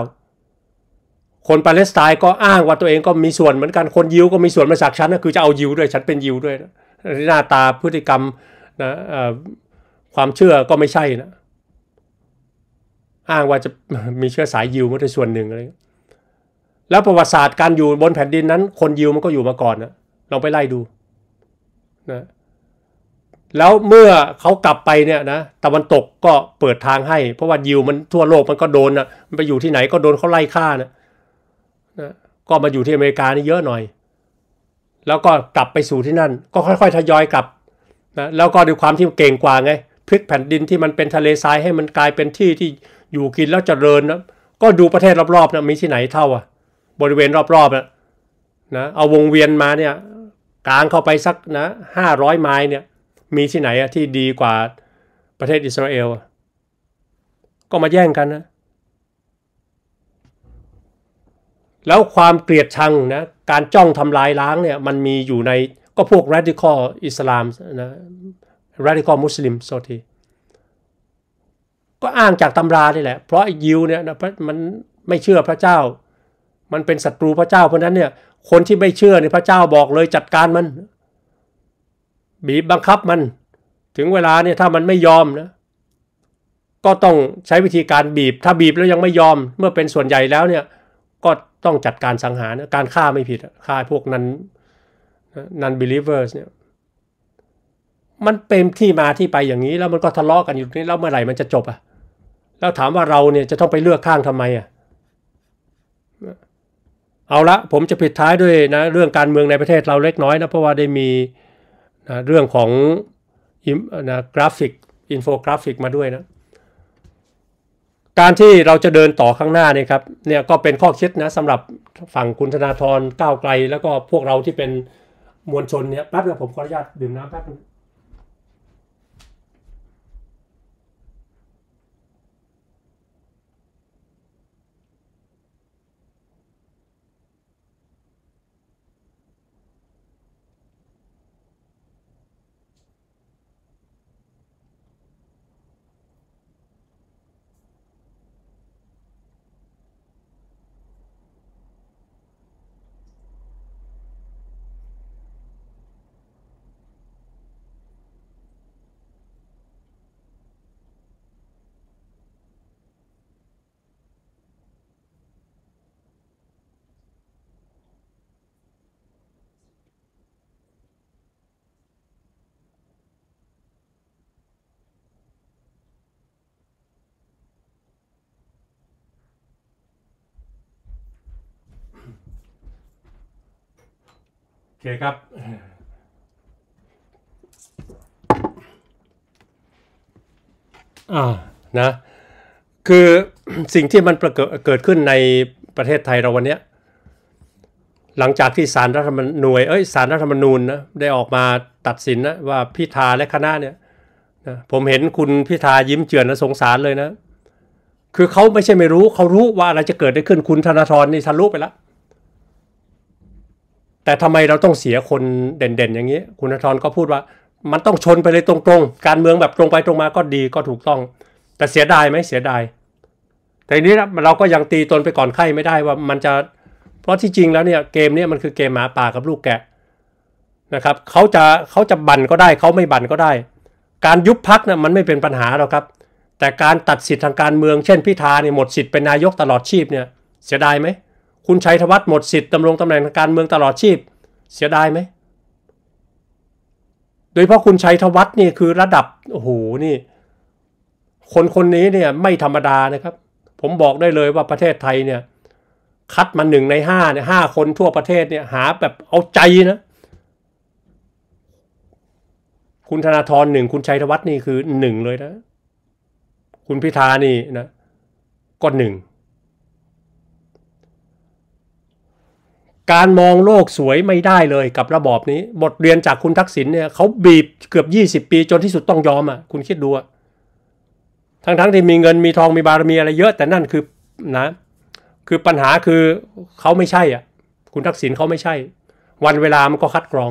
คนปาเลสไตน์ก็อ้างว่าตัวเองก็มีส่วน เหมือนกันคนยิว ก็มีส่วนมาจากฉันนะคือจะเอายิวด้วยฉันเป็นยิวด้วยนะหน้าตาพฤติกรรมนะความเชื่อก็ไม่ใช่นะอ้างว่าจะมีเชื้อสายยิวมาในส่วนหนึ่งอะไรแล้วประวัติศาสตร์การอยู่บนแผ่นดินนั้น คนยิวมันก็อยู่มาก่อนนะลองไปไล่ดูนะ แล้วเมื่อเขากลับไปเนี่ยนะตะวันตกก็เปิดทางให้ เพราะว่ายิวมันทั่วโลกมันก็โดนนะมันไปอยู่ที่ไหนก็โดนเขาไล่ฆ่านะนะ ก็มาอยู่ที่อเมริกานี่เยอะหน่อย แล้วก็กลับไปสู่ที่นั่น ก็ค่อย ๆ ทยอยกลับนะ แล้วก็ด้วยความที่เก่งกว่าไงพลิกแผ่นดินที่มันเป็นทะเลทราย ให้มันกลายเป็นที่ที่อยู่กินแล้วเจริญนะ ก็ดูประเทศรอบๆนะมีที่ไหนเท่าอ่ะบริเวณรอบๆนะนะ เอาวงเวียนมาเนี่ย กลางเข้าไปสักนะห้าร้อยไม้เนี่ยมีที่ไหนอะที่ดีกว่าประเทศอิสราเอล ก็มาแย่งกันนะ แล้วความเกลียดชังนะการจ้องทำลายล้างเนี่ยมันมีอยู่ในก็พวกรัติคอลอิสลามนะรัติคอลมุสลิมโซทีก็อ้างจากตำรานี่แหละ เพราะยิวเนี่ยมันไม่เชื่อพระเจ้า มันเป็นศัตรูพระเจ้าเพราะนั้นเนี่ยคนที่ไม่เชื่อเนี่ยพระเจ้าบอกเลยจัดการมัน บีบบังคับมัน ถึงเวลาเนี่ยถ้ามันไม่ยอมนะก็ต้องใช้วิธีการบีบ ถ้าบีบแล้วยังไม่ยอม เมื่อเป็นส่วนใหญ่แล้วเนี่ยก็ต้องจัดการสังหารการฆ่าไม่ผิดฆ่าพวกนั้นนันบิลิเวอร์สเนี่ยมันเป็นที่มาที่ไปอย่างนี้ แล้วมันก็ทะเลาะกกันอยู่นี้แล้วเมื่อไหร่มันจะจบอะแล้วถามว่าเราเนี่ยจะต้องไปเลือกข้างทำไมอ่ะ เอาละผมจะปิดท้ายด้วยนะเรื่องการเมืองในประเทศเราเล็กน้อยนะเพราะว่าได้มีนะเรื่องของนะกราฟิกอินโฟกราฟิกมาด้วยนะ การที่เราจะเดินต่อข้างหน้านี่ครับเนี่ยก็เป็นข้อคิดนะสำหรับฝั่งคุณธนาธรก้าวไกล แล้วก็พวกเราที่เป็นมวลชนเนี่ยแป๊บียวผมขออนุญาตดื่มน้ำแป๊บนึงคครับ อ่า นะ คือสิ่งที่มันกิด เกิดขึ้นในประเทศไทยเราวันนี้ หลังจากที่สารรัฐธรรมนูญเอ้ยสารรัฐธรรมนูญนะ ได้ออกมาตัดสินนะว่าพิธาและคณะเนี่ยนะผมเห็นคุณพิธายิ้มเจือนนะสงสารเลยนะ คือเขาไม่ใช่ไม่รู้ เขารู้ว่าอะไรจะเกิดได้ขึ้นคุณธนาธรนี่ทะลุไปแล้วแต่ทำไมเราต้องเสียคนเด่นๆ อย่างนี้คุณธทรก็พูดว่ามันต้องชนไปเลยตรงๆ การเมืองแบบตรงไปตรงมาก็ดีก็ถูกต้อง แต่เสียดายไหมเสียดายแต่นี้เราก็ยังตีตนไปก่อนไข้ไม่ได้ว่ามันจะเพราะที่จริงแล้วเนี่ยเกมเนี่ยมันคือเกมหมาป่ากับลูกแกะนะครับเขาจะเขาจะบั่นก็ได้เขาไม่บั่นก็ได้ การยุบพักนะ่ยมันไม่เป็นปัญหาหรอกครับ แต่การตัดสิทธิทางการเมืองเช่น พิธาเนี่ยหมดสิทธิ์เป็นนายกตลอดชีพเนี่ยเสียดายไหมคุณชัยธวัฒน์หมดสิทธิ์ดำรงตำแหน่งทางการเมืองตลอดชีพเสียดายไหม โดยเพราะคุณชัยธวัฒน์นี่คือระดับโอ้โหนี่ คนคนนี้เนี่ยไม่ธรรมดานะครับ ผมบอกได้เลยว่าประเทศไทยเนี่ยคัดมาหนึ่งในห้าเนี่ยห้าคนทั่วประเทศเนี่ยหาแบบเอาใจนะ คุณธนาธรหนึ่งคุณชัยธวัฒน์นี่คือหนึ่งเลยนะ คุณพิธานี่นะก็หนึ่งการมองโลกสวยไม่ได้เลยกับระบอบนี้ บทเรียนจากคุณทักษิณเนี่ยเขาบีบเกือบ 20 ปี จนที่สุดต้องยอมอ่ะคุณคิดดูทั้งๆทที่มีเงินมีทองมีบารมีอะไรเยอะแต่นั่นคือนะ คือปัญหาคือเขาไม่ใช่อ่ะคุณทักษิณเขาไม่ใช่ วันเวลามันก็คัดกรอง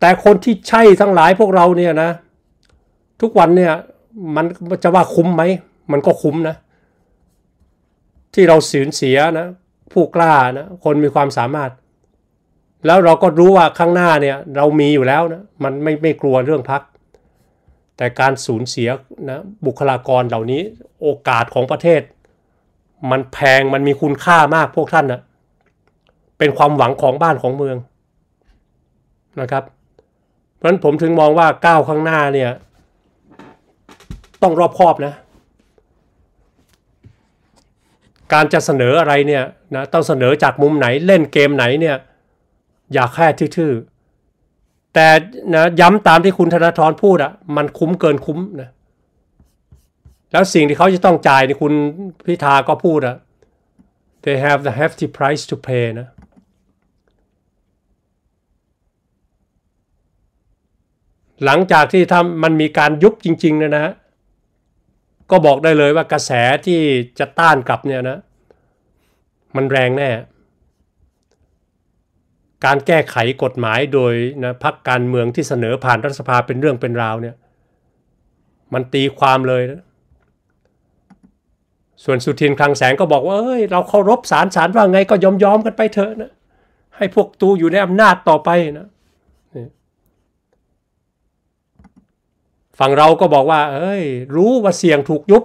แต่คนที่ใช่ทั้งหลายพวกเราเนี่ยนะ ทุกวันเนี่ยมันจะว่าคุ้มไหมมันก็คุ้มนะ ที่เราสูญเสียนะผู้กล้านะคนมีความสามารถ แล้วเราก็รู้ว่าข้างหน้าเนี่ย เรามีอยู่แล้วนะมันไม่ไม่กลัวเรื่องพักแต่การสูญเสียนะบุคลากรเหล่านี้โอกาสของประเทศ มันแพงมันมีคุณค่ามากพวกท่านนะเป็นความหวังของบ้านของเมืองนะครับ เพราะฉะนั้นผมถึงมองว่าก้าวข้างหน้าเนี่ย ต้องรอบคอบนะการจะเสนออะไรเนี่ยนะต้องเสนอจากมุมไหนเล่นเกมไหนเนี่ย อย่าแค่ทื่อ ๆ แต่นะย้ำตามที่คุณธนาธรพูดอะมันคุ้มเกินคุ้มนะแล้วสิ่งที่เขาจะต้องจ่ายนี่คุณพิธาก็พูดอะ they have the hefty price to pay นะหลังจากที่ทำามันมีการยุบจริง ๆ นะนะก็บอกได้เลยว่ากระแสที่จะต้านกลับเนี่ยนะ มันแรงแน่ การแก้ไขกฎหมายโดยนะพักการเมืองที่เสนอผ่านรัฐสภาเป็นเรื่องเป็นราวเนี่ย มันตีความเลยนะส่วนสุทินคลังแสงก็บอกว่า เอ้ย เราเคารพศาลศาลว่าไงก็ยอมยอมกันไปเถอะนะ ให้พวกตูอยู่ในอำนาจต่อไปนะฝั่งเราก็บอกว่า เอ้ย รู้ว่าเสี่ยงถูกยุบ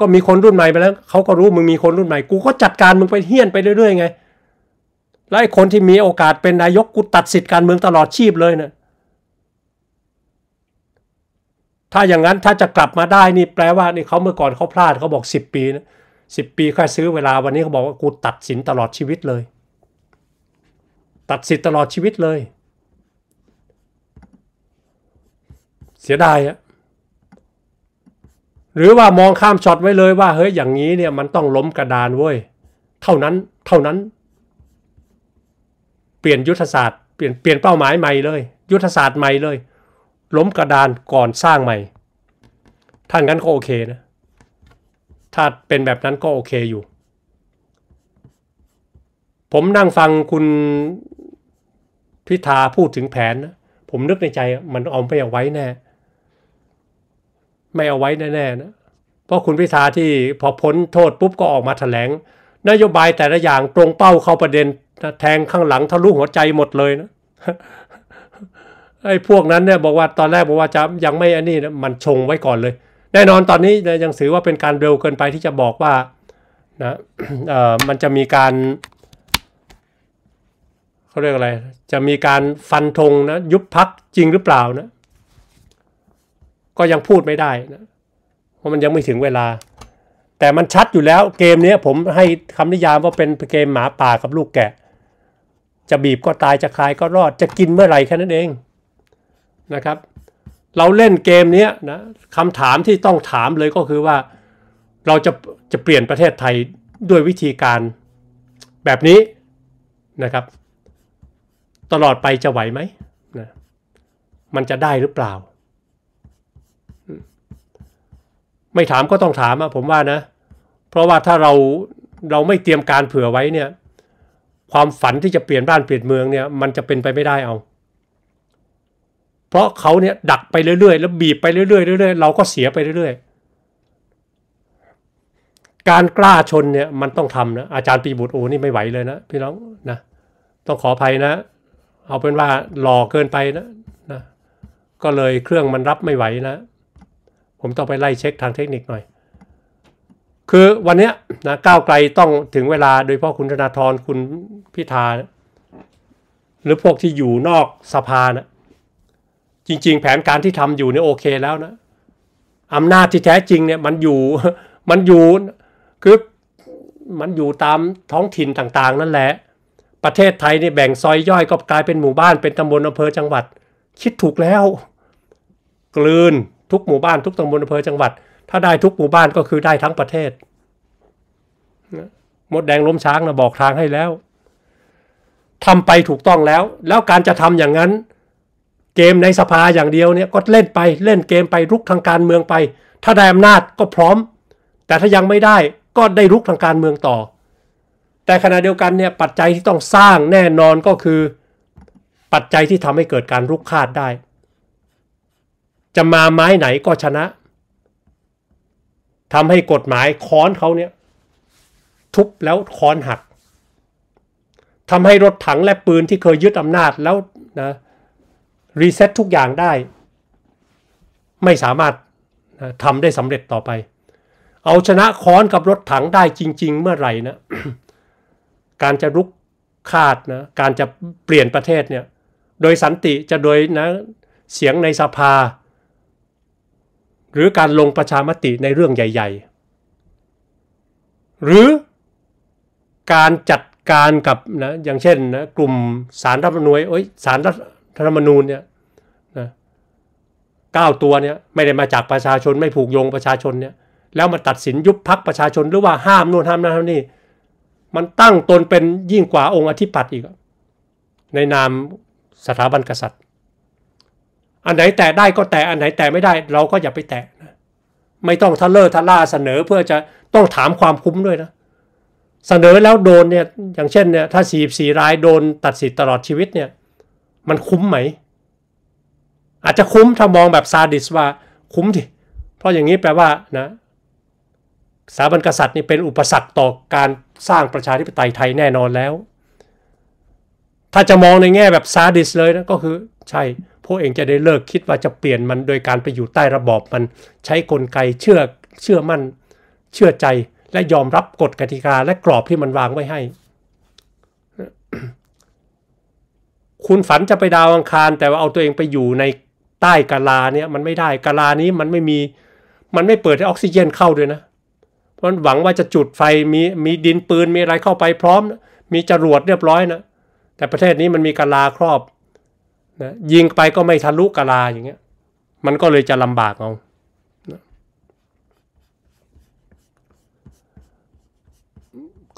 ก็มีคนรุ่นใหม่ไปแล้ว เขาก็รู้มึงมีคนรุ่นใหม่ กูก็จัดการมึงไปเฮี้ยนไปเรื่อยๆไง แล้วไอ้คนที่มีโอกาสเป็นนายกกูตัดสิทธิ์การเมืองตลอดชีพเลยเนะี่ย ถ้าอย่างนั้นถ้าจะกลับมาได้นี่แปลว่า นี่เขาเมื่อก่อนเขาพลาดเขาบอก 10 ปีนะสิปีค่าซื้อเวลาวันนี้เขาบอกว่ากูตัดสินตลอดชีวิตเลย ตัดสิทธิ์ตลอดชีวิตเลยสียดายอะหรือว่ามองข้ามช็อตไว้เลยว่าเฮ้ยอย่างนี้เนี่ยมันต้องล้มกระดานเว้ยเท่านั้นเท่านั้น เปลี่ยนยุทธศาสตร์เปลี่ยนเปลี่ยนเป้าหมายใหม่เลยยุทธศาสตร์ใหม่เลย ล้มกระดานก่อนสร้างใหม่ ท่านนั้นก็โอเคนะถ้าเป็นแบบนั้นก็โอเคอยู่ ผมนั่งฟังคุณพิธาพูดถึงแผนนะผมนึกในใจมันเอาไปเอาไว้แน่ไม่เอาไว้แน่ๆนะ เพราะคุณพิธาที่พอพ้นโทษปุ๊บก็ออกมาถแถลงนโยบายแต่ละอย่างตรงเป้าเข้าประเด็น แทงข้างหลังทะลุหัวใจหมดเลยนะไอ้พวกนั้นเนี่ยบอกว่าตอนแรกบอกว่าจะยังไม่อันนี้นะมันชงไว้ก่อนเลย แน่นอนตอนนี้ยังถือว่าเป็นการเร็วเกินไปที่จะบอกว่านะเอ่อมันจะมีการเขาเรียกอะไรจะมีการฟันธงนะ ยุบพักจริงหรือเปล่านะก็ยังพูดไม่ได้นะ เพราะมันยังไม่ถึงเวลา แต่มันชัดอยู่แล้วเกมนี้ผมให้คำนิยามว่าเป็น เกมหมาป่ากับลูกแกะ จะบีบก็ตายจะคลายก็รอดจะกินเมื่อไหร่แค่นั้นเองนะครับ เราเล่นเกมนี้นะคำถามที่ต้องถามเลยก็คือว่า เราจะจะเปลี่ยนประเทศไทยด้วยวิธีการ แบบนี้นะครับ ตลอดไปจะไหวไหมนะมันจะได้หรือเปล่าไม่ถามก็ต้องถามอะผมว่านะ เพราะว่าถ้าเราเราไม่เตรียมการเผื่อไว้เนี่ย ความฝันที่จะเปลี่ยนบ้านเปลี่ยนเมืองเนี่ยมันจะเป็นไปไม่ได้เอา เพราะเขาเนี่ยดักไปเรื่อยๆแล้วบีบไปเรื่อยๆเรื่อยๆเราก็เสียไปเรื่อยๆการกล้าชนเนี่ยมันต้องทำนะอาจารย์ปีบุตรโอ้นี่ไม่ไหวเลยนะพี่น้องนะต้องขออภัยนะ เอาเป็นว่าหล่อเกินไปนะนะก็เลยเครื่องมันรับไม่ไหวนะผมต้องไปไล่เช็คทางเทคนิคหน่อย คือวันนี้นะก้าวไกลต้องถึงเวลา โดยเฉพาะคุณธนาธรคุณพิธานะหรือพวกที่อยู่นอกสภานะจริงๆแผนการที่ทำอยู่เนี่ยโอเคแล้วนะ อำนาจที่แท้จริงเนี่ยมันอยู่มันอยู่ คือมันอยู่ตามท้องถิ่นต่างๆ นั่นแหละ ประเทศไทยนี่แบ่งซอยย่อย ก็กลายเป็นหมู่บ้านเป็นตำบลอำเภอจังหวัด คิดถูกแล้วกลืนทุกหมู่บ้านทุกตำบลอำเภอจังหวัด ถ้าได้ทุกหมู่บ้านก็คือได้ทั้งประเทศหมดแดงล้มช้างนะบอกทางให้แล้วทำไปถูกต้องแล้ว แล้วการจะทำอย่างนั้นเกมในสภาอย่างเดียวเนี่ยก็เล่นไปเล่นเกมไป รุกทางการเมืองไป ถ้าได้อำนาจก็พร้อม แต่ถ้ายังไม่ได้ก็ได้รุกทางการเมืองต่อ แต่ขณะเดียวกันเนี่ยปัจจัยที่ต้องสร้างแน่นอนก็คือปัจจัยที่ทำให้เกิดการรุกคาดได้จะมาไม้ไหนก็ชนะ ทำให้กฎหมายค้อนเขาเนี่ย ทุบแล้วค้อนหัก ทำให้รถถังและปืนที่เคยยึดอำนาจแล้วนะรีเซ็ตทุกอย่างได้ ไม่สามารถนะทำได้สำเร็จต่อไป เอาชนะค้อนกับรถถังได้จริง ๆ เมื่อไหร่นะ การจะรุกคาดนะการจะเปลี่ยนประเทศเนี่ย โดยสันติจะโดยนะเสียงในสภาหรือการลงประชามติในเรื่องใหญ่ๆ หรือการจัดการกับนะอย่างเช่นนะกลุ่มสารรัฐมนูญโอ้ยสารรัฐธรรมนูญเนี่ยนะเก้าตัวเนี่ยไม่ได้มาจากประชาชนไม่ผูกโยงประชาชนเนี่ยแล้วมาตัดสินยุบพักประชาชนหรือว่าห้ามนู่นห้ามนั่นห้ามนี่มันตั้งตนเป็นยิ่งกว่าองค์อธิปัตย์อีก ในนามสถาบันกษัตริย์อันไหนแตะได้ก็แตะอันไหนแตะไม่ได้เราก็อย่าไปแตะนะไม่ต้องทะเลอร์ทะล่าเสนอเพื่อจะต้องถามความคุ้มด้วยนะเสนอแล้วโดนเนี่ย อย่างเช่นเนี่ยถ้าสี่สี่รายโดน ตัดสิทธิ์ตลอดชีวิตเนี่ย มันคุ้มไหมอาจจะคุ้มถ้ามองแบบซาดิสว่าคุ้มทีเพราะอย่างนี้แปลว่านะสถาบันกษัตริย์นี่เป็น อุปสรรคต่อการสร้างประชาธิปไตยไทยแน่นอนแล้ว ถ้าจะมองในแง่แบบซาดิสเลยนะก็คือ ใช่พวกเองจะได้เลิกคิดว่าจะเปลี่ยนมันโดยการไปอยู่ใต้ระบอบมันใช้กลไกเชื่อเชื่อมั่นเชื่อใจและยอมรับกฎกติกา และกรอบที่มันวางไว้ให้ คุณฝันจะไปดาวอังคารแต่ว่าเอาตัวเองไปอยู่ในใต้กาลาเนี่ยมันไม่ได้กาลานี้มันไม่มีมันไม่เปิดให้ออกซิเจนเข้าด้วยนะมันหวังว่าจะจุดไฟมีมีดินปืนมีอะไรเข้าไปพร้อม มีจรวดเรียบร้อยนะ แต่ประเทศนี้มันมีกาลาครอบนะยิงไปก็ไม่ทะลุกะลาอย่างเงี้ย มันก็เลยจะลำบากเอา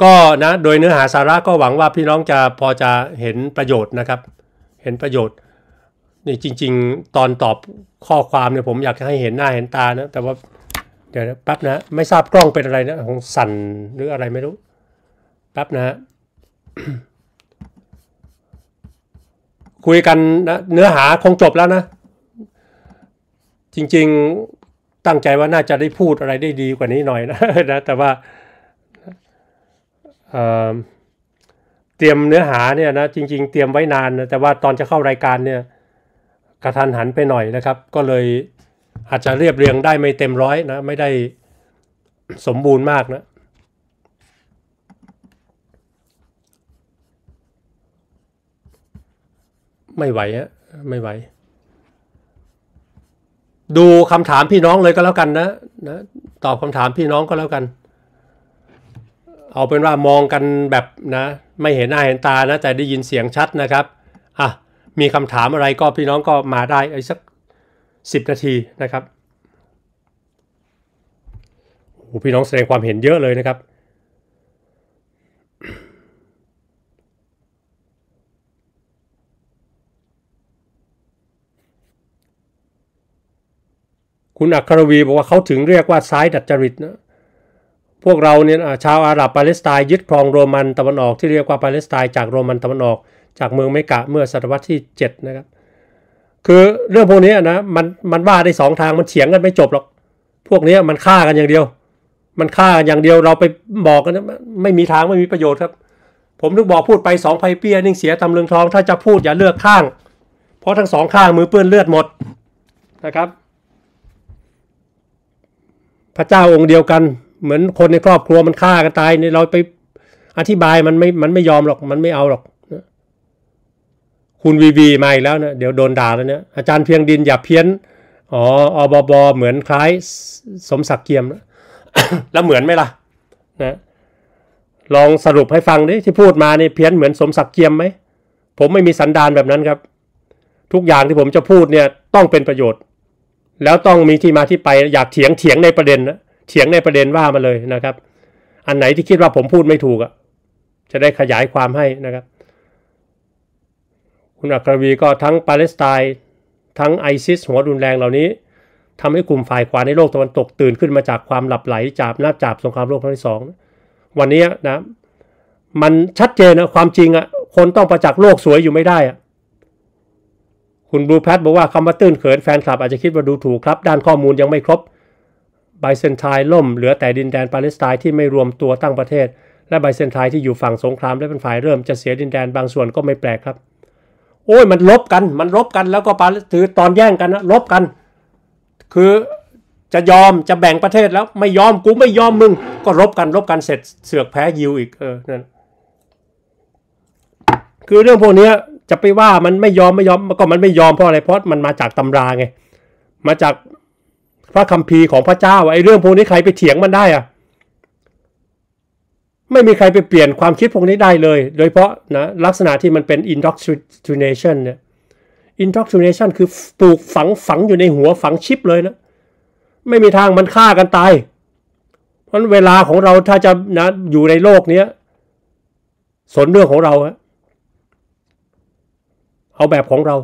ก็นะ โดยเนื้อหาสาระก็หวังว่าพี่น้องจะพอจะเห็นประโยชน์นะครับ เห็นประโยชน์ นี่จริงๆตอนตอบข้อความเนี่ยผมอยากจะให้เห็นหน้าเห็นตานะแต่ว่าเดี๋ยวแป๊บนะ ไม่ทราบกล้องเป็นอะไรนะของสั่นหรืออะไรไม่รู้ แป๊บนะคุยกันนะเนื้อหาคงจบแล้วนะจริงๆตั้งใจว่าน่าจะได้พูดอะไรได้ดีกว่านี้หน่อย นะนะแต่ว่าเตรียมเนื้อหาเนี่ยนะจริงๆเตรียมไว้นานนะแต่ว่าตอนจะเข้ารายการเนี่ย กระทันหันไปหน่อยนะครับ ก็เลยอาจจะเรียบเรียงได้ไม่เต็มร้อยนะ ไม่ได้สมบูรณ์มากนะไม่ไหวอะไม่ไหว ดูคำถามพี่น้องเลยก็แล้วกันนะนะ ตอบคำถามพี่น้องก็แล้วกัน เอาเป็นว่ามองกันแบบนะ ไม่เห็นหน้าเห็นตานะแต่ได้ยินเสียงชัดนะครับอ่ะมีคำถามอะไรก็พี่น้องก็มาได้ไอ้สักสิบนาทีนะครับโอ้พี่น้องแสดงความเห็นเยอะเลยนะครับคุณอัครวี บอกว่าเขาถึงเรียกว่าซ้ายดัดจริตนะ พวกเราเนี่ยชาวอาหรับปาเลสไตน์ยึดครองโรมันตะวันออกที่เรียกว่าปาเลสไตน์จากโรมันตะวันออก จากเมืองเมกะเมื่อศตวรรษที่ 7 นะครับ คือเรื่องพวกนี้นะมันมันว่าได้สองทางมันเฉียงกันไม่จบหรอก พวกนี้มันฆ่ากันอย่างเดียว มันฆ่ากันอย่างเดียวเราไปบอกกัน ไม่มีทางไม่มีประโยชน์ครับ ผมถึงบอกพูดไปสองไพเปียนิ่งเสียตำลึงทอง ถ้าจะพูดอย่าเลือกข้าง เพราะทั้งสองข้างมือเปื้อนเลือดหมดนะครับพระเจ้าองค์เดียวกัน เหมือนคนในครอบครัวมันฆ่ากันตายเนี่ยเราไปอธิบายมันไม่ มันไม่ยอมหรอกมันไม่เอาหรอกคุณวีวีมาอีกแล้วนะเดี๋ยวโดนด่าแล้วเนี่ยอาจารย์เพียงดินอย่าเพี้ยนอ๋ออบอบอเหมือนคล้ายสมศักดิ์เกียมนะแล้วเหมือนไหมล่ะนะ ลองสรุปให้ฟังดิที่พูดมานี่เพี้ยนเหมือนสมศักดิ์เกียมไหมผมไม่มีสันดานแบบนั้นครับ ทุกอย่างที่ผมจะพูดเนี่ย ต้องเป็นประโยชน์แล้วต้องมีที่มาที่ไปอยากเถียงเถียงในประเด็นนะเถียงในประเด็นว่ามาเลยนะครับ อันไหนที่คิดว่าผมพูดไม่ถูกอ่ะจะได้ขยายความให้นะครับ คุณอัครวีก็ทั้งปาเลสไตน์ทั้งไอซิสหัวรุนแรงเหล่านี้ ทำให้กลุ่มฝ่ายขวาในโลกตะวันตกตื่นขึ้นมาจากความหลับไหล จากนาจากสงครามโลกครั้งที่สอง วันนี้นะมันชัดเจนนะความจริงอ่ะคนต้องประจักษ์โลกสวยอยู่ไม่ได้อ่ะคุณบลูแพทบอกว่าคำว่าตื้นเขินแฟนคลับ อาจจะคิดว่าดูถูกครับ ด้านข้อมูลยังไม่ครบไบเซนไทายล่ม เหลือแต่ดินแดนปาเลสไตน์ที่ไม่รวมตัวตั้งประเทศ และไบเซนไทายที่อยู่ฝั่งสงครามและเป็นฝ่ายเริ่มจะเสียดินแดนบางส่วนก็ไม่แปลกครับ โอ้ยมันลบกันมันลบกันแล้วก็ปาถือตอนแย่งกันนะลบกัน คือจะยอมจะแบ่งประเทศแล้วไม่ยอมกูไม่ยอมมึง ก็ลบกันลบกันเสร็จเสือกแพ้ยิวอีกเออนั่นคือเรื่องพวกนี้จะไปว่ามันไม่ยอมไม่ยอมก็มันไม่ยอมเพราะอะไร เพราะมันมาจากตำราไง มาจากพระคัมภีร์ของพระเจ้าไอ้เรื่องพวกนี้ใครไปเถียงมันได้อะไม่มีใครไปเปลี่ยนความคิดพวกนี้ได้เลย โดยเพราะนะลักษณะที่มันเป็น indoctrination เนี่ย indoctrination คือปลูกฝังฝังอยู่ในหัวฝังชิปเลยนะ ไม่มีทางมันฆ่ากันตายเพราะเวลาของเราถ้าจะนะอยู่ในโลกเนี้ยสนเรื่องของเราอะเอาแบบของเรา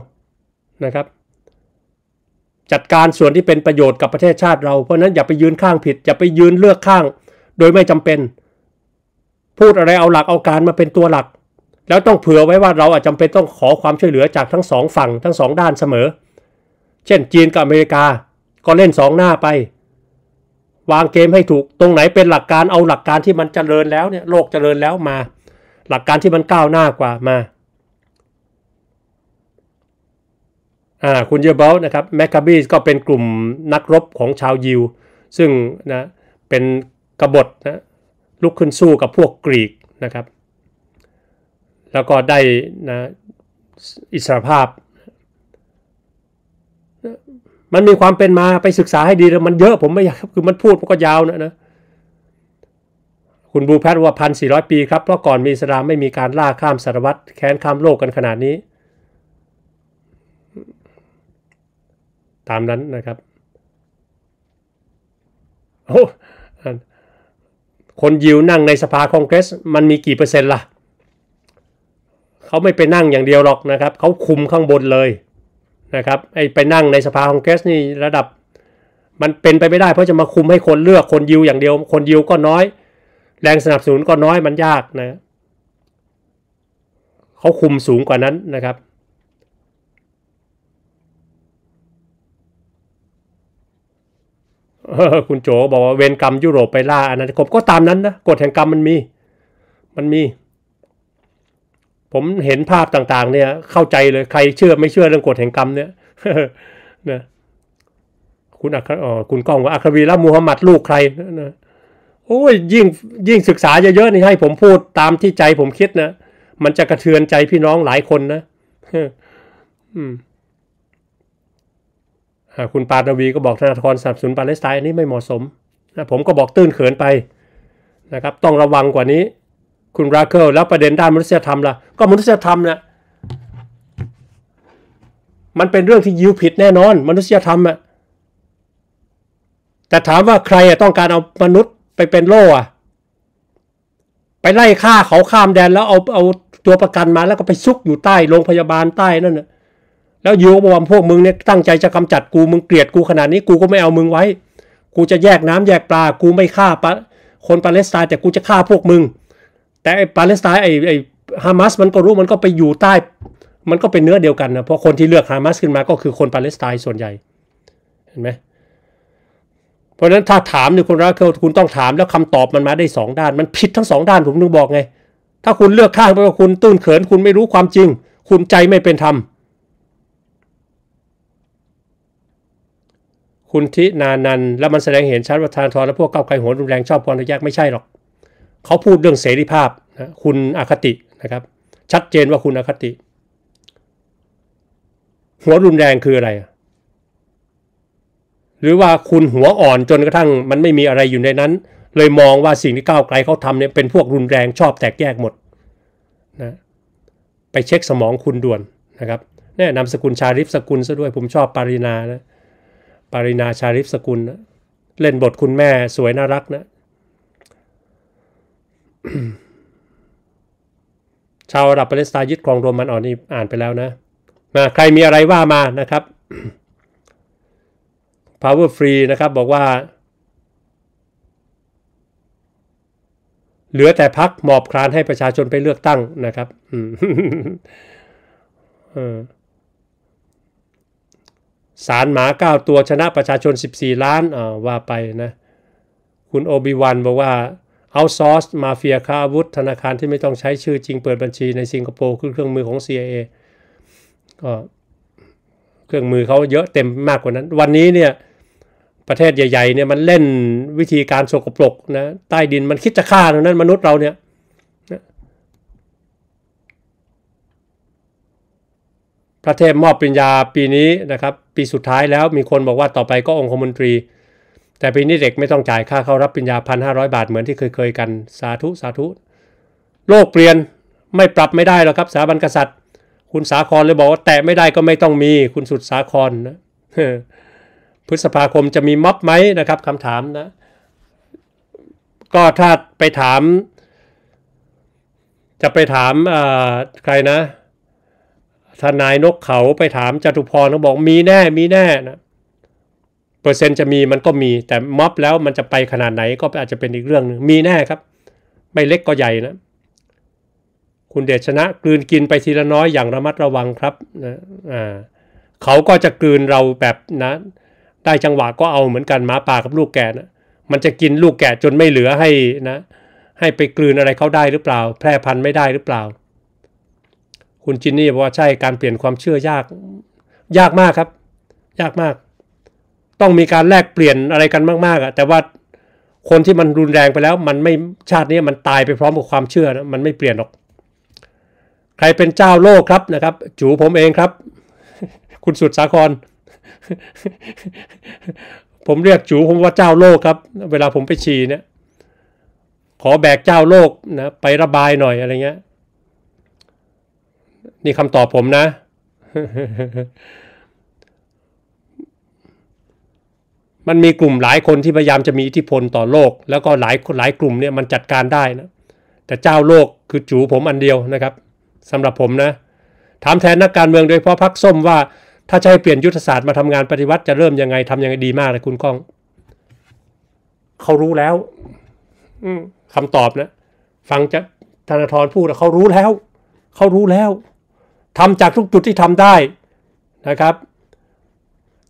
นะครับ จัดการส่วนที่เป็นประโยชน์กับประเทศชาติเราเพราะนั้นอย่าไปยืนข้างผิดอย่าไปยืนเลือกข้าง โดยไม่จำเป็นพูดอะไรเอาหลักเอาการมาเป็นตัวหลัก แล้วต้องเผื่อไว้ว่าเราอาจจำเป็นต้องขอความช่วยเหลือจากทั้งสองฝั่งทั้งสองด้านเสมอ เช่นจีนกับอเมริกาก็เล่นสองหน้าไป วางเกมให้ถูกตรงไหนเป็นหลักการเอาหลักการที่มันเจริญแล้วเนี่ยโลกเจริญแล้วมา หลักการที่มันก้าวหน้ากว่ามาคุณเยเบลนะครับแมคคาบีก็เป็นกลุ่มนักรบของชาวยิว ซึ่งนะเป็นกบฏนะลุกขึ้นสู้กับพวกกรีกนะครับ แล้วก็ได้นะอิสรภาพ มันมีความเป็นมาไปศึกษาให้ดีแล้วมันเยอะผมไม่อยากคือมันพูดมันก็ยาวนะนะคุณบูแพทว่าพันสี่ร้อยปีครับ เพราะก่อนมีสลามไม่มีการล่าข้ามสารวัตรแค้นข้ามโลกกันขนาดนี้ตามนั้นนะครับโอ้คนยิวนั่งในสภาคองเกรสมันมีกี่เปอร์เซ็นต์ล่ะเขาไม่ไปนั่งอย่างเดียวหรอกนะครับ เขาคุมข้างบนเลยนะครับไอไปนั่งในสภาคองเกรสนี่ระดับ มันเป็นไปไม่ได้เพราะจะมาคุมให้คนเลือกคนยิวอย่างเดียว คนยิวก็น้อย แรงสนับสนุนก็น้อยมันยากนะเขาคุมสูงกว่านั้นนะครับคุณโจบอกว่าเวรกรรมยุโรปไปล่าอาณานิคมก็ตามนั้นนะกฎแห่งกรรมมันมี มันมี ผมเห็นภาพต่าง ๆ เนี่ย เข้าใจเลยใครเชื่อไม่เชื่อเรื่องกฎแห่งกรรมเนี่ยนะคุณอัครคุณก้องว่า อัครวีละมูฮัมหมัดลูกใคร นะโอ้ยยิ่ง ยิ่งศึกษาเยอะๆนี่ให้ผมพูดตามที่ใจผมคิดนะมันจะกระเทือนใจพี่น้องหลายคนนะอืมคุณปาดวีก็บอกธนาธรสับสนปาเลสไตน์อันนี้ไม่เหมาะสมนะผมก็บอกตื้นเขินไปนะครับ ต้องระวังกว่านี้ คุณราเคิลแล้วประเด็นด้านมนุษยธรรมล่ะก็มนุษยธรรมนะมันเป็นเรื่องที่ยิวผิดแน่นอนมนุษยธรรมอะแต่ถามว่าใครต้องการเอามนุษย์ไปเป็นโล่อะไปไล่ฆ่าเขาข้ามแดน แล้วเอาเอาตัวประกันมา แล้วก็ไปซุกอยู่ใต้โรงพยาบาลใต้นั่นนะแล้วยิวบอกว่าพวกมึงเนี่ยตั้งใจจะกำจัดกู มึงเกลียดกูขนาดนี้กูก็ไม่เอามึงไว้ กูจะแยกน้ำแยกปลา กูไม่ฆ่าปะคนปาเลสไตน์แต่กูจะฆ่าพวกมึง แต่ไอ้ปาเลสไตน์ไอ้ไอ้ฮามาสมันก็รู้มันก็ไปอยู่ใต้ มันก็เป็นเนื้อเดียวกันนะ เพราะคนที่เลือกฮามาสขึ้นมาก็คือคนปาเลสไตน์ส่วนใหญ่ เห็นไหมเพราะฉะนั้นถ้าถามเนี่ยคุณรักคุณต้องถามแล้วคำตอบมันมาได้สองด้านมันผิดทั้งสองด้านผมนึงบอกไงถ้าคุณเลือกข้างเพราะคุณตื้นเขินคุณไม่รู้ความจริง คุณใจไม่เป็นธรรมคุณทินานันแล้ว มันแสดงเห็นชัดว่าธนาธรและพวกก้าวไกลหัวรุนแรงชอบพรทยากไม่ใช่หรอกเขาพูดเรื่องเสรีภาพนะคุณอคตินะครับชัดเจนว่าคุณอคติ หัวรุนแรงคืออะไร หรือว่าคุณหัวอ่อนจนกระทั่งมันไม่มีอะไรอยู่ในนั้น เลยมองว่าสิ่งที่ก้าวไกลเขาทำเนี่ยเป็นพวกรุนแรงชอบแตกแยกหมดนะไปเช็คสมองคุณด่วนนะครับแนะนำสกุลชาริฟสกุลซะด้วยผมชอบปารินานะปรินาชาริฟสกุลนะเล่นบทคุณแม่สวยน่ารักนะชาวอรับปาเลสไตน์ยึดครองโรมันอ่อนนี่อ่านไปแล้วนะมาใครมีอะไรว่ามานะครับ Power Free นะครับบอกว่า เหลือแต่พักหมอบครานให้ประชาชนไปเลือกตั้งนะครับอืมสารหมา9ตัวชนะประชาชน 14 ล้านอ่าว่าไปนะ คุณโอบิวันบอกว่าเอาซอสมาเฟียค้าอาวุธธนาคารที่ไม่ต้องใช้ชื่อจริงเปิดบัญชีในสิงคโปร์คือเครื่องมือของ CIA ก็เครื่องมือเขาเยอะเต็มมากกว่านั้น วันนี้เนี่ย ประเทศใหญ่ๆเนี่ยมันเล่นวิธีการโสกปรกนะใต้ดินมันคิดจะฆ่าตรงนั้นมนุษย์เราเนี่ยพระเทพมอบปริญญาปีนี้นะครับ ปีสุดท้ายแล้วมีคนบอกว่าต่อไปก็องคมนตรี แต่ปีนี้เด็กไม่ต้องจ่าย ค่าเข้ารับปริญญาพันห้าร้อยบาทเหมือนที่เคยเคยกันสาธุสาธุโลกเปลี่ยนไม่ปรับไม่ได้หรอกครับสถาบันกษัตริย์ คุณสาครเลยบอกว่าแตะไม่ได้ก็ไม่ต้องมี คุณสุดสาครนะพฤษภาคมจะมีม็อบไหมนะครับคำถามนะ ก็ถ้าไปถาม จะไปถามใครนะทนายนกเขาไปถามจตุพรเขาบอกมีแน่มีแน่นะเปอร์เซ็นต์จะมีมันก็มี แต่ม็อบแล้วมันจะไปขนาดไหนก็อาจจะเป็นอีกเรื่องนึงมีแน่ครับ ไม่เล็กก็ใหญ่นะ คุณเดชชนะกลืนกินไปทีละน้อยอย่างระมัดระวังครับนะอ่าเขาก็จะกลืนเราแบบนะได้จังหวะก็เอาเหมือนกันหมาป่ากับลูกแกะนะมันจะกินลูกแกะจนไม่เหลือให้นะ ให้ไปกลืนอะไรเขาได้หรือเปล่า แพร่พันธุ์ไม่ได้หรือเปล่าคุณจินนี่บอกว่าใช่การเปลี่ยนความเชื่อยาก ยากมากครับ ยากมาก ต้องมีการแลกเปลี่ยนอะไรกันมาก ๆอะแต่ว่าคนที่มันรุนแรงไปแล้ว มันไม่ชาตินี้มันตายไปพร้อมกับความเชื่อนะมันไม่เปลี่ยนหรอก ใครเป็นเจ้าโลกครับนะครับจูผมเองครับ คุณสุดสาคร ผมเรียกจูผมว่าเจ้าโลกครับ เวลาผมไปฉี่เนี่ยขอแบกเจ้าโลกนะไประบายหน่อยอะไรเงี้ยนี่คำตอบผมนะ มันมีกลุ่มหลายคนที่พยายามจะมีอิทธิพลต่อโลก แล้วก็หลายหลายกลุ่มเนี่ยมันจัดการได้นะ แต่เจ้าโลกคือจูผมอันเดียวนะครับ สำหรับผมนะ ถามแทนนักการเมืองโดยเพราะพักส้มว่าถ้าจะให้เปลี่ยนยุทธศาสตร์มาทำงานปฏิวัติ จะเริ่มยังไง ทํำยังไงดีมากเลยคุณก้อง เขารู้แล้ว อืคำตอบนะฟังจะธนาธรพูดเขารู้แล้วเขารู้แล้วทำจากทุกจุดที่ทำได้นะครับ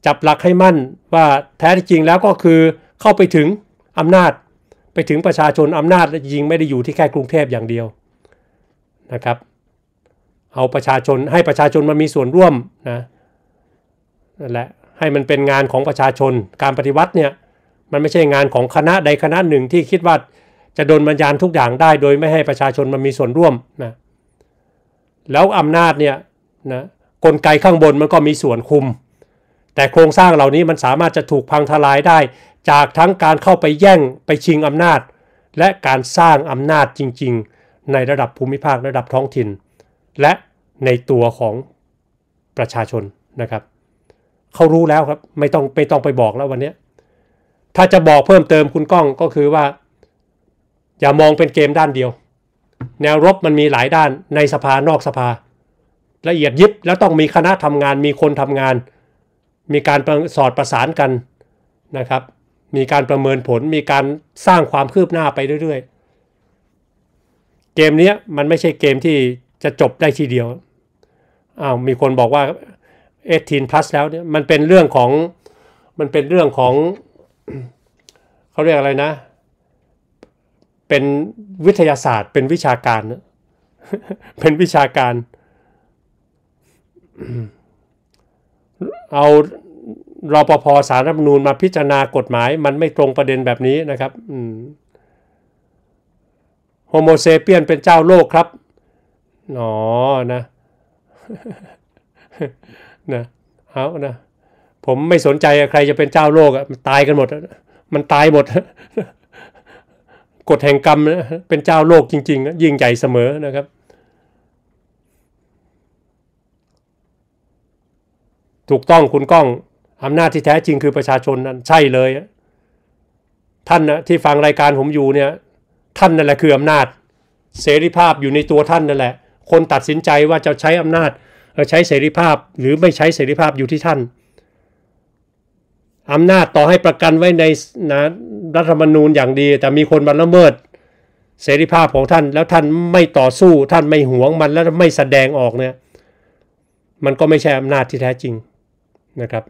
จับหลักให้มั่นว่าแท้จริงแล้วก็คือเข้าไปถึงอำนาจไปถึงประชาชนอำนาจจริงไม่ได้อยู่ที่แค่กรุงเทพอย่างเดียวนะครับเอาประชาชนให้ประชาชนมันมีส่วนร่วมนะนั่นแหละให้มันเป็นงานของประชาชนการปฏิวัติเนี่ยมันไม่ใช่งานของคณะใดคณะหนึ่งที่คิดว่าจะโดนบัญญาณทุกอย่างได้ โดยไม่ให้ประชาชนมันมีส่วนร่วมนะแล้วอำนาจเนี่ยนะกลไกข้างบนมันก็มีส่วนคุม แต่โครงสร้างเหล่านี้มันสามารถจะถูกพังทลายได้ จากทั้งการเข้าไปแย่งไปชิงอำนาจ และการสร้างอำนาจจริงๆ ในระดับภูมิภาคระดับท้องถิ่น และในตัวของประชาชนนะครับ เขารู้แล้วครับ ไม่ต้องไม่ต้องไปบอกแล้ววันนี้ ถ้าจะบอกเพิ่มเติมคุณก้องก็คือว่า อย่ามองเป็นเกมด้านเดียวแนวรบมันมีหลายด้านในสภานอกสภา ละเอียดยิบแล้วต้องมีคณะทำงาน มีคนทำงาน มีการสอดประสานกันนะครับ มีการประเมินผลมีการสร้างความคืบหน้าไปเรื่อย ๆ เกมนี้มันไม่ใช่เกมที่จะจบได้ทีเดียว อ้าว มีคนบอกว่า18 plus แล้วเนี่ยมันเป็นเรื่องของ มันเป็นเรื่องของ เขาเรียกอะไรนะเป็นวิทยาศาสตร์เป็นวิชาการ เป็นวิชาการ เอารอปภสารรัฐมนูญมาพิจารณากฎหมาย มันไม่ตรงประเด็นแบบนี้นะครับโฮโมเซเปียนเป็นเจ้าโลกครับหนอนะนะเอานะ ผมไม่สนใจใครจะเป็นเจ้าโลกอะมันตายกันหมด มันตายหมดกฎแห่งกรรมเป็นเจ้าโลกจริงๆนะยิ่งใหญ่เสมอนะครับ ถูกต้องคุณก้องอำนาจที่แท้จริงคือประชาชนนั้นใช่เลย ท่านนะที่ฟังรายการผมอยู่เนี่ยท่านนั่นแหละคืออำนาจเสรีภาพอยู่ในตัวท่านนั่นแหละคนตัดสินใจว่าจะใช้อำนาจใช้เสรีภาพหรือไม่ใช้เสรีภาพอยู่ที่ท่านอำนาจต่อให้ประกันไว้ในนะรัฐธรรมนูญอย่างดี แต่มีคนมาละเมิดเสรีภาพของท่านแล้วท่านไม่ต่อสู้ท่านไม่หวงมันแล้วไม่แสดงออกเนี่ยมันก็ไม่ใช่อำนาจที่แท้จริงนะครับ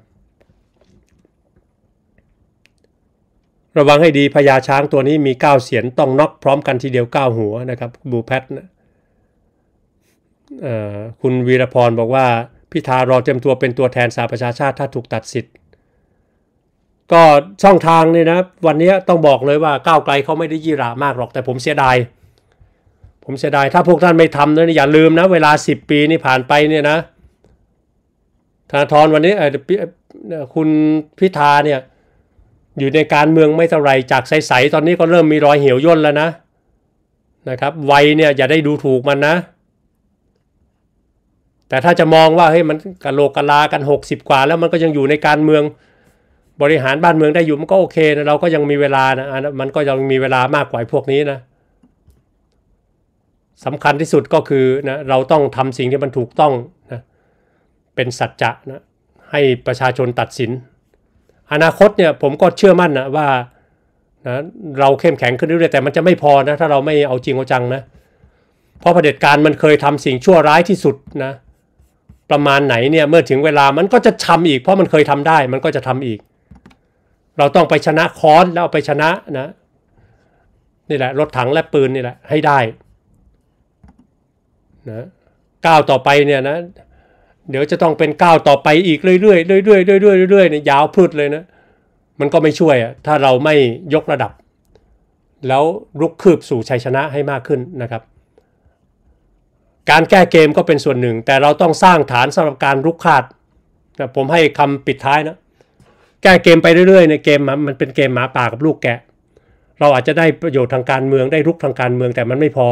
ระวังให้ดีพญาช้างตัวนี้มี9เสียนต้องน็อกพร้อมกันทีเดียว9หัวนะครับบูแพทนะคุณวีรพรบอกว่าพิธารอเตรียมตัวเป็นตัวแทนสาประชาชาติถ้าถูกตัดสิทธิ์ก็ช่องทางเนี่ยนะ วันนี้ต้องบอกเลยว่าก้าวไกลเขาไม่ได้ยี่รามากหรอก แต่ผมเสียดาย ผมเสียดาย ถ้าพวกท่านไม่ทำนะอย่าลืมนะ เวลา 10 ปีนี่ผ่านไปเนี่ยนะธนาธรวันนี้คุณพิธาเนี่ยอยู่ในการเมืองไม่เท่าไรจากใส ๆ ตอนนี้ก็เริ่มมีรอยเหี่ยวย่นแล้วนะนะครับวัยเนี่ย อย่าได้ดูถูกมันนะ แต่ถ้าจะมองว่าเฮ้ยมันกะโลกกะลากัน 60 กว่าแล้วมันก็ยังอยู่ในการเมืองบริหารบ้านเมืองได้อยู่มันก็โอเคนะเราก็ยังมีเวลานะมันก็ยังมีเวลามากกว่าพวกนี้นะสำคัญที่สุดก็คือนะเราต้องทำสิ่งที่มันถูกต้องนะเป็นสัจจะนะให้ประชาชนตัดสิน อนาคตเนี่ยผมก็เชื่อมั่นนะว่านะเราเข้มแข็งขึ้นเรื่อยๆแต่มันจะไม่พอนะถ้าเราไม่เอาจริงเอาจังนะเพราะเผด็จการมันเคยทำสิ่งชั่วร้ายที่สุดนะประมาณไหนเนี่ยเมื่อถึงเวลามันก็จะทำอีก เพราะมันเคยทำได้มันก็จะทำอีกเราต้องไปชนะค้อนแล้วเอาไปชนะนะนี่แหละรถถังและปืนนี่แหละให้ได้นะก้าวต่อไปเนี่ยนะเดี๋ยวจะต้องเป็นก้าวต่อไปอีกเรื่อยๆเรื่อยๆเรื่อยๆเรื่อยๆเนี่ยยาวพืดเลยนะมันก็ไม่ช่วยอะถ้าเราไม่ยกระดับ แล้วลุกคืบสู่ชัยชนะให้มากขึ้นนะครับ การแก้เกมก็เป็นส่วนหนึ่ง แต่เราต้องสร้างฐานสำหรับการลุกคาดนะผมให้คำปิดท้ายนะแก้เกมไปเรื่อยๆในเกมมันเป็นเกมหมาป่ากับลูกแกะ เราอาจจะได้ประโยชน์ทางการเมืองได้ลุกทางการเมือง แต่มันไม่พอ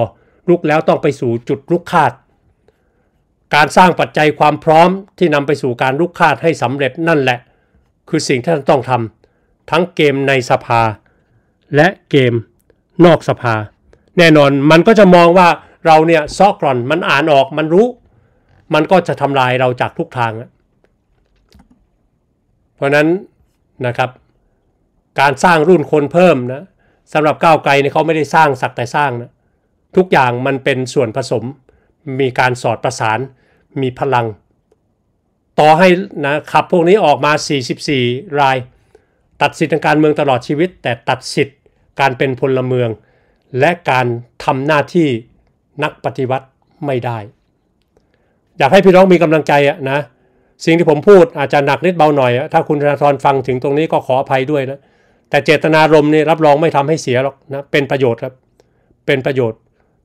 ลุกแล้วต้องไปสู่จุดลุกคาด การสร้างปัจจัยความพร้อมที่นำไปสู่การลุกคาดให้สำเร็จนั่นแหละ คือสิ่งที่ต้องทำทั้งเกมในสภา และเกมนอกสภา แน่นอนมันก็จะมองว่าเราเนี่ยซอกร่อนมันอ่านออกมันรู้ มันก็จะทำลายเราจากทุกทาง เพราะนั้นนะครับการสร้างรุ่นคนเพิ่มนะสำหรับก้าวไกลเนี่ยเขาไม่ได้สร้างสักแต่สร้างนะทุกอย่างมันเป็นส่วนผสมมีการสอดประสานมีพลัง ต่อให้นะขับพวกนี้ออกมา 44 ราย ตัดสิทธิทางการเมืองตลอดชีวิต แต่ตัดสิทธิการเป็นพลเมือง และการทำหน้าที่นักปฏิวัติไม่ได้ อยากให้พี่น้องมีกำลังใจนะสิ่งที่ผมพูดอาจจะหนักนิดเบาหน่อยถ้าคุณธนาธรฟังถึงตรงนี้ก็ขออภัยด้วยนะ แต่เจตนารมณ์นี่รับรองไม่ทำให้เสียหรอกนะ เป็นประโยชน์ครับ เป็นประโยชน์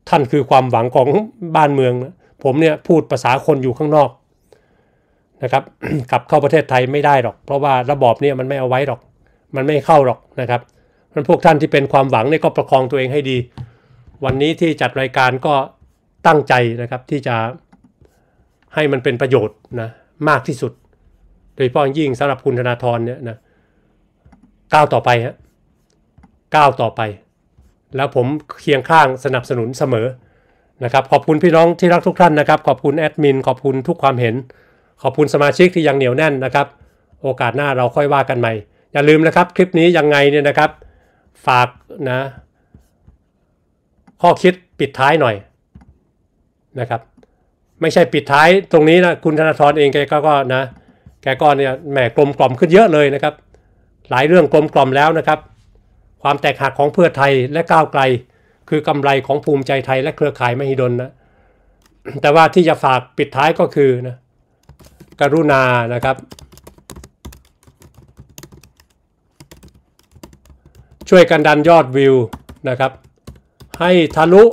ท่านคือความหวังของบ้านเมืองนะ ผมเนี่ยพูดภาษาคนอยู่ข้างนอกนะครับ กลับเข้าประเทศไทยไม่ได้หรอก เพราะว่าระบอบเนี่ยมันไม่เอาไว้หรอก มันไม่เข้าหรอกนะครับมันพวกท่านที่เป็นความหวังเนี่ยก็ประคองตัวเองให้ดี วันนี้ที่จัดรายการก็ตั้งใจนะครับที่จะให้มันเป็นประโยชน์นะมากที่สุด โดยเฉพาะยิ่งสำหรับคุณธนาธรเนี่ยนะก้าวต่อไปฮะก้าวต่อไป แล้วผมเคียงข้างสนับสนุนเสมอนะครับขอบคุณพี่น้องที่รักทุกท่านนะครับ ขอบคุณแอดมิน ขอบคุณทุกความเห็น ขอบคุณสมาชิกที่ยังเหนียวแน่นนะครับ โอกาสหน้าเราค่อยว่ากันใหม่ อย่าลืมนะครับคลิปนี้ยังไงเนี่ยนะครับ ฝากนะข้อคิดปิดท้ายหน่อยนะครับไม่ใช่ปิดท้ายตรงนี้นะคุณธนาธรเองแกก็นะแกก็เนี่ยแหมกลมกล่อมขึ้นเยอะเลยนะครับ หลายเรื่องกลมกล่อมแล้วนะครับ ความแตกหักของเพื่อไทยและก้าวไกล คือกำไรของภูมิใจไทยและเครือข่ายมหิดลนะแต่ว่าที่จะฝากปิดท้ายก็คือนะกรุณานะครับ ช่วยกันดันยอดวิวนะครับ ให้ทะลุ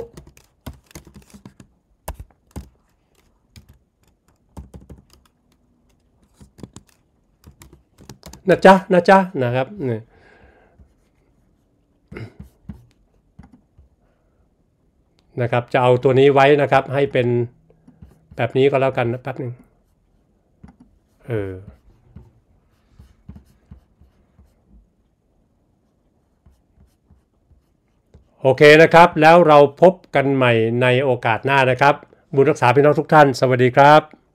นะจ๊ะนะจ๊ะนะครับเนี่ยนะครับ จะเอาตัวนี้ไว้นะครับให้เป็นแบบนี้ก็แล้วกันนะแป๊บนึงเออโอเคนะครับ แล้วเราพบกันใหม่ในโอกาสหน้านะครับ บุญรักษาพี่น้องทุกท่าน สวัสดีครับ